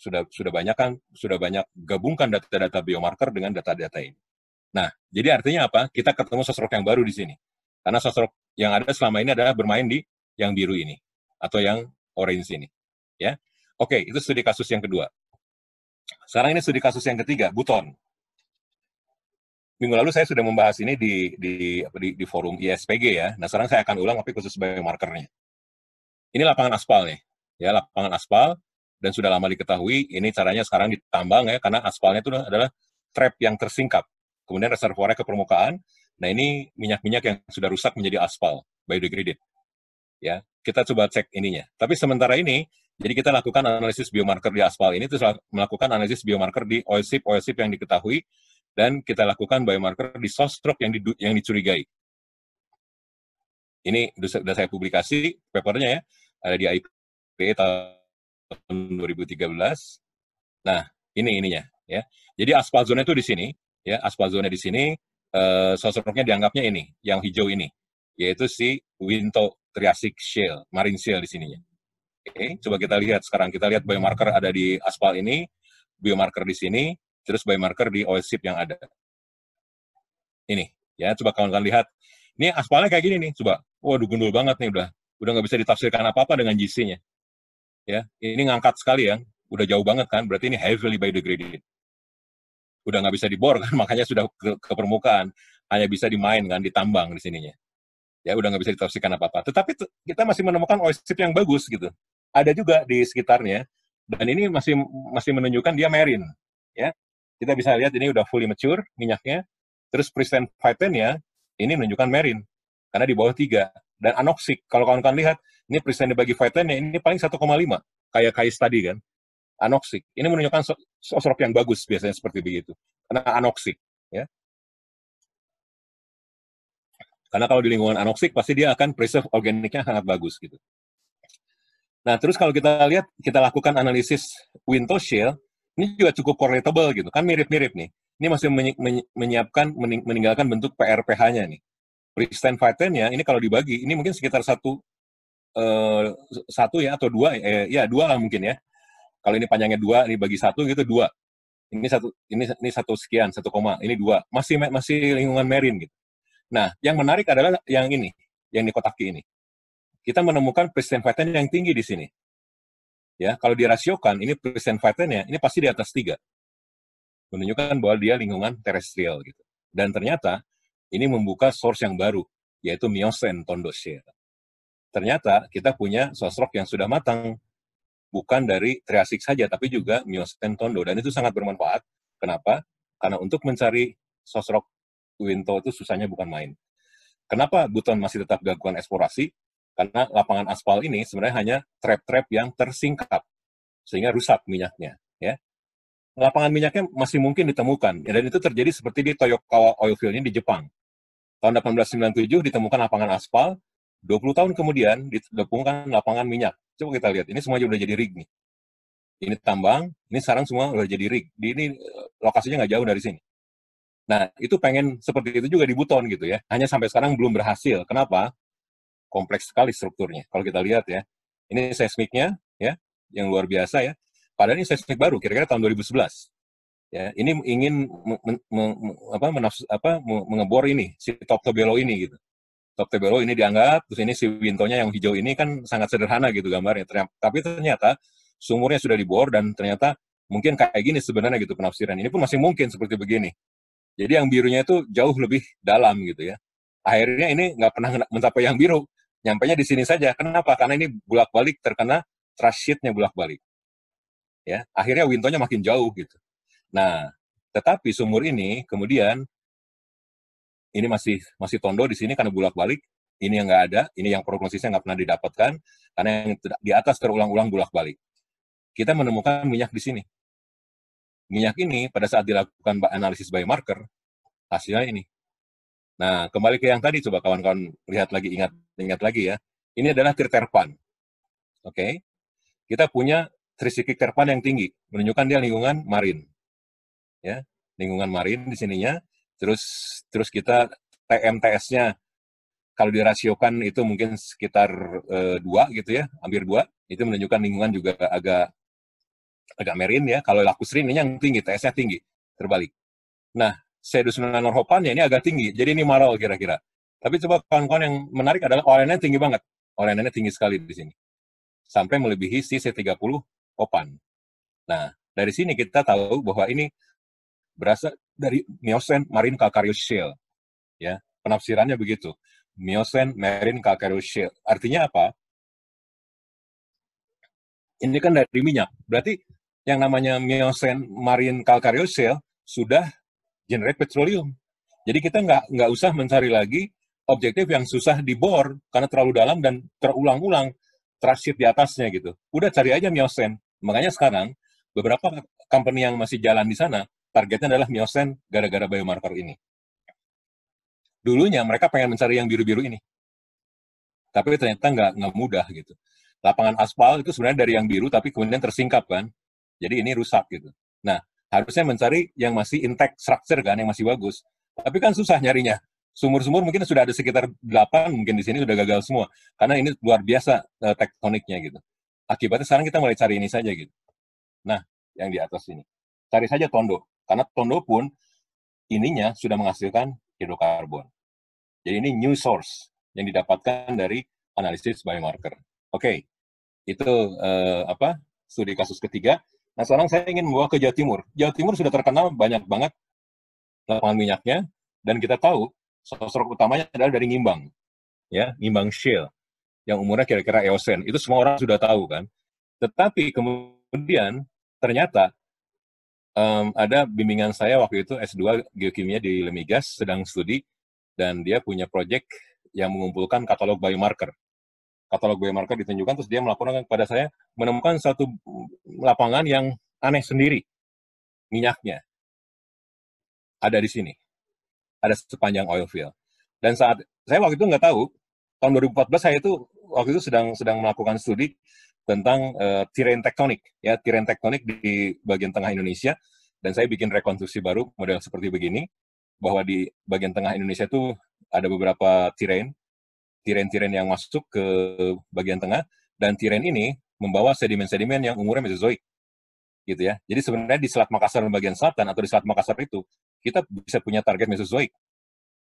sudah sudah banyak kan sudah banyak gabungkan data-data biomarker dengan data-data ini. Nah, jadi artinya apa? Kita ketemu sosok yang baru di sini. Karena sosok yang ada selama ini adalah bermain di yang biru ini atau yang orange ini. Ya. Oke, itu studi kasus yang kedua. Sekarang ini studi kasus yang ketiga, Buton. Minggu lalu saya sudah membahas ini di di di, di forum ISPG ya. Nah, sekarang saya akan ulang tapi khusus biomarkernya. Ini lapangan aspal nih ya lapangan aspal dan sudah lama diketahui ini caranya sekarang ditambang ya karena aspalnya itu adalah trap yang tersingkap. Kemudian reservoirnya ke permukaan. Nah, ini minyak-minyak yang sudah rusak menjadi aspal biodegraded. Ya, kita coba cek ininya. Tapi sementara ini jadi kita lakukan analisis biomarker di aspal ini, terus melakukan analisis biomarker di oil oilsip yang diketahui, dan kita lakukan biomarker di soft stroke yang, yang dicurigai. Ini sudah saya publikasi papernya ya, ada di IP tahun 2013. Nah, ini ininya ya. Jadi aspal zone itu di sini, ya aspal zone di sini eh, sosoknya dianggapnya ini, yang hijau ini, yaitu si Winto Triassic Shale, marine shale di sininya. Oke, coba kita lihat sekarang kita lihat biomarker ada di aspal ini, biomarker di sini, terus biomarker di oil ship yang ada. Ini, ya coba kawan-kawan lihat. Ini aspalnya kayak gini nih, coba. Waduh, gundul banget nih udah. Udah nggak bisa ditafsirkan apa-apa dengan GC-nya ya ini ngangkat sekali ya udah jauh banget kan berarti ini heavily biodegraded udah nggak bisa dibor kan makanya sudah ke, ke permukaan hanya bisa dimain kan ditambang di sininya ya udah nggak bisa ditafsirkan apa apa tetapi kita masih menemukan oisip yang bagus gitu ada juga di sekitarnya dan ini masih masih menunjukkan dia marine ya kita bisa lihat ini udah fully mature minyaknya terus present ya ini menunjukkan marine karena di bawah tiga dan anoxic kalau kawan-kawan lihat ini persen dibagi line ini paling 1,5 kayak kais tadi kan. Anoxic. Ini menunjukkan sosrok yang bagus biasanya seperti begitu. Karena anoxic ya. Karena kalau di lingkungan anoxic pasti dia akan preserve organiknya sangat bagus gitu. Nah, terus kalau kita lihat kita lakukan analisis window shell, ini juga cukup correlatable gitu. Kan mirip-mirip nih. Ini masih menyiapkan meninggalkan bentuk PRPH-nya nih. Pristine phytane ya ini kalau dibagi ini mungkin sekitar satu Eh, satu ya atau dua eh, ya dua lah mungkin ya kalau ini panjangnya dua ini bagi satu gitu dua ini satu ini ini satu sekian satu koma ini dua masih masih lingkungan marin gitu nah yang menarik adalah yang ini yang di kotak ini kita menemukan presiden fatten yang tinggi di sini ya kalau dirasiokan ini presiden fattennya ini pasti di atas tiga menunjukkan bahwa dia lingkungan terestrial gitu dan ternyata ini membuka source yang baru yaitu miosen tondosfera ternyata kita punya sosrok yang sudah matang bukan dari triasik saja tapi juga myosin tondo dan itu sangat bermanfaat kenapa karena untuk mencari sosrok Winto itu susahnya bukan main kenapa Buton masih tetap gangguan eksplorasi karena lapangan aspal ini sebenarnya hanya trap-trap yang tersingkap sehingga rusak minyaknya ya lapangan minyaknya masih mungkin ditemukan ya, dan itu terjadi seperti di Toyokawa oil field ini di Jepang tahun 1897 ditemukan lapangan aspal 20 tahun kemudian ditemukan lapangan minyak. Coba kita lihat, ini semuanya udah jadi rig nih. Ini tambang, ini sarang semua udah jadi rig. Di ini eh, lokasinya nggak jauh dari sini. Nah, itu pengen seperti itu juga di Buton gitu ya. Hanya sampai sekarang belum berhasil. Kenapa? Kompleks sekali strukturnya. Kalau kita lihat ya, ini seismiknya ya, yang luar biasa ya. Padahal ini seismik baru, kira-kira tahun 2011. Ya, ini ingin men, men, men, apa, apa, mengebor ini, si Tobelo ini gitu. Top table ini dianggap, terus ini si Wintonya yang hijau ini kan sangat sederhana gitu gambarnya. Ternyata, tapi ternyata sumurnya sudah dibor dan ternyata mungkin kayak gini sebenarnya gitu penafsiran. Ini pun masih mungkin seperti begini. Jadi yang birunya itu jauh lebih dalam gitu ya. Akhirnya ini nggak pernah mencapai yang biru, nyampainya di sini saja. Kenapa? Karena ini bolak-balik terkena trusitnya sheet balik Ya, akhirnya wintonya makin jauh gitu. Nah, tetapi sumur ini kemudian ini masih masih tondo di sini karena bulak balik ini yang nggak ada, ini yang prognosisnya nggak pernah didapatkan, karena yang di atas terulang-ulang bulak balik Kita menemukan minyak di sini. Minyak ini pada saat dilakukan analisis biomarker, hasilnya ini. Nah, kembali ke yang tadi, coba kawan-kawan lihat lagi, ingat-ingat lagi ya. Ini adalah triterpan. Oke? Okay? Kita punya trisiklik terpan yang tinggi, menunjukkan dia lingkungan marin. Ya, lingkungan marin di sininya. Terus terus kita TMTS-nya kalau dirasiokan itu mungkin sekitar eh, dua gitu ya, hampir dua. Itu menunjukkan lingkungan juga agak agak merin ya. Kalau laku serinnya yang tinggi, TS-nya tinggi, terbalik. Nah, sedusunan norhopan ya ini agak tinggi. Jadi ini marau kira-kira. Tapi coba kawan-kawan yang menarik adalah OLN-nya tinggi banget. OLN-nya tinggi sekali di sini. Sampai melebihi si C30 opan. Nah, dari sini kita tahu bahwa ini berasa dari Miosen, Marin Shell. Ya, penafsirannya begitu. Miosen, Marin Shell. Artinya apa? Ini kan dari minyak. Berarti yang namanya Miosen, Marin Shell sudah generate petroleum. Jadi kita nggak nggak usah mencari lagi objektif yang susah dibor karena terlalu dalam dan terulang-ulang transit di atasnya gitu. Udah cari aja Miosen. Makanya sekarang beberapa company yang masih jalan di sana targetnya adalah miosen gara-gara biomarker ini. Dulunya mereka pengen mencari yang biru-biru ini. Tapi ternyata nggak, mudah gitu. Lapangan aspal itu sebenarnya dari yang biru tapi kemudian tersingkap kan. Jadi ini rusak gitu. Nah, harusnya mencari yang masih intact structure kan, yang masih bagus. Tapi kan susah nyarinya. Sumur-sumur mungkin sudah ada sekitar 8, mungkin di sini sudah gagal semua. Karena ini luar biasa uh, tektoniknya gitu. Akibatnya sekarang kita mulai cari ini saja gitu. Nah, yang di atas ini. Cari saja tondo. Karena Tondo pun ininya sudah menghasilkan hidrokarbon. Jadi ini new source yang didapatkan dari analisis biomarker. Oke, okay. itu uh, apa studi kasus ketiga. Nah sekarang saya ingin membawa ke Jawa Timur. Jawa Timur sudah terkenal banyak banget lapangan minyaknya dan kita tahu sosok utamanya adalah dari Ngimbang, ya Ngimbang Shale yang umurnya kira-kira Eosen. Itu semua orang sudah tahu kan. Tetapi kemudian ternyata um, ada bimbingan saya waktu itu S2 geokimia di Lemigas sedang studi dan dia punya proyek yang mengumpulkan katalog biomarker. Katalog biomarker ditunjukkan terus dia melaporkan kepada saya menemukan satu lapangan yang aneh sendiri minyaknya ada di sini. Ada sepanjang oil field. Dan saat saya waktu itu nggak tahu, tahun 2014 saya itu waktu itu sedang sedang melakukan studi tentang uh, tektonik ya tirain tektonik di bagian tengah Indonesia dan saya bikin rekonstruksi baru model seperti begini bahwa di bagian tengah Indonesia itu ada beberapa tirain tirain-tirain yang masuk ke bagian tengah dan tirain ini membawa sedimen-sedimen yang umurnya mesozoik gitu ya. Jadi sebenarnya di Selat Makassar bagian selatan atau di Selat Makassar itu kita bisa punya target mesozoik.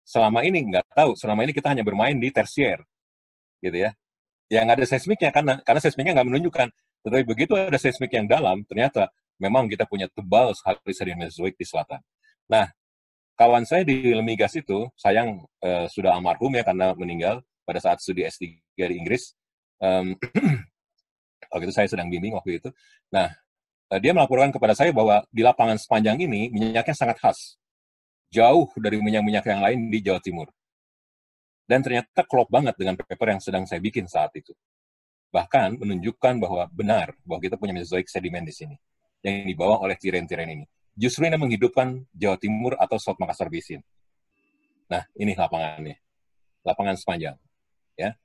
Selama ini nggak tahu, selama ini kita hanya bermain di tersier gitu ya yang ada seismiknya karena karena seismiknya nggak menunjukkan. Tetapi begitu ada seismik yang dalam, ternyata memang kita punya tebal sekali seri mesozoik di selatan. Nah, kawan saya di Lemigas itu, sayang eh, sudah almarhum ya karena meninggal pada saat studi S3 di Inggris. Um, waktu itu saya sedang bimbing waktu itu. Nah, eh, dia melaporkan kepada saya bahwa di lapangan sepanjang ini minyaknya sangat khas. Jauh dari minyak-minyak yang lain di Jawa Timur. Dan ternyata klop banget dengan paper yang sedang saya bikin saat itu. Bahkan menunjukkan bahwa benar, bahwa kita punya mesozoik sediment di sini, yang dibawa oleh tiren-tiren ini. Justru ini menghidupkan Jawa Timur atau South Makassar Basin. Nah, ini lapangannya. Lapangan sepanjang. Ya,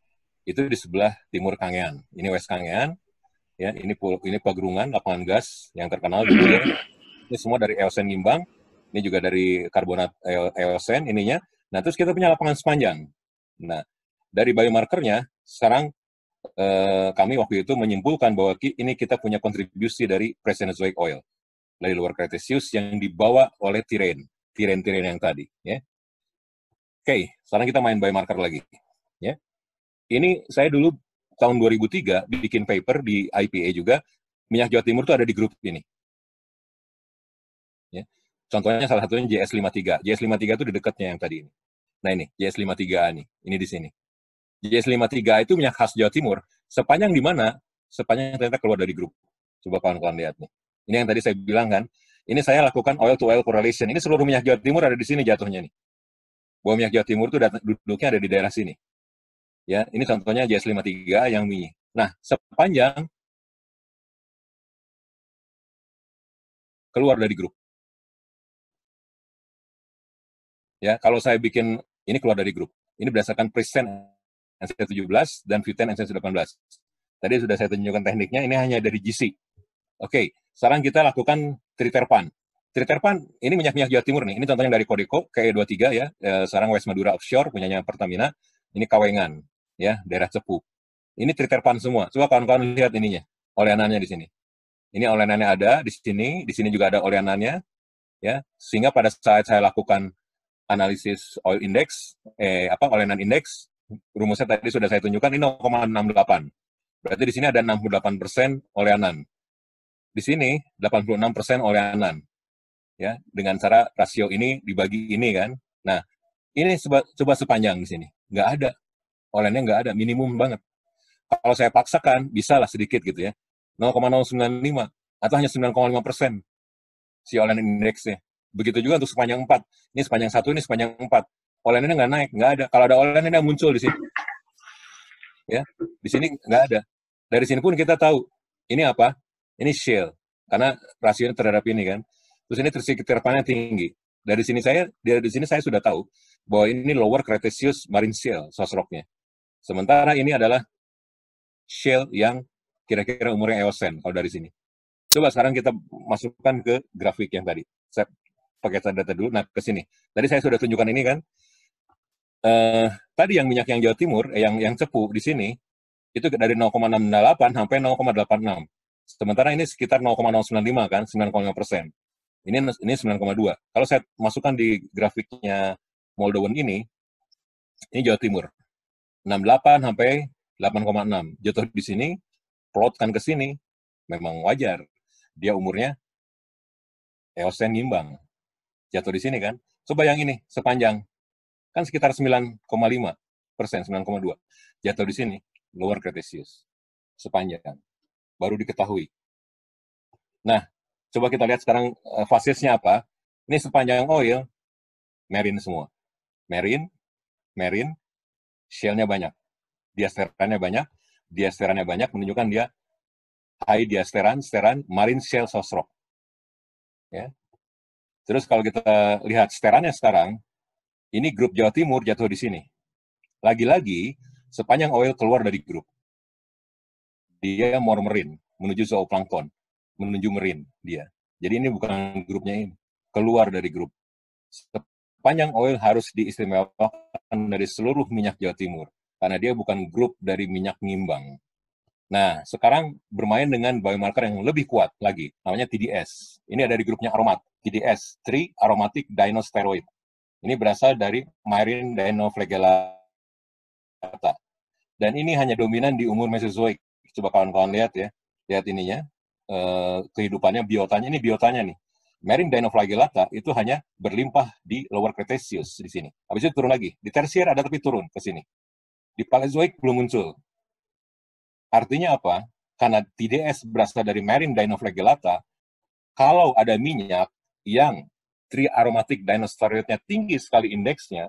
itu di sebelah timur Kangean. Ini West Kangean, ya ini ini Pagrungan lapangan gas yang terkenal di dunia. ini semua dari Eosen Nimbang ini juga dari karbonat Eosen ininya nah terus kita punya lapangan sepanjang Nah, dari biomarkernya sekarang eh, kami waktu itu menyimpulkan bahwa ini kita punya kontribusi dari presenozoic oil dari luar Kretesius yang dibawa oleh tiren, tiren-tiren yang tadi. Ya. Oke, sekarang kita main biomarker lagi. Ya. Ini saya dulu tahun 2003 bikin paper di IPA juga, minyak Jawa Timur itu ada di grup ini. Ya, contohnya salah satunya JS53. JS53 itu di dekatnya yang tadi ini. Nah ini, JS53A nih. Ini di sini. JS53 itu minyak khas Jawa Timur. Sepanjang di mana? Sepanjang ternyata keluar dari grup. Coba kawan-kawan lihat nih. Ini yang tadi saya bilang kan. Ini saya lakukan oil to oil correlation. Ini seluruh minyak Jawa Timur ada di sini jatuhnya nih. Bahwa minyak Jawa Timur itu duduknya ada di daerah sini. Ya, ini contohnya JS53 yang mie. Nah, sepanjang keluar dari grup. Ya, kalau saya bikin ini keluar dari grup. Ini berdasarkan present NC17 dan v 10 NC18. Tadi sudah saya tunjukkan tekniknya, ini hanya dari GC. Oke, okay, sekarang kita lakukan triterpan. Triterpan ini minyak-minyak Jawa Timur nih. Ini contohnya dari Kodeko KE23 ya, eh, Sekarang West Madura Offshore punyanya Pertamina. Ini Kawengan ya, daerah Cepu. Ini triterpan semua. Coba kawan-kawan lihat ininya, oleanannya di sini. Ini oleanannya ada di sini, di sini juga ada oleanannya ya. Sehingga pada saat saya lakukan analisis oil index, eh, apa olenan index, rumusnya tadi sudah saya tunjukkan, ini 0,68. Berarti di sini ada 68 persen oleanan. Di sini 86 persen oleanan. Ya, dengan cara rasio ini dibagi ini kan. Nah, ini coba, coba sepanjang di sini. Nggak ada. Oleannya nggak ada, minimum banget. Kalau saya paksakan, bisa lah sedikit gitu ya. 0,095 atau hanya 9,5 persen si olean indeksnya. Begitu juga untuk sepanjang empat. Ini sepanjang satu, ini sepanjang empat. Online nggak naik, nggak ada. Kalau ada online ini muncul di sini. Ya, di sini nggak ada. Dari sini pun kita tahu ini apa? Ini shell karena rasionya terhadap ini kan. Terus ini terpannya tinggi. Dari sini saya dari sini saya sudah tahu bahwa ini lower Cretaceous marine shell sosroknya. Sementara ini adalah shell yang kira-kira umurnya Eosen kalau dari sini. Coba sekarang kita masukkan ke grafik yang tadi. Saya pakai data dulu. Nah, ke sini. Tadi saya sudah tunjukkan ini kan. Uh, tadi yang minyak yang Jawa Timur, eh, yang yang cepu di sini, itu dari 0,68 sampai 0,86. Sementara ini sekitar 0,095 kan, 9,5 persen. Ini ini 9,2. Kalau saya masukkan di grafiknya Moldowan ini, ini Jawa Timur. 68 sampai 8,6. Jatuh di sini, plotkan ke sini, memang wajar. Dia umurnya Eosen nyimbang jatuh di sini kan. Coba yang ini sepanjang kan sekitar 9,5 persen, 9,2 jatuh di sini lower Cretaceous sepanjang baru diketahui. Nah, coba kita lihat sekarang eh, fasisnya apa. Ini sepanjang oil marine semua. Marine, marine, shellnya banyak. Diasterannya banyak, diasterannya banyak menunjukkan dia high diasteran, steran, marine shell source rock. Ya, Terus kalau kita lihat seterannya sekarang, ini grup Jawa Timur jatuh di sini. Lagi-lagi, sepanjang oil keluar dari grup, dia mormerin, menuju zooplankton, menuju merin dia. Jadi ini bukan grupnya ini, keluar dari grup. Sepanjang oil harus diistimewakan dari seluruh minyak Jawa Timur, karena dia bukan grup dari minyak ngimbang. Nah, sekarang bermain dengan biomarker yang lebih kuat lagi, namanya TDS. Ini ada di grupnya aromat. GDS3 aromatic dinosteroid. Ini berasal dari Myrin dinoflagellata. Dan ini hanya dominan di umur Mesozoik. Coba kawan-kawan lihat ya. Lihat ininya. Eh, kehidupannya, biotanya. Ini biotanya nih. Myrin dinoflagellata itu hanya berlimpah di lower Cretaceous di sini. Habis itu turun lagi. Di tersier ada tapi turun ke sini. Di Paleozoik belum muncul. Artinya apa? Karena TDS berasal dari Myrin dinoflagellata, kalau ada minyak, yang tri aromatik dinosaurusnya tinggi sekali indeksnya,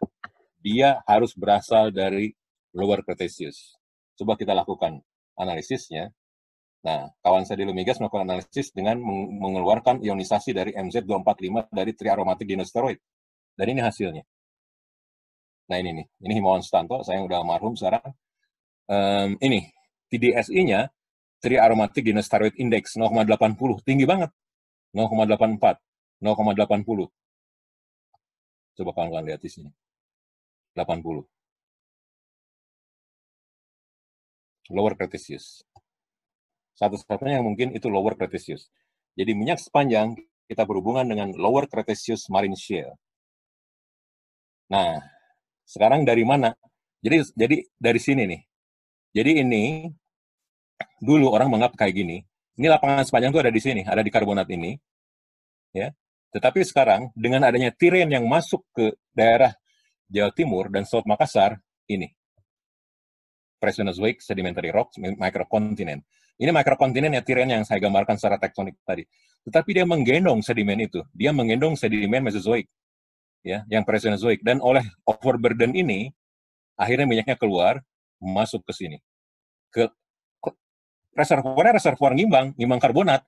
dia harus berasal dari lower Cretaceous. Coba kita lakukan analisisnya. Nah, kawan saya di Lumigas melakukan analisis dengan mengeluarkan ionisasi dari MZ245 dari tri aromatik dinosteroid. Dan ini hasilnya. Nah, ini nih. Ini Himawan Stanto, saya yang udah almarhum sekarang. Um, ini, TDSI-nya, tri aromatik dinosteroid index, 0,80. Tinggi banget. 0,84 0,80. Coba kawan-kawan lihat di sini. 80. Lower Cretaceous. Satu-satunya yang mungkin itu lower Cretaceous. Jadi minyak sepanjang kita berhubungan dengan lower Cretaceous marine shale. Nah, sekarang dari mana? Jadi jadi dari sini nih. Jadi ini dulu orang menganggap kayak gini. Ini lapangan sepanjang itu ada di sini, ada di karbonat ini. Ya. Tetapi sekarang dengan adanya tiren yang masuk ke daerah Jawa Timur dan Selat Makassar ini Presonus Wake Sedimentary Rocks Microcontinent. Ini mikrokontinen ya tiren yang saya gambarkan secara tektonik tadi. Tetapi dia menggendong sedimen itu. Dia menggendong sedimen Mesozoik. Ya, yang Presenozoik dan oleh overburden ini akhirnya minyaknya keluar masuk ke sini. Ke, reservoir reservoirnya reservoir ngimbang, ngimbang karbonat.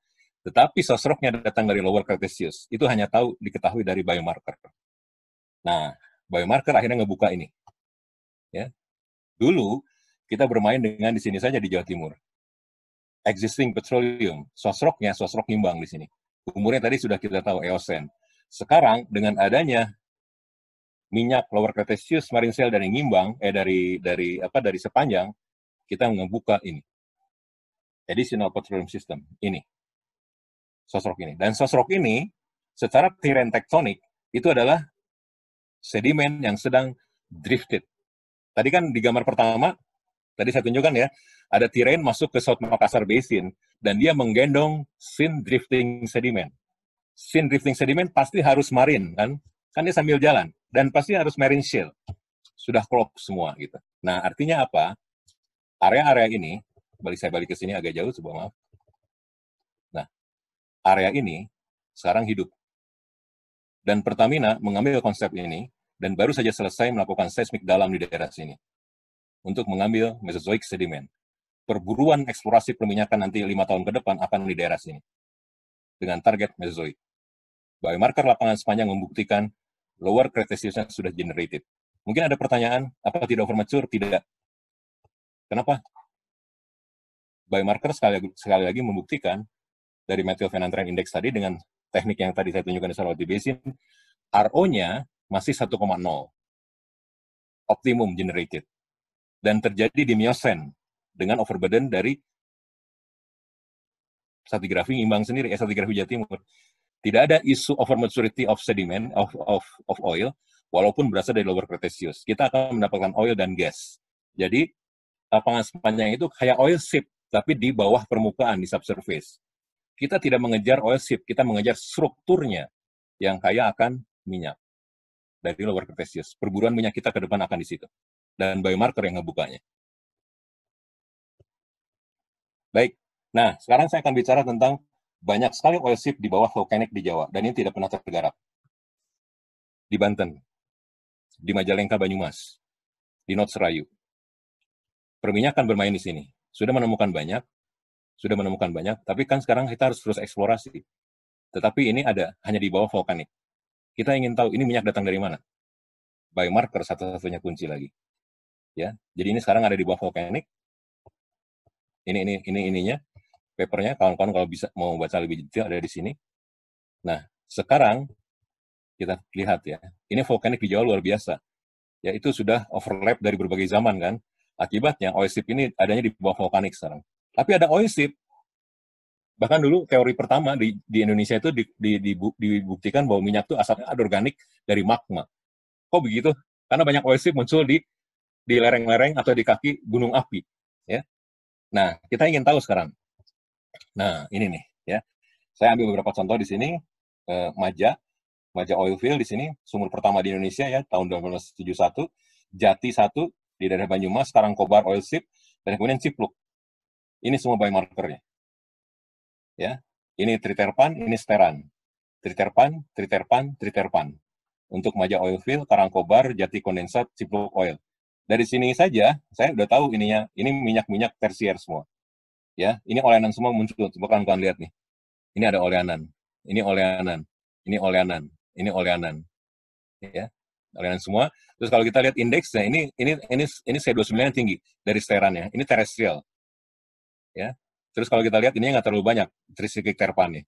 Tetapi sosroknya datang dari lower cretaceous. Itu hanya tahu diketahui dari biomarker. Nah, biomarker akhirnya ngebuka ini. Ya. Dulu kita bermain dengan di sini saja di Jawa Timur. Existing petroleum, sosroknya sosrok nimbang di sini. Umurnya tadi sudah kita tahu Eosen. Sekarang dengan adanya minyak lower cretaceous marine shell dari ngimbang eh dari dari apa dari sepanjang kita ngebuka ini. Additional petroleum system ini Sosrok ini. Dan sosrok ini secara terrain tektonik itu adalah sedimen yang sedang drifted. Tadi kan di gambar pertama, tadi saya tunjukkan ya, ada terrain masuk ke South Makassar Basin, dan dia menggendong sin drifting sedimen. Sin drifting sedimen pasti harus marin kan? Kan dia sambil jalan, dan pasti harus marine shale. Sudah klop semua, gitu. Nah, artinya apa? Area-area ini, balik saya balik ke sini agak jauh, sebuah maaf area ini sekarang hidup. Dan Pertamina mengambil konsep ini dan baru saja selesai melakukan seismik dalam di daerah sini untuk mengambil Mesozoic sediment. Perburuan eksplorasi perminyakan nanti lima tahun ke depan akan di daerah sini dengan target Mesozoic. Biomarker lapangan sepanjang membuktikan lower cretaceous sudah generated. Mungkin ada pertanyaan, apa tidak overmature? Tidak. Kenapa? Biomarker sekali, sekali lagi membuktikan dari methyl trend index tadi dengan teknik yang tadi saya tunjukkan di Sarawati Basin, RO-nya masih 1,0. Optimum generated. Dan terjadi di miosen dengan overburden dari stratigrafi imbang sendiri, eh, stratigrafi Jawa Timur. Tidak ada isu over maturity of sediment, of, of, of oil, walaupun berasal dari lower Cretaceous. Kita akan mendapatkan oil dan gas. Jadi, lapangan eh, sepanjang itu kayak oil ship, tapi di bawah permukaan, di subsurface kita tidak mengejar oil seed, kita mengejar strukturnya yang kaya akan minyak dari lower Cretaceous. Perburuan minyak kita ke depan akan di situ. Dan biomarker yang ngebukanya. Baik, nah sekarang saya akan bicara tentang banyak sekali oil seed di bawah vulkanik di Jawa, dan ini tidak pernah tergarap. Di Banten, di Majalengka Banyumas, di Not Serayu. Perminyakan bermain di sini. Sudah menemukan banyak, sudah menemukan banyak, tapi kan sekarang kita harus terus eksplorasi. Tetapi ini ada hanya di bawah vulkanik. Kita ingin tahu ini minyak datang dari mana. By marker satu-satunya kunci lagi. Ya, jadi ini sekarang ada di bawah vulkanik. Ini ini ini ininya papernya kawan-kawan kalau bisa mau baca lebih detail ada di sini. Nah, sekarang kita lihat ya. Ini vulkanik di Jawa luar biasa. Ya, itu sudah overlap dari berbagai zaman kan. Akibatnya OSIP ini adanya di bawah vulkanik sekarang. Tapi ada OISIP. Bahkan dulu teori pertama di, di Indonesia itu di, dibuktikan bahwa minyak itu asalnya organik dari magma. Kok begitu? Karena banyak OISIP muncul di di lereng-lereng atau di kaki gunung api, ya. Nah, kita ingin tahu sekarang. Nah, ini nih, ya. Saya ambil beberapa contoh di sini, eh, Maja, Maja Field di sini, sumur pertama di Indonesia ya, tahun 1971, Jati satu di daerah Banyumas, sekarang Kobar Oil Ship, dan kemudian Cipluk ini semua biomarkernya. Ya, ini triterpan, ini steran. Triterpan, triterpan, triterpan. Untuk maja oil field, karangkobar, jati kondensat, cipluk oil. Dari sini saja, saya udah tahu ininya, ini minyak-minyak tersier semua. Ya, ini oleanan semua muncul. Coba kalian lihat nih. Ini ada oleanan, ini oleanan, ini oleanan, ini oleanan. Ya, oleanan semua. Terus kalau kita lihat indeksnya, ini ini ini ini C29 tinggi dari ya. Ini terestrial ya. Terus kalau kita lihat ini nggak terlalu banyak trisiklik terpan nih.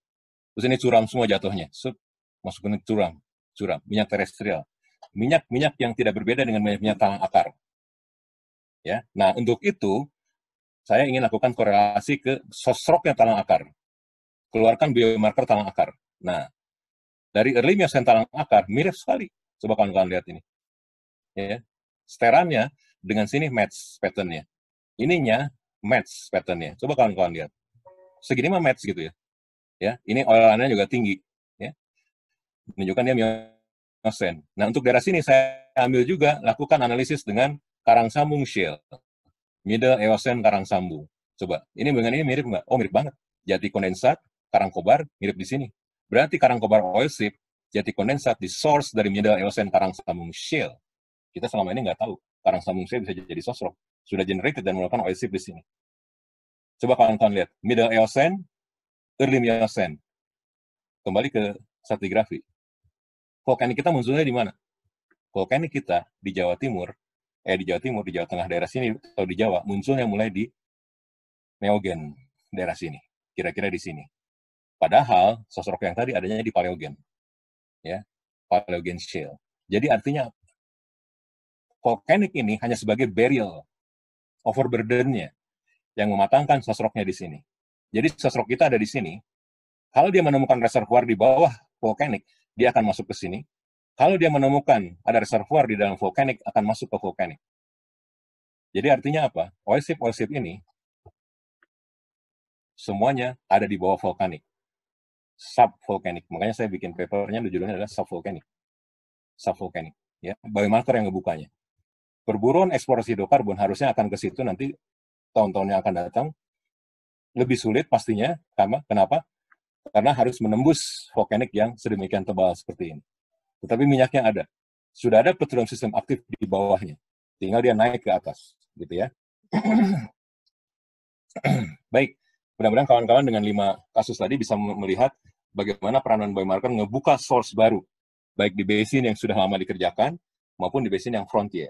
Terus ini curam semua jatuhnya. Sup, ke curam, curam, minyak terestrial. Minyak-minyak yang tidak berbeda dengan minyak-minyak tanah akar. Ya. Nah, untuk itu saya ingin lakukan korelasi ke sosroknya tanah akar. Keluarkan biomarker tanah akar. Nah, dari early miocene tanah akar mirip sekali. Coba kalian lihat ini. Ya. Sterannya dengan sini match patternnya. Ininya match patternnya. Coba kawan-kawan lihat. Segini mah match gitu ya. Ya, ini oilannya juga tinggi. Ya, menunjukkan dia miosen. Nah, untuk daerah sini saya ambil juga lakukan analisis dengan karang sambung shale. Middle Eocene karang sambung. Coba, ini dengan ini mirip nggak? Oh, mirip banget. Jati kondensat, karang kobar, mirip di sini. Berarti karang kobar oil ship, jati kondensat di source dari Middle Eocene karang sambung shale. Kita selama ini nggak tahu karang sambung shale bisa jadi sosrok sudah generated dan menggunakan oil di sini. Coba kawan-kawan lihat, Middle Eocene, Early Miocene. Kembali ke stratigrafi. Vulkanik kita munculnya di mana? Vulkanik kita di Jawa Timur, eh di Jawa Timur, di Jawa Tengah daerah sini, atau di Jawa, munculnya mulai di Neogen daerah sini. Kira-kira di sini. Padahal sosok yang tadi adanya di Paleogen. Ya, Paleogen Shale. Jadi artinya volkanik ini hanya sebagai burial overburdennya yang mematangkan sosroknya di sini. Jadi sosrok kita ada di sini. Kalau dia menemukan reservoir di bawah vulkanik, dia akan masuk ke sini. Kalau dia menemukan ada reservoir di dalam vulkanik, akan masuk ke vulkanik. Jadi artinya apa? Oilship-oilship ini semuanya ada di bawah vulkanik. Subvolkanik. Makanya saya bikin papernya judulnya adalah sub Sub Subvolkanik. Ya, biomarker yang ngebukanya perburuan eksplorasi hidrokarbon harusnya akan ke situ nanti tahun-tahun yang akan datang. Lebih sulit pastinya, karena kenapa? Karena harus menembus vulkanik yang sedemikian tebal seperti ini. Tetapi minyaknya ada. Sudah ada petroleum sistem aktif di bawahnya. Tinggal dia naik ke atas, gitu ya. Baik, mudah-mudahan kawan-kawan dengan lima kasus tadi bisa melihat bagaimana peranan biomarker ngebuka source baru, baik di basin yang sudah lama dikerjakan maupun di basin yang frontier.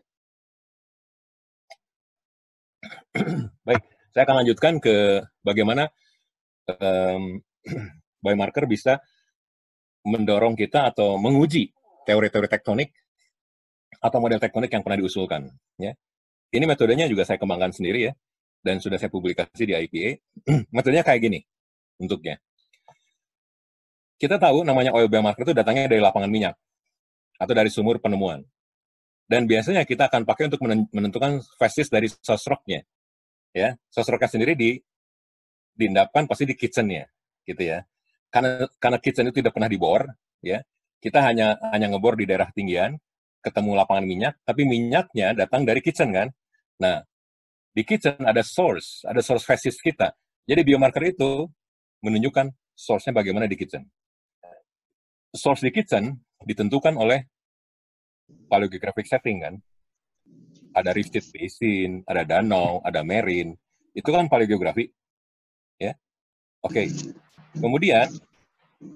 Baik, saya akan lanjutkan ke bagaimana um, biomarker bisa mendorong kita atau menguji teori-teori tektonik atau model tektonik yang pernah diusulkan. Ya. Ini metodenya juga saya kembangkan sendiri ya, dan sudah saya publikasi di IPA. metodenya kayak gini bentuknya. Kita tahu namanya oil biomarker itu datangnya dari lapangan minyak atau dari sumur penemuan. Dan biasanya kita akan pakai untuk menentukan fasis dari sosroknya ya sosroka sendiri di diendapkan pasti di kitchennya gitu ya karena karena kitchen itu tidak pernah dibor ya kita hanya hanya ngebor di daerah tinggian ketemu lapangan minyak tapi minyaknya datang dari kitchen kan nah di kitchen ada source ada source faces kita jadi biomarker itu menunjukkan source-nya bagaimana di kitchen source di kitchen ditentukan oleh paleographic setting kan ada rifted Basin, ada danau, ada merin, Itu kan paleogeografi. Ya. Oke. Okay. Kemudian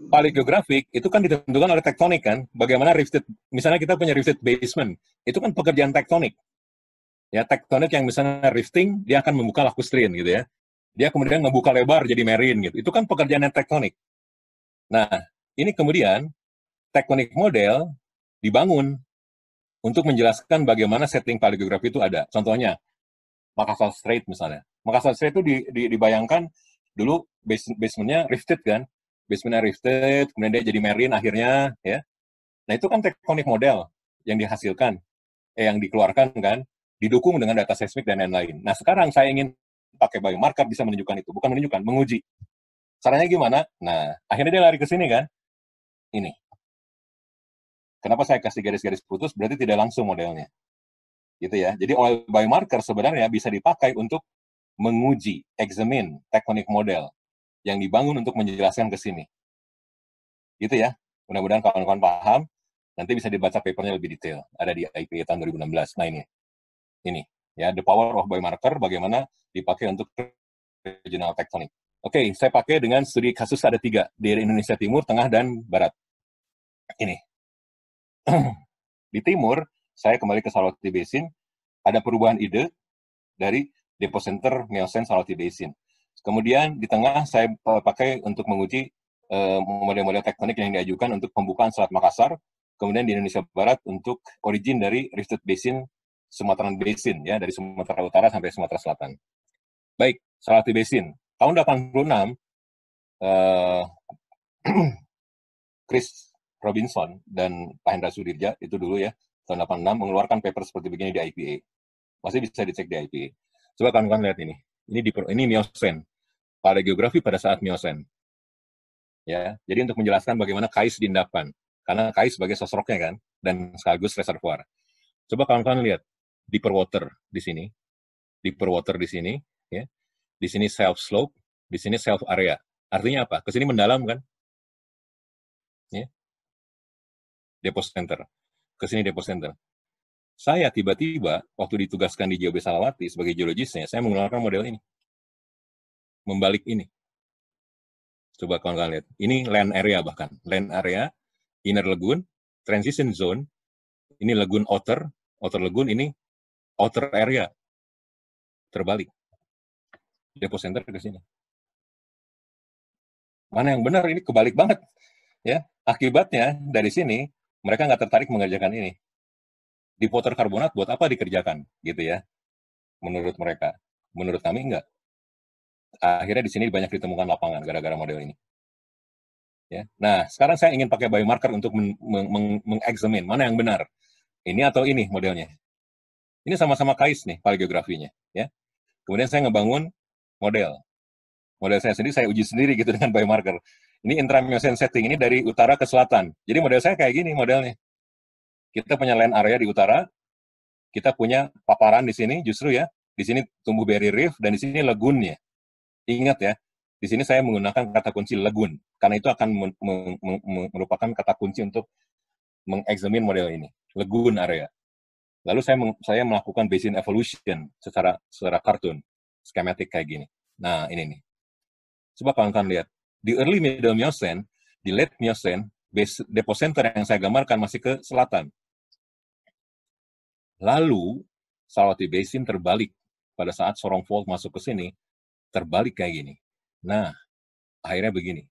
paleogeografik itu kan ditentukan oleh tektonik kan. Bagaimana rifted misalnya kita punya rifted basement, itu kan pekerjaan tektonik. Ya, tektonik yang misalnya rifting dia akan membuka lakustrin gitu ya. Dia kemudian membuka lebar jadi marine gitu. Itu kan pekerjaan yang tektonik. Nah, ini kemudian tektonik model dibangun untuk menjelaskan bagaimana setting paleografi itu ada. Contohnya, Makassar Strait misalnya. Makassar Strait itu di, di, dibayangkan dulu base, basementnya rifted kan, basementnya rifted, kemudian dia jadi marine akhirnya, ya. Nah itu kan tektonik model yang dihasilkan, eh, yang dikeluarkan kan, didukung dengan data seismik dan lain-lain. Nah sekarang saya ingin pakai biomarker bisa menunjukkan itu, bukan menunjukkan, menguji. Caranya gimana? Nah, akhirnya dia lari ke sini kan, ini. Kenapa saya kasih garis-garis putus? Berarti tidak langsung modelnya. Gitu ya. Jadi oil biomarker sebenarnya bisa dipakai untuk menguji, examine teknik model yang dibangun untuk menjelaskan ke sini. Gitu ya. Mudah-mudahan kawan-kawan paham. Nanti bisa dibaca papernya lebih detail. Ada di IPA tahun 2016. Nah ini. Ini. Ya, the power of biomarker bagaimana dipakai untuk regional tektonik. Oke, okay, saya pakai dengan studi kasus ada tiga. di Indonesia Timur, Tengah, dan Barat. Ini. di timur, saya kembali ke Salati Basin, ada perubahan ide dari Depo Center Miosen Salati Basin. Kemudian di tengah saya eh, pakai untuk menguji eh, model-model tektonik yang diajukan untuk pembukaan Selat Makassar, kemudian di Indonesia Barat untuk origin dari Rifted Basin, Sumatera Basin, ya dari Sumatera Utara sampai Sumatera Selatan. Baik, Salati Basin. Tahun 86, uh, eh, Chris Robinson dan Pak Hendra Sudirja itu dulu ya tahun 86 mengeluarkan paper seperti begini di IPA. masih bisa dicek di IPA. Coba kawan-kawan lihat ini. Ini di ini Miosen. Pada geografi pada saat Miosen. Ya, jadi untuk menjelaskan bagaimana kais endapan. Karena kais sebagai sosroknya kan dan sekaligus reservoir. Coba kawan-kawan lihat deeper water di sini. Deeper water di sini, ya. Di sini self slope, di sini self area. Artinya apa? Ke sini mendalam kan? Ya. Depot center. Ke sini Depot center. Saya tiba-tiba waktu ditugaskan di JOB Salawati sebagai geologisnya, saya menggunakan model ini. Membalik ini. Coba kawan-kawan lihat. Ini land area bahkan. Land area, inner lagoon, transition zone, ini lagoon outer, outer lagoon ini outer area. Terbalik. Depot center ke sini mana yang benar ini kebalik banget ya akibatnya dari sini mereka nggak tertarik mengerjakan ini. Di Deepwater karbonat buat apa dikerjakan, gitu ya? Menurut mereka, menurut kami enggak. Akhirnya di sini banyak ditemukan lapangan gara-gara model ini. Ya. Nah, sekarang saya ingin pakai biomarker untuk mengeksamin meng meng mana yang benar, ini atau ini modelnya. Ini sama-sama kais nih paleografinya, ya. Kemudian saya ngebangun model. Model saya sendiri saya uji sendiri gitu dengan biomarker. Ini intramucin setting ini dari utara ke selatan. Jadi model saya kayak gini modelnya. Kita punya land area di utara, kita punya paparan di sini justru ya. Di sini tumbuh berry reef dan di sini lagunnya. Ingat ya, di sini saya menggunakan kata kunci lagun karena itu akan merupakan kata kunci untuk mengeksamin model ini. Lagun area. Lalu saya saya melakukan basin evolution secara secara kartun skematik kayak gini. Nah, ini nih. Coba kalian lihat. Di early middle Miocene, di late Miocene, base center yang saya gambarkan masih ke selatan. Lalu, Salwati Basin terbalik pada saat Sorong Fault masuk ke sini, terbalik kayak gini. Nah, akhirnya begini.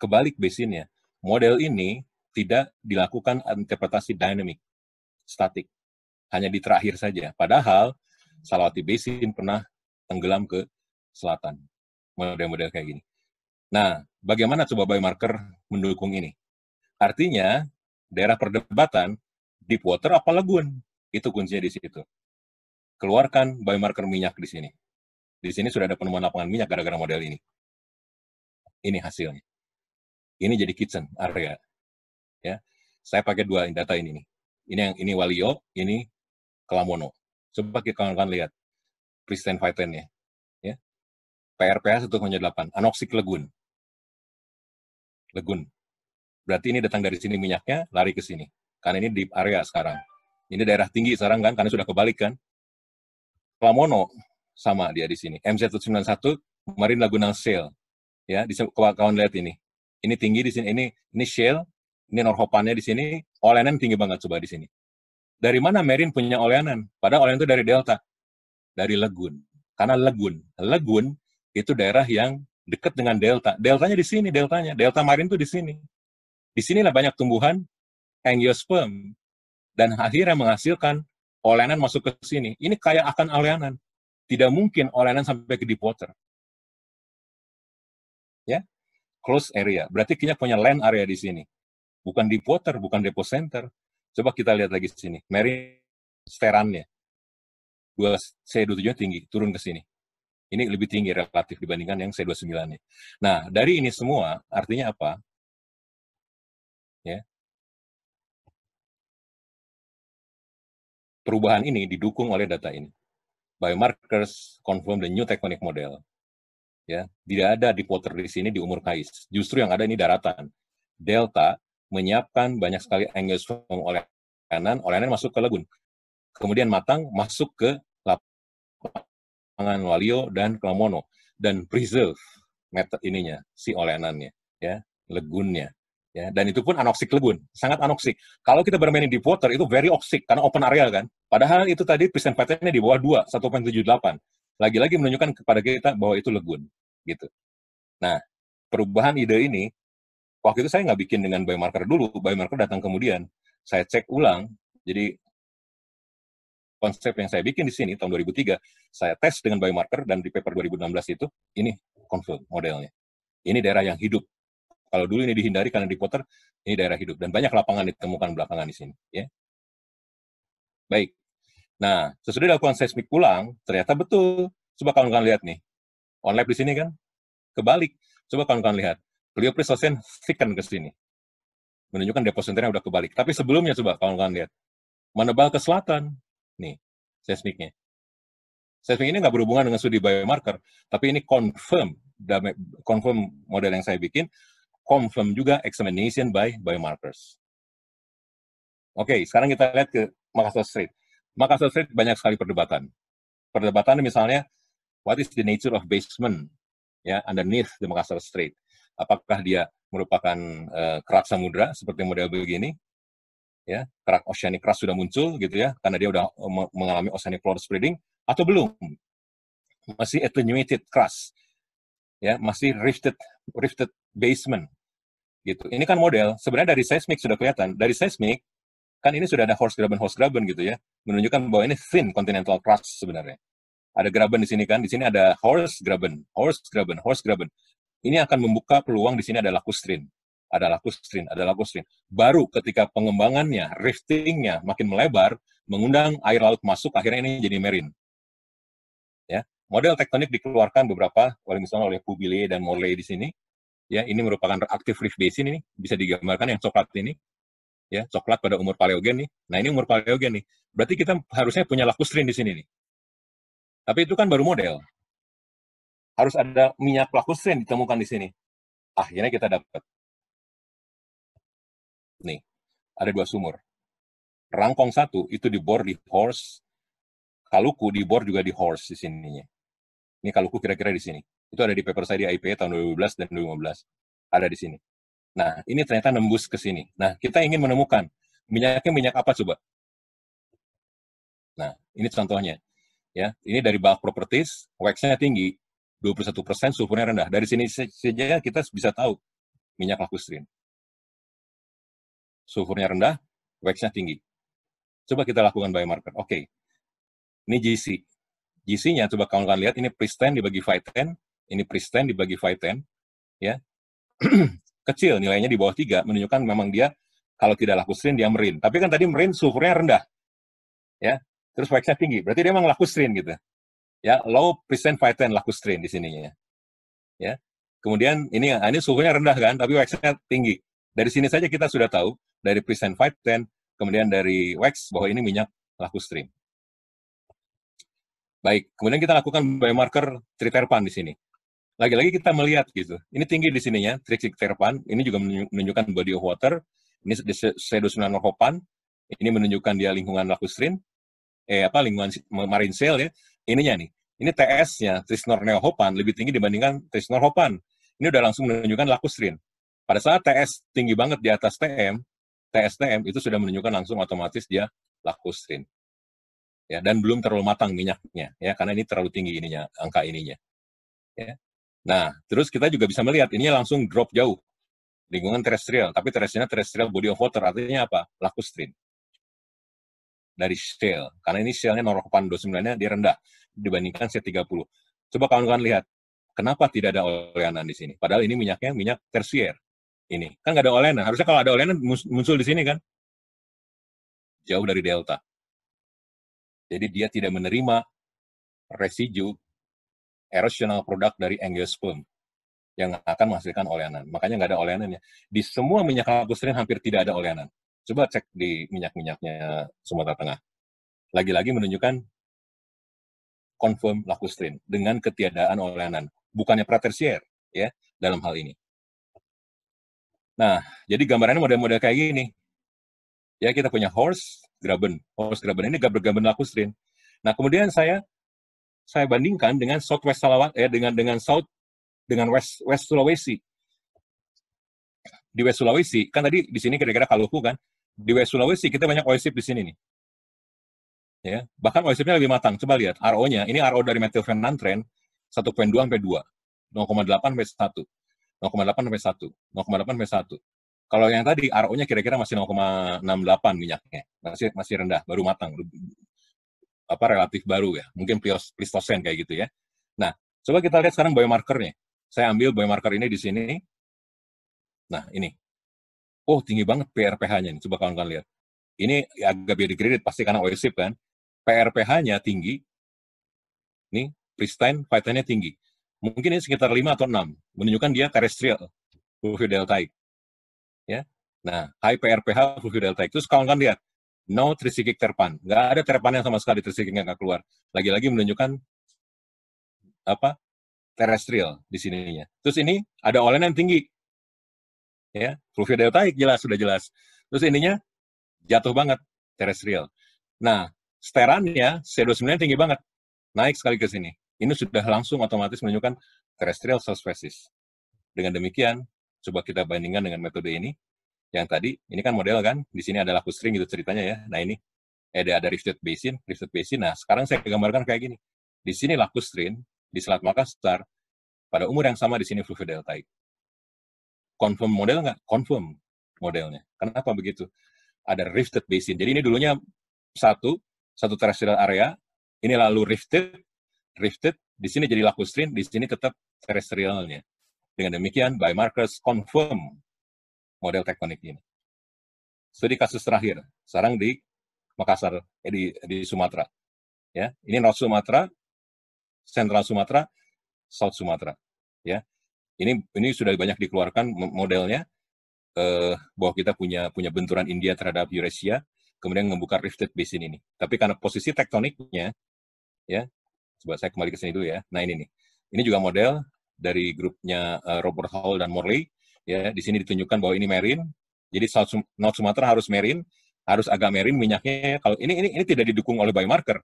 Kebalik basinnya. Model ini tidak dilakukan interpretasi dynamic, statik. Hanya di terakhir saja. Padahal, Salawati Basin pernah tenggelam ke selatan. Model-model kayak gini. Nah, bagaimana coba biomarker mendukung ini? Artinya, daerah perdebatan, deep water apa lagun? Itu kuncinya di situ. Keluarkan biomarker minyak di sini. Di sini sudah ada penemuan lapangan minyak gara-gara model ini. Ini hasilnya. Ini jadi kitchen area. Ya, saya pakai dua data ini nih. Ini yang ini Walio, ini Kelamono. Coba kita kawan-kawan lihat pristine fighten ya. ya. PRPH 1,8, anoksik legun. Legun. Berarti ini datang dari sini minyaknya, lari ke sini. Karena ini di area sekarang. Ini daerah tinggi sekarang kan, karena sudah kebalik kan. Lamono sama dia di sini. mz 191 kemarin Laguna Shale. Ya, di kawan lihat ini. Ini tinggi di sini, ini ini shale, ini norhopannya di sini, Olenan tinggi banget coba di sini. Dari mana Merin punya Olenan? Padahal Olenan itu dari delta. Dari Legun. Karena Legun. Legun itu daerah yang dekat dengan delta. Deltanya di sini, deltanya. Delta marin itu di sini. Di sinilah banyak tumbuhan angiosperm. Dan akhirnya menghasilkan oleanan masuk ke sini. Ini kayak akan oleanan. Tidak mungkin oleanan sampai ke deep water. Ya, close area. Berarti kita punya land area di sini. Bukan deep water, bukan depo center. Coba kita lihat lagi sini. Marine sterannya. 2 C27 tinggi, turun ke sini. Ini lebih tinggi relatif dibandingkan yang C29 ini. Nah, dari ini semua artinya apa? Ya. Perubahan ini didukung oleh data ini. Biomarkers confirm the new tectonic model. Ya, tidak ada di Potter di sini di umur Kais. Justru yang ada ini daratan. Delta menyiapkan banyak sekali oleh angiosperm oleh kanan masuk ke lagun. Kemudian matang masuk ke lapangan Pangan Walio dan Klamono dan preserve method ininya si olenannya ya legunnya ya dan itu pun anoksik legun sangat anoksik kalau kita bermain di water itu very oksik karena open area kan padahal itu tadi present patternnya di bawah dua satu lagi-lagi menunjukkan kepada kita bahwa itu legun gitu nah perubahan ide ini waktu itu saya nggak bikin dengan biomarker dulu biomarker datang kemudian saya cek ulang jadi konsep yang saya bikin di sini tahun 2003, saya tes dengan biomarker dan di paper 2016 itu, ini confirm modelnya. Ini daerah yang hidup. Kalau dulu ini dihindari karena di Potter, ini daerah hidup. Dan banyak lapangan ditemukan belakangan di sini. Ya. Baik. Nah, sesudah dilakukan seismik pulang ternyata betul. Coba kawan-kawan lihat nih. Online di sini kan kebalik. Coba kawan-kawan lihat. Pleoprisosen thicken ke sini. Menunjukkan depositernya udah kebalik. Tapi sebelumnya coba kawan-kawan lihat. Menebal ke selatan, nih seismiknya. Seismik ini nggak berhubungan dengan studi biomarker, tapi ini confirm, confirm model yang saya bikin, confirm juga examination by biomarkers. Oke, okay, sekarang kita lihat ke Makassar Street. Makassar Street banyak sekali perdebatan. Perdebatan misalnya, what is the nature of basement ya underneath the Makassar Street? Apakah dia merupakan uh, kerak samudra seperti model begini ya kerak oceanic crust sudah muncul gitu ya karena dia sudah eh, mengalami oceanic floor spreading atau belum masih attenuated crust ya masih rifted rifted basement gitu ini kan model sebenarnya dari seismik sudah kelihatan dari seismik kan ini sudah ada horse graben horse graben gitu ya menunjukkan bahwa ini thin continental crust sebenarnya ada graben di sini kan di sini ada horse graben horse graben horse graben ini akan membuka peluang di sini ada lacustrine ada lakustrin, ada lakustrin. Baru ketika pengembangannya, riftingnya makin melebar, mengundang air laut masuk, akhirnya ini jadi marine. Ya, model tektonik dikeluarkan beberapa, oleh misalnya oleh Pubilier dan Morley di sini. Ya, ini merupakan active rift basin ini, bisa digambarkan yang coklat ini. Ya, coklat pada umur paleogen nih. Nah, ini umur paleogen nih. Berarti kita harusnya punya lakustrin di sini nih. Tapi itu kan baru model. Harus ada minyak lakustrin ditemukan di sini. Akhirnya kita dapat nih ada dua sumur. Rangkong satu itu dibor di Horse, Kaluku dibor juga di Horse di sininya. Ini Kaluku kira-kira di sini. Itu ada di paper saya di IPA e tahun 2012 dan 2015. Ada di sini. Nah, ini ternyata nembus ke sini. Nah, kita ingin menemukan minyaknya minyak apa coba? Nah, ini contohnya. Ya, ini dari bulk properties, wax-nya tinggi, 21%, sulfurnya rendah. Dari sini saja kita bisa tahu minyak lakustrin sulfurnya rendah, waxnya tinggi. Coba kita lakukan biomarker. Oke, okay. ini GC. GC-nya coba kawan-kawan lihat, ini pristen dibagi 10, ini pristen dibagi 10, ya. Kecil, nilainya di bawah 3, menunjukkan memang dia kalau tidak laku strain, dia merin. Tapi kan tadi merin sulfurnya rendah. Ya, terus waxnya tinggi. Berarti dia memang laku strain gitu. Ya, low percent laku strain di sininya. Ya. Kemudian ini ah, ini suhunya rendah kan, tapi waxnya tinggi. Dari sini saja kita sudah tahu dari present 510, kemudian dari wax bahwa ini minyak laku stream. Baik, kemudian kita lakukan biomarker triterpan di sini. Lagi-lagi kita melihat gitu. Ini tinggi di sininya, triterpan. Ini juga menunjukkan body of water. Ini sedosminan Ini menunjukkan dia lingkungan laku stream Eh apa lingkungan marine cell ya. Ininya nih. Ini TS-nya trisnorneohopan hopan lebih tinggi dibandingkan trisnorhopan Ini udah langsung menunjukkan laku stream. Pada saat TS tinggi banget di atas TM, TSTM itu sudah menunjukkan langsung otomatis dia lakustrin, Ya, dan belum terlalu matang minyaknya ya karena ini terlalu tinggi ininya angka ininya. Ya. Nah, terus kita juga bisa melihat ini langsung drop jauh lingkungan terestrial, tapi terestrial terestrial body of water artinya apa? Lakustrin dari shale, Karena ini shale-nya norokopan 29-nya dia rendah dibandingkan C30. Coba kawan-kawan lihat, kenapa tidak ada oleanan di sini? Padahal ini minyaknya minyak tersier ini. Kan nggak ada Olena. Harusnya kalau ada Olena muncul di sini kan. Jauh dari delta. Jadi dia tidak menerima residu erosional produk dari angiosperm yang akan menghasilkan oleanan. Makanya nggak ada oleanannya. Di semua minyak kalkustrin hampir tidak ada oleanan. Coba cek di minyak-minyaknya Sumatera Tengah. Lagi-lagi menunjukkan confirm lakustrin dengan ketiadaan oleanan. Bukannya pratersier ya dalam hal ini. Nah, jadi gambarannya model-model kayak gini. Ya, kita punya horse, graben. Horse graben ini graben-graben lakustrine. Nah, kemudian saya saya bandingkan dengan Southwest Sarawak eh dengan dengan South dengan West West Sulawesi. Di West Sulawesi, kan tadi di sini kira-kira Kaluku kan. Di West Sulawesi kita banyak oisip di sini nih. Ya, bahkan oisipnya lebih matang. Coba lihat RO-nya. Ini RO dari methylphenanthren 1.2 sampai 2, 0,8 sampai 1. 0,8 sampai 1, 0,8 sampai 1. Kalau yang tadi RO-nya kira-kira masih 0,68 minyaknya, masih masih rendah, baru matang, apa relatif baru ya, mungkin Pleistosen kayak gitu ya. Nah, coba kita lihat sekarang biomarkernya. Saya ambil biomarker ini di sini. Nah, ini. Oh, tinggi banget PRPH-nya Coba kawan-kawan lihat. Ini ya agak dikredit, pasti karena OSIP kan. PRPH-nya tinggi. Nih, pristine, vitalnya tinggi. Mungkin ini sekitar 5 atau 6, menunjukkan dia terestrial, deltaic. Ya. Nah, high fluvio deltaic. Terus kawan-kawan lihat, no trisikik terpan. Nggak ada terpan yang sama sekali trisikiknya nggak keluar. Lagi-lagi menunjukkan apa terestrial di sininya. Terus ini ada olen yang tinggi. Ya, deltaic jelas, sudah jelas. Terus ininya jatuh banget terestrial. Nah, sterannya C29 tinggi banget. Naik sekali ke sini ini sudah langsung otomatis menunjukkan terrestrial subspecies. Dengan demikian, coba kita bandingkan dengan metode ini. Yang tadi, ini kan model kan, di sini ada laku string gitu ceritanya ya. Nah ini ada ada rifted basin, rifted basin. Nah sekarang saya gambarkan kayak gini. Di sini string di Selat Makassar, pada umur yang sama di sini fluvideltaik. Confirm model nggak? Confirm modelnya. Kenapa begitu? Ada rifted basin. Jadi ini dulunya satu, satu terrestrial area, ini lalu rifted, rifted, di sini jadi lacustrine, di sini tetap terrestrialnya. Dengan demikian, biomarkers confirm model tektonik ini. Studi kasus terakhir, sekarang di Makassar, eh, di, di Sumatera. Ya, ini North Sumatera, Central Sumatera, South Sumatera. Ya, ini ini sudah banyak dikeluarkan modelnya eh, bahwa kita punya punya benturan India terhadap Eurasia, kemudian membuka rifted basin ini. Tapi karena posisi tektoniknya, ya Coba saya kembali ke sini dulu ya. Nah ini nih. Ini juga model dari grupnya eh, Robert Hall dan Morley. Ya, di sini ditunjukkan bahwa ini marine. Jadi South, North Sumatera harus marine, harus agak marine minyaknya. Kalau ini ini ini tidak didukung oleh biomarker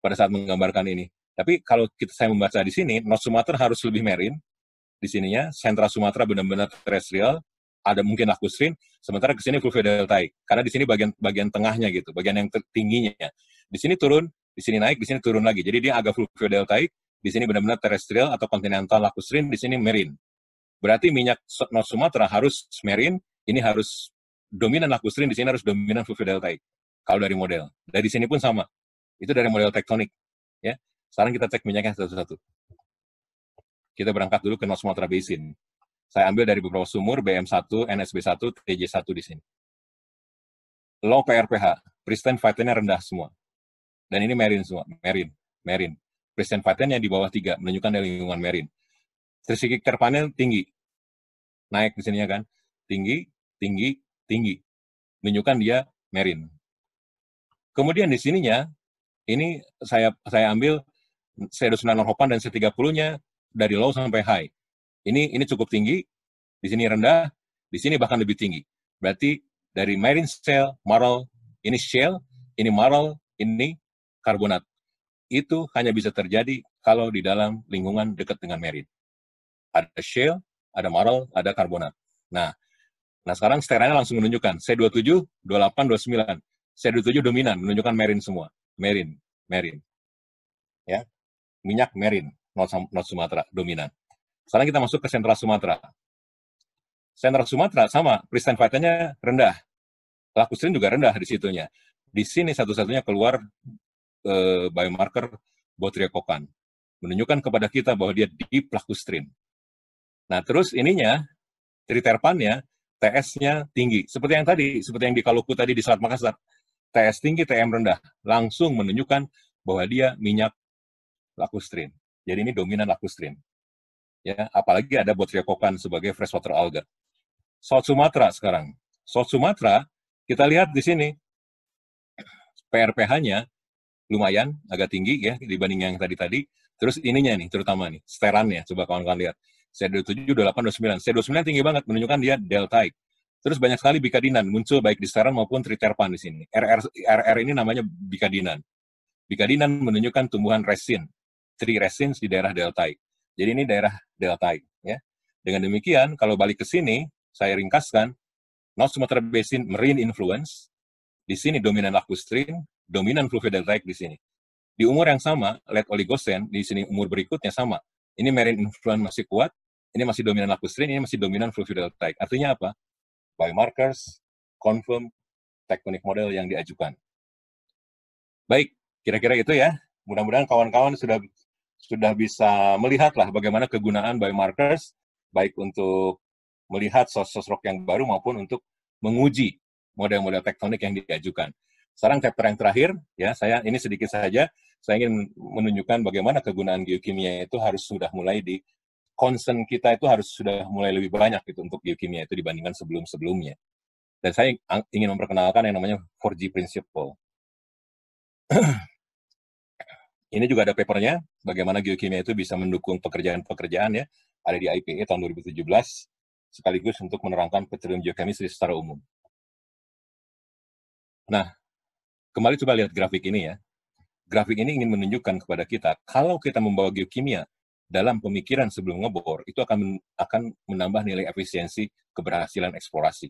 pada saat menggambarkan ini. Tapi kalau kita saya membaca di sini, North Sumatera harus lebih marine di sininya, sentra Sumatera benar-benar terestrial, ada mungkin lakustrine, sementara ke sini fluvideltaik. Karena di sini bagian bagian tengahnya gitu, bagian yang tingginya. Di sini turun di sini naik, di sini turun lagi. Jadi dia agak deltaik, di sini benar-benar terestrial atau kontinental lakustrin. di sini merin. Berarti minyak North Sumatera harus marine, ini harus dominan lakustrin. di sini harus dominan deltaik. Kalau dari model. Dari sini pun sama. Itu dari model tektonik. Ya. Sekarang kita cek minyaknya satu-satu. Kita berangkat dulu ke North Sumatera Basin. Saya ambil dari beberapa sumur, BM1, NSB1, TJ1 di sini. Low PRPH, pristine vitalnya rendah semua dan ini Marine semua, Marine, Marine. Presiden paten yang di bawah tiga menunjukkan dari lingkungan Marine. trisikik terpanel tinggi, naik di sini ya kan, tinggi, tinggi, tinggi, menunjukkan dia Marine. Kemudian di sininya, ini saya saya ambil C29 dan C30-nya dari low sampai high. Ini ini cukup tinggi, di sini rendah, di sini bahkan lebih tinggi. Berarti dari marine shell, marl, ini shell, ini marl, ini karbonat. Itu hanya bisa terjadi kalau di dalam lingkungan dekat dengan merit. Ada shale, ada marl, ada karbonat. Nah, nah sekarang steranya langsung menunjukkan C27, 28, 29. C27 dominan, menunjukkan merin semua. Merin, merin. Ya, minyak merin, North Sumatera dominan. Sekarang kita masuk ke sentra Sumatera. Sentra Sumatera sama, pristine vitaminnya rendah. lakustrin juga rendah di situnya. Di sini satu-satunya keluar biomarker botryokokan. Menunjukkan kepada kita bahwa dia di plakustrin. Nah, terus ininya, triterpannya, TS-nya tinggi. Seperti yang tadi, seperti yang di Kaluku tadi di Selat Makassar. TS tinggi, TM rendah. Langsung menunjukkan bahwa dia minyak lakustrin. Jadi ini dominan lakustrin. Ya, apalagi ada botryokokan sebagai freshwater alga. South Sumatra sekarang. South Sumatra kita lihat di sini, PRPH-nya lumayan agak tinggi ya dibanding yang tadi-tadi. Terus ininya nih terutama nih sterannya coba kawan-kawan lihat. C27, 28, 29. C29 tinggi banget menunjukkan dia deltaik. Terus banyak sekali bikadinan muncul baik di steran maupun triterpan di sini. RR RR ini namanya bikadinan. Bikadinan menunjukkan tumbuhan resin, tri resin di daerah deltaik. Jadi ini daerah deltaik ya. Dengan demikian kalau balik ke sini saya ringkaskan North Sumatera Basin marine influence di sini dominan lakustrin dominan fluvial deltaic di sini. Di umur yang sama, late oligosen di sini umur berikutnya sama. Ini marine influence masih kuat, ini masih dominan lacustrine, ini masih dominan fluvial deltaic. Artinya apa? Biomarkers, confirm, tektonik model yang diajukan. Baik, kira-kira itu ya. Mudah-mudahan kawan-kawan sudah sudah bisa melihatlah bagaimana kegunaan biomarkers baik untuk melihat sosok-sosok yang baru maupun untuk menguji model-model tektonik yang diajukan. Sekarang chapter yang terakhir, ya saya ini sedikit saja, saya ingin menunjukkan bagaimana kegunaan geokimia itu harus sudah mulai di concern kita itu harus sudah mulai lebih banyak gitu untuk geokimia itu dibandingkan sebelum-sebelumnya. Dan saya ingin memperkenalkan yang namanya 4G Principle. Ini juga ada papernya, bagaimana geokimia itu bisa mendukung pekerjaan-pekerjaan ya, ada di IPE tahun 2017, sekaligus untuk menerangkan petrium geochemistry secara umum. Nah, Kembali coba lihat grafik ini ya. Grafik ini ingin menunjukkan kepada kita, kalau kita membawa geokimia dalam pemikiran sebelum ngebor, itu akan men akan menambah nilai efisiensi keberhasilan eksplorasi.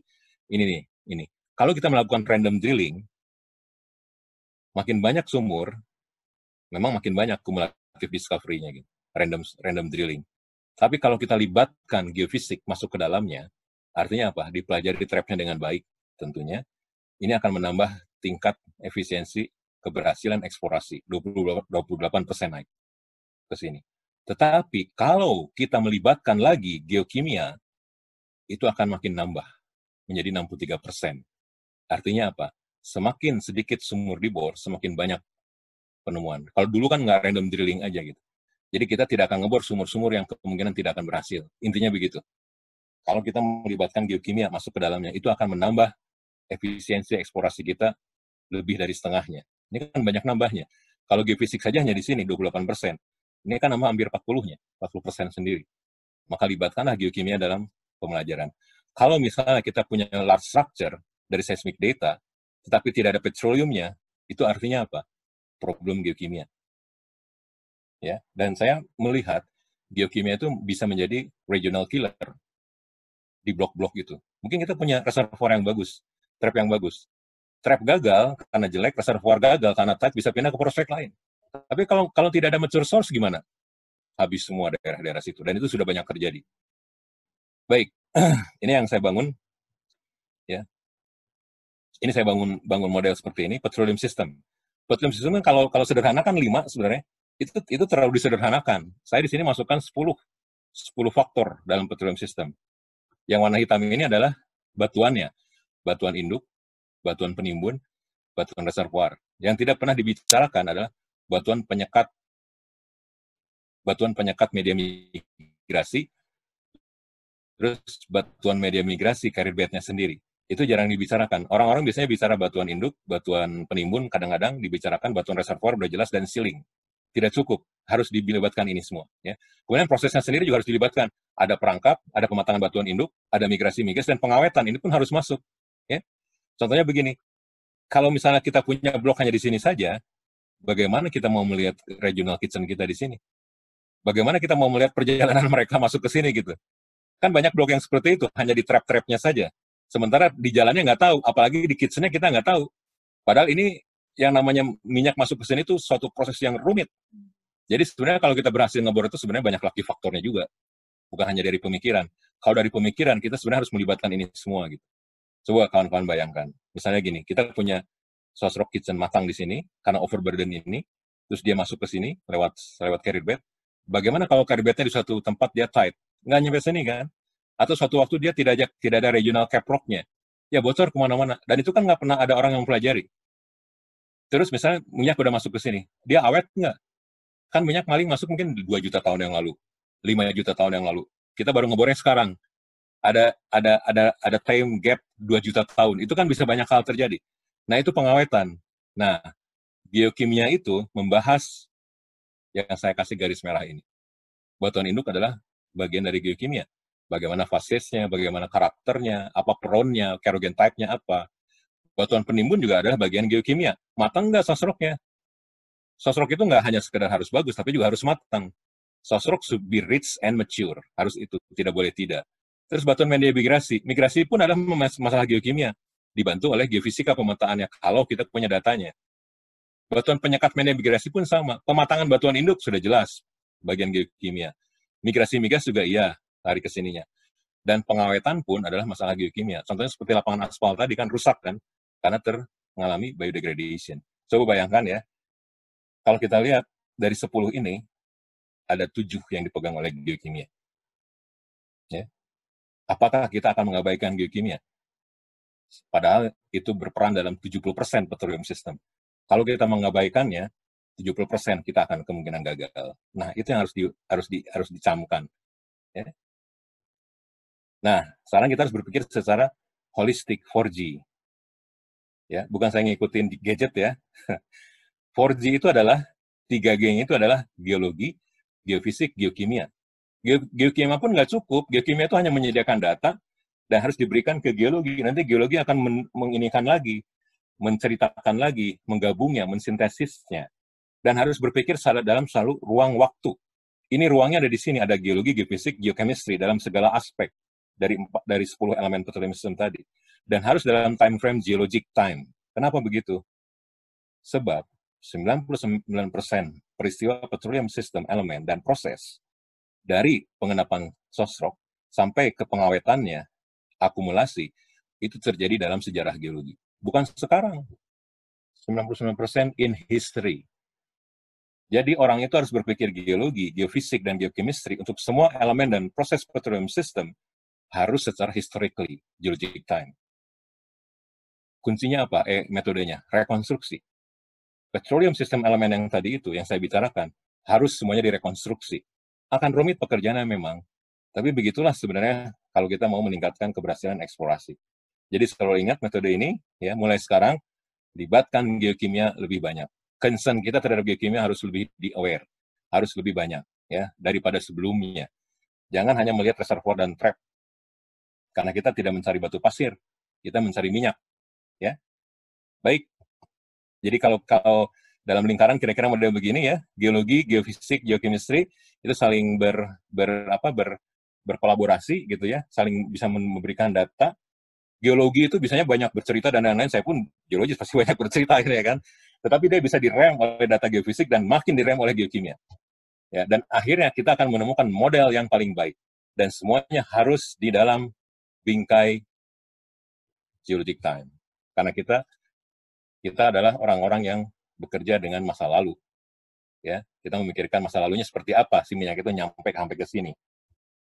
Ini nih, ini. Kalau kita melakukan random drilling, makin banyak sumur, memang makin banyak kumulatif discovery-nya gitu. Random random drilling. Tapi kalau kita libatkan geofisik masuk ke dalamnya, artinya apa? Dipelajari trap-nya dengan baik tentunya, ini akan menambah tingkat efisiensi keberhasilan eksplorasi 28 persen naik ke sini. Tetapi kalau kita melibatkan lagi geokimia, itu akan makin nambah menjadi 63 persen. Artinya apa? Semakin sedikit sumur dibor, semakin banyak penemuan. Kalau dulu kan nggak random drilling aja gitu. Jadi kita tidak akan ngebor sumur-sumur yang kemungkinan tidak akan berhasil. Intinya begitu. Kalau kita melibatkan geokimia masuk ke dalamnya, itu akan menambah efisiensi eksplorasi kita lebih dari setengahnya. Ini kan banyak nambahnya. Kalau geofisik saja hanya di sini 28 persen. Ini kan nama hampir 40-nya, 40 persen sendiri. Maka libatkanlah geokimia dalam pembelajaran. Kalau misalnya kita punya large structure dari seismic data, tetapi tidak ada petroleumnya, itu artinya apa? Problem geokimia. Ya, dan saya melihat geokimia itu bisa menjadi regional killer di blok-blok itu. Mungkin kita punya reservoir yang bagus, trap yang bagus. Trap gagal karena jelek, reservoir gagal karena tight bisa pindah ke prospek lain. Tapi kalau kalau tidak ada mature source gimana? Habis semua daerah-daerah situ dan itu sudah banyak terjadi. Baik, ini yang saya bangun. Ya. Ini saya bangun bangun model seperti ini, petroleum system. Petroleum system kan kalau kalau sederhana kan 5 sebenarnya. Itu itu terlalu disederhanakan. Saya di sini masukkan 10 10 faktor dalam petroleum system. Yang warna hitam ini adalah batuannya batuan induk, batuan penimbun, batuan reservoir. Yang tidak pernah dibicarakan adalah batuan penyekat batuan penyekat media migrasi, terus batuan media migrasi karir bednya sendiri. Itu jarang dibicarakan. Orang-orang biasanya bicara batuan induk, batuan penimbun, kadang-kadang dibicarakan batuan reservoir sudah jelas dan sealing. Tidak cukup, harus dilibatkan ini semua. Ya. Kemudian prosesnya sendiri juga harus dilibatkan. Ada perangkap, ada pematangan batuan induk, ada migrasi migas, dan pengawetan. Ini pun harus masuk. Ya. Contohnya begini, kalau misalnya kita punya blok hanya di sini saja, bagaimana kita mau melihat regional kitchen kita di sini? Bagaimana kita mau melihat perjalanan mereka masuk ke sini gitu? Kan banyak blok yang seperti itu, hanya di trap-trapnya saja. Sementara di jalannya nggak tahu, apalagi di kitchennya kita nggak tahu. Padahal ini yang namanya minyak masuk ke sini itu suatu proses yang rumit. Jadi sebenarnya kalau kita berhasil ngebor itu sebenarnya banyak lagi faktornya juga. Bukan hanya dari pemikiran. Kalau dari pemikiran, kita sebenarnya harus melibatkan ini semua gitu. Coba kawan-kawan bayangkan, misalnya gini, kita punya rock kitchen matang di sini karena overburden ini, terus dia masuk ke sini lewat lewat carrier bed. Bagaimana kalau carrier bednya di suatu tempat dia tight, nggak nyampe sini kan? Atau suatu waktu dia tidak ada, tidak ada regional cap rocknya, ya bocor kemana-mana. Dan itu kan nggak pernah ada orang yang mempelajari. Terus misalnya minyak udah masuk ke sini, dia awet nggak? Kan minyak maling masuk mungkin 2 juta tahun yang lalu, 5 juta tahun yang lalu. Kita baru ngeboreng sekarang, ada ada ada ada time gap 2 juta tahun. Itu kan bisa banyak hal terjadi. Nah, itu pengawetan. Nah, biokimia itu membahas yang saya kasih garis merah ini. Batuan induk adalah bagian dari geokimia. Bagaimana fasesnya, bagaimana karakternya, apa peronnya, kerogen type-nya apa. Batuan penimbun juga adalah bagian geokimia. Matang nggak sosroknya? Sosrok itu nggak hanya sekedar harus bagus, tapi juga harus matang. Sosrok should be rich and mature. Harus itu, tidak boleh tidak Terus batuan media migrasi. Migrasi pun adalah masalah geokimia. Dibantu oleh geofisika pemetaannya, kalau kita punya datanya. Batuan penyekat media migrasi pun sama. Pematangan batuan induk sudah jelas, bagian geokimia. Migrasi migas juga iya, tarik ke sininya. Dan pengawetan pun adalah masalah geokimia. Contohnya seperti lapangan aspal tadi kan rusak kan, karena ter mengalami biodegradation. Coba bayangkan ya, kalau kita lihat dari 10 ini, ada tujuh yang dipegang oleh geokimia. Ya apakah kita akan mengabaikan geokimia? Padahal itu berperan dalam 70% petroleum system. Kalau kita mengabaikannya, 70% kita akan kemungkinan gagal. Nah, itu yang harus di, harus di, harus dicamkan. Ya. Nah, sekarang kita harus berpikir secara holistik 4G. Ya, bukan saya ngikutin di gadget ya. 4G itu adalah 3G-nya itu adalah geologi, geofisik, geokimia geokimia pun nggak cukup. Geokimia itu hanya menyediakan data dan harus diberikan ke geologi. Nanti geologi akan men menginikan lagi, menceritakan lagi, menggabungnya, mensintesisnya. Dan harus berpikir dalam selalu ruang waktu. Ini ruangnya ada di sini, ada geologi, geofisik, geochemistry dalam segala aspek dari dari 10 elemen petroleum system tadi. Dan harus dalam time frame geologic time. Kenapa begitu? Sebab 99% peristiwa petroleum system elemen dan proses dari pengenapan sosrok sampai ke pengawetannya, akumulasi, itu terjadi dalam sejarah geologi. Bukan sekarang. 99% in history. Jadi orang itu harus berpikir geologi, geofisik, dan geochemistry untuk semua elemen dan proses petroleum system harus secara historically, geologic time. Kuncinya apa? Eh, metodenya, rekonstruksi. Petroleum system elemen yang tadi itu, yang saya bicarakan, harus semuanya direkonstruksi akan rumit pekerjaannya memang. Tapi begitulah sebenarnya kalau kita mau meningkatkan keberhasilan eksplorasi. Jadi selalu ingat metode ini, ya mulai sekarang libatkan geokimia lebih banyak. Concern kita terhadap geokimia harus lebih di aware, harus lebih banyak ya daripada sebelumnya. Jangan hanya melihat reservoir dan trap. Karena kita tidak mencari batu pasir, kita mencari minyak, ya. Baik. Jadi kalau kalau dalam lingkaran kira-kira model begini ya, geologi, geofisik, geochemistry itu saling ber, ber apa ber berkolaborasi gitu ya, saling bisa memberikan data. Geologi itu biasanya banyak bercerita dan lain-lain. Saya pun geologis pasti banyak bercerita ya kan. Tetapi dia bisa direm oleh data geofisik dan makin direm oleh geokimia. Ya, dan akhirnya kita akan menemukan model yang paling baik. Dan semuanya harus di dalam bingkai geologic time. Karena kita kita adalah orang-orang yang bekerja dengan masa lalu. Ya, kita memikirkan masa lalunya seperti apa si minyak itu nyampe sampai ke sini.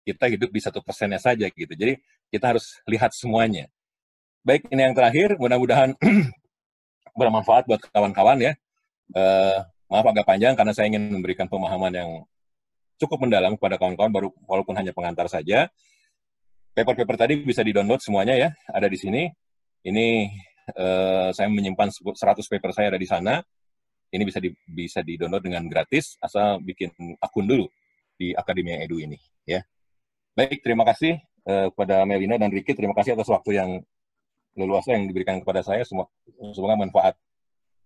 Kita hidup di satu persennya saja gitu. Jadi kita harus lihat semuanya. Baik, ini yang terakhir. Mudah-mudahan bermanfaat buat kawan-kawan ya. Uh, maaf agak panjang karena saya ingin memberikan pemahaman yang cukup mendalam kepada kawan-kawan, baru walaupun hanya pengantar saja. Paper-paper tadi bisa di-download semuanya ya, ada di sini. Ini Eh, saya menyimpan 100 paper saya ada di sana. Ini bisa di, bisa di-download dengan gratis asal bikin akun dulu di Akademia Edu ini ya. Baik, terima kasih uh, kepada Melina dan Ricky, terima kasih atas waktu yang leluasa yang diberikan kepada saya semua semoga manfaat.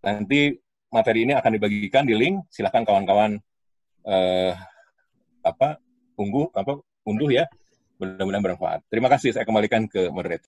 Nanti materi ini akan dibagikan di link, silahkan kawan-kawan uh, apa unggu apa unduh ya mudah-mudahan bermanfaat. Terima kasih, saya kembalikan ke moderator.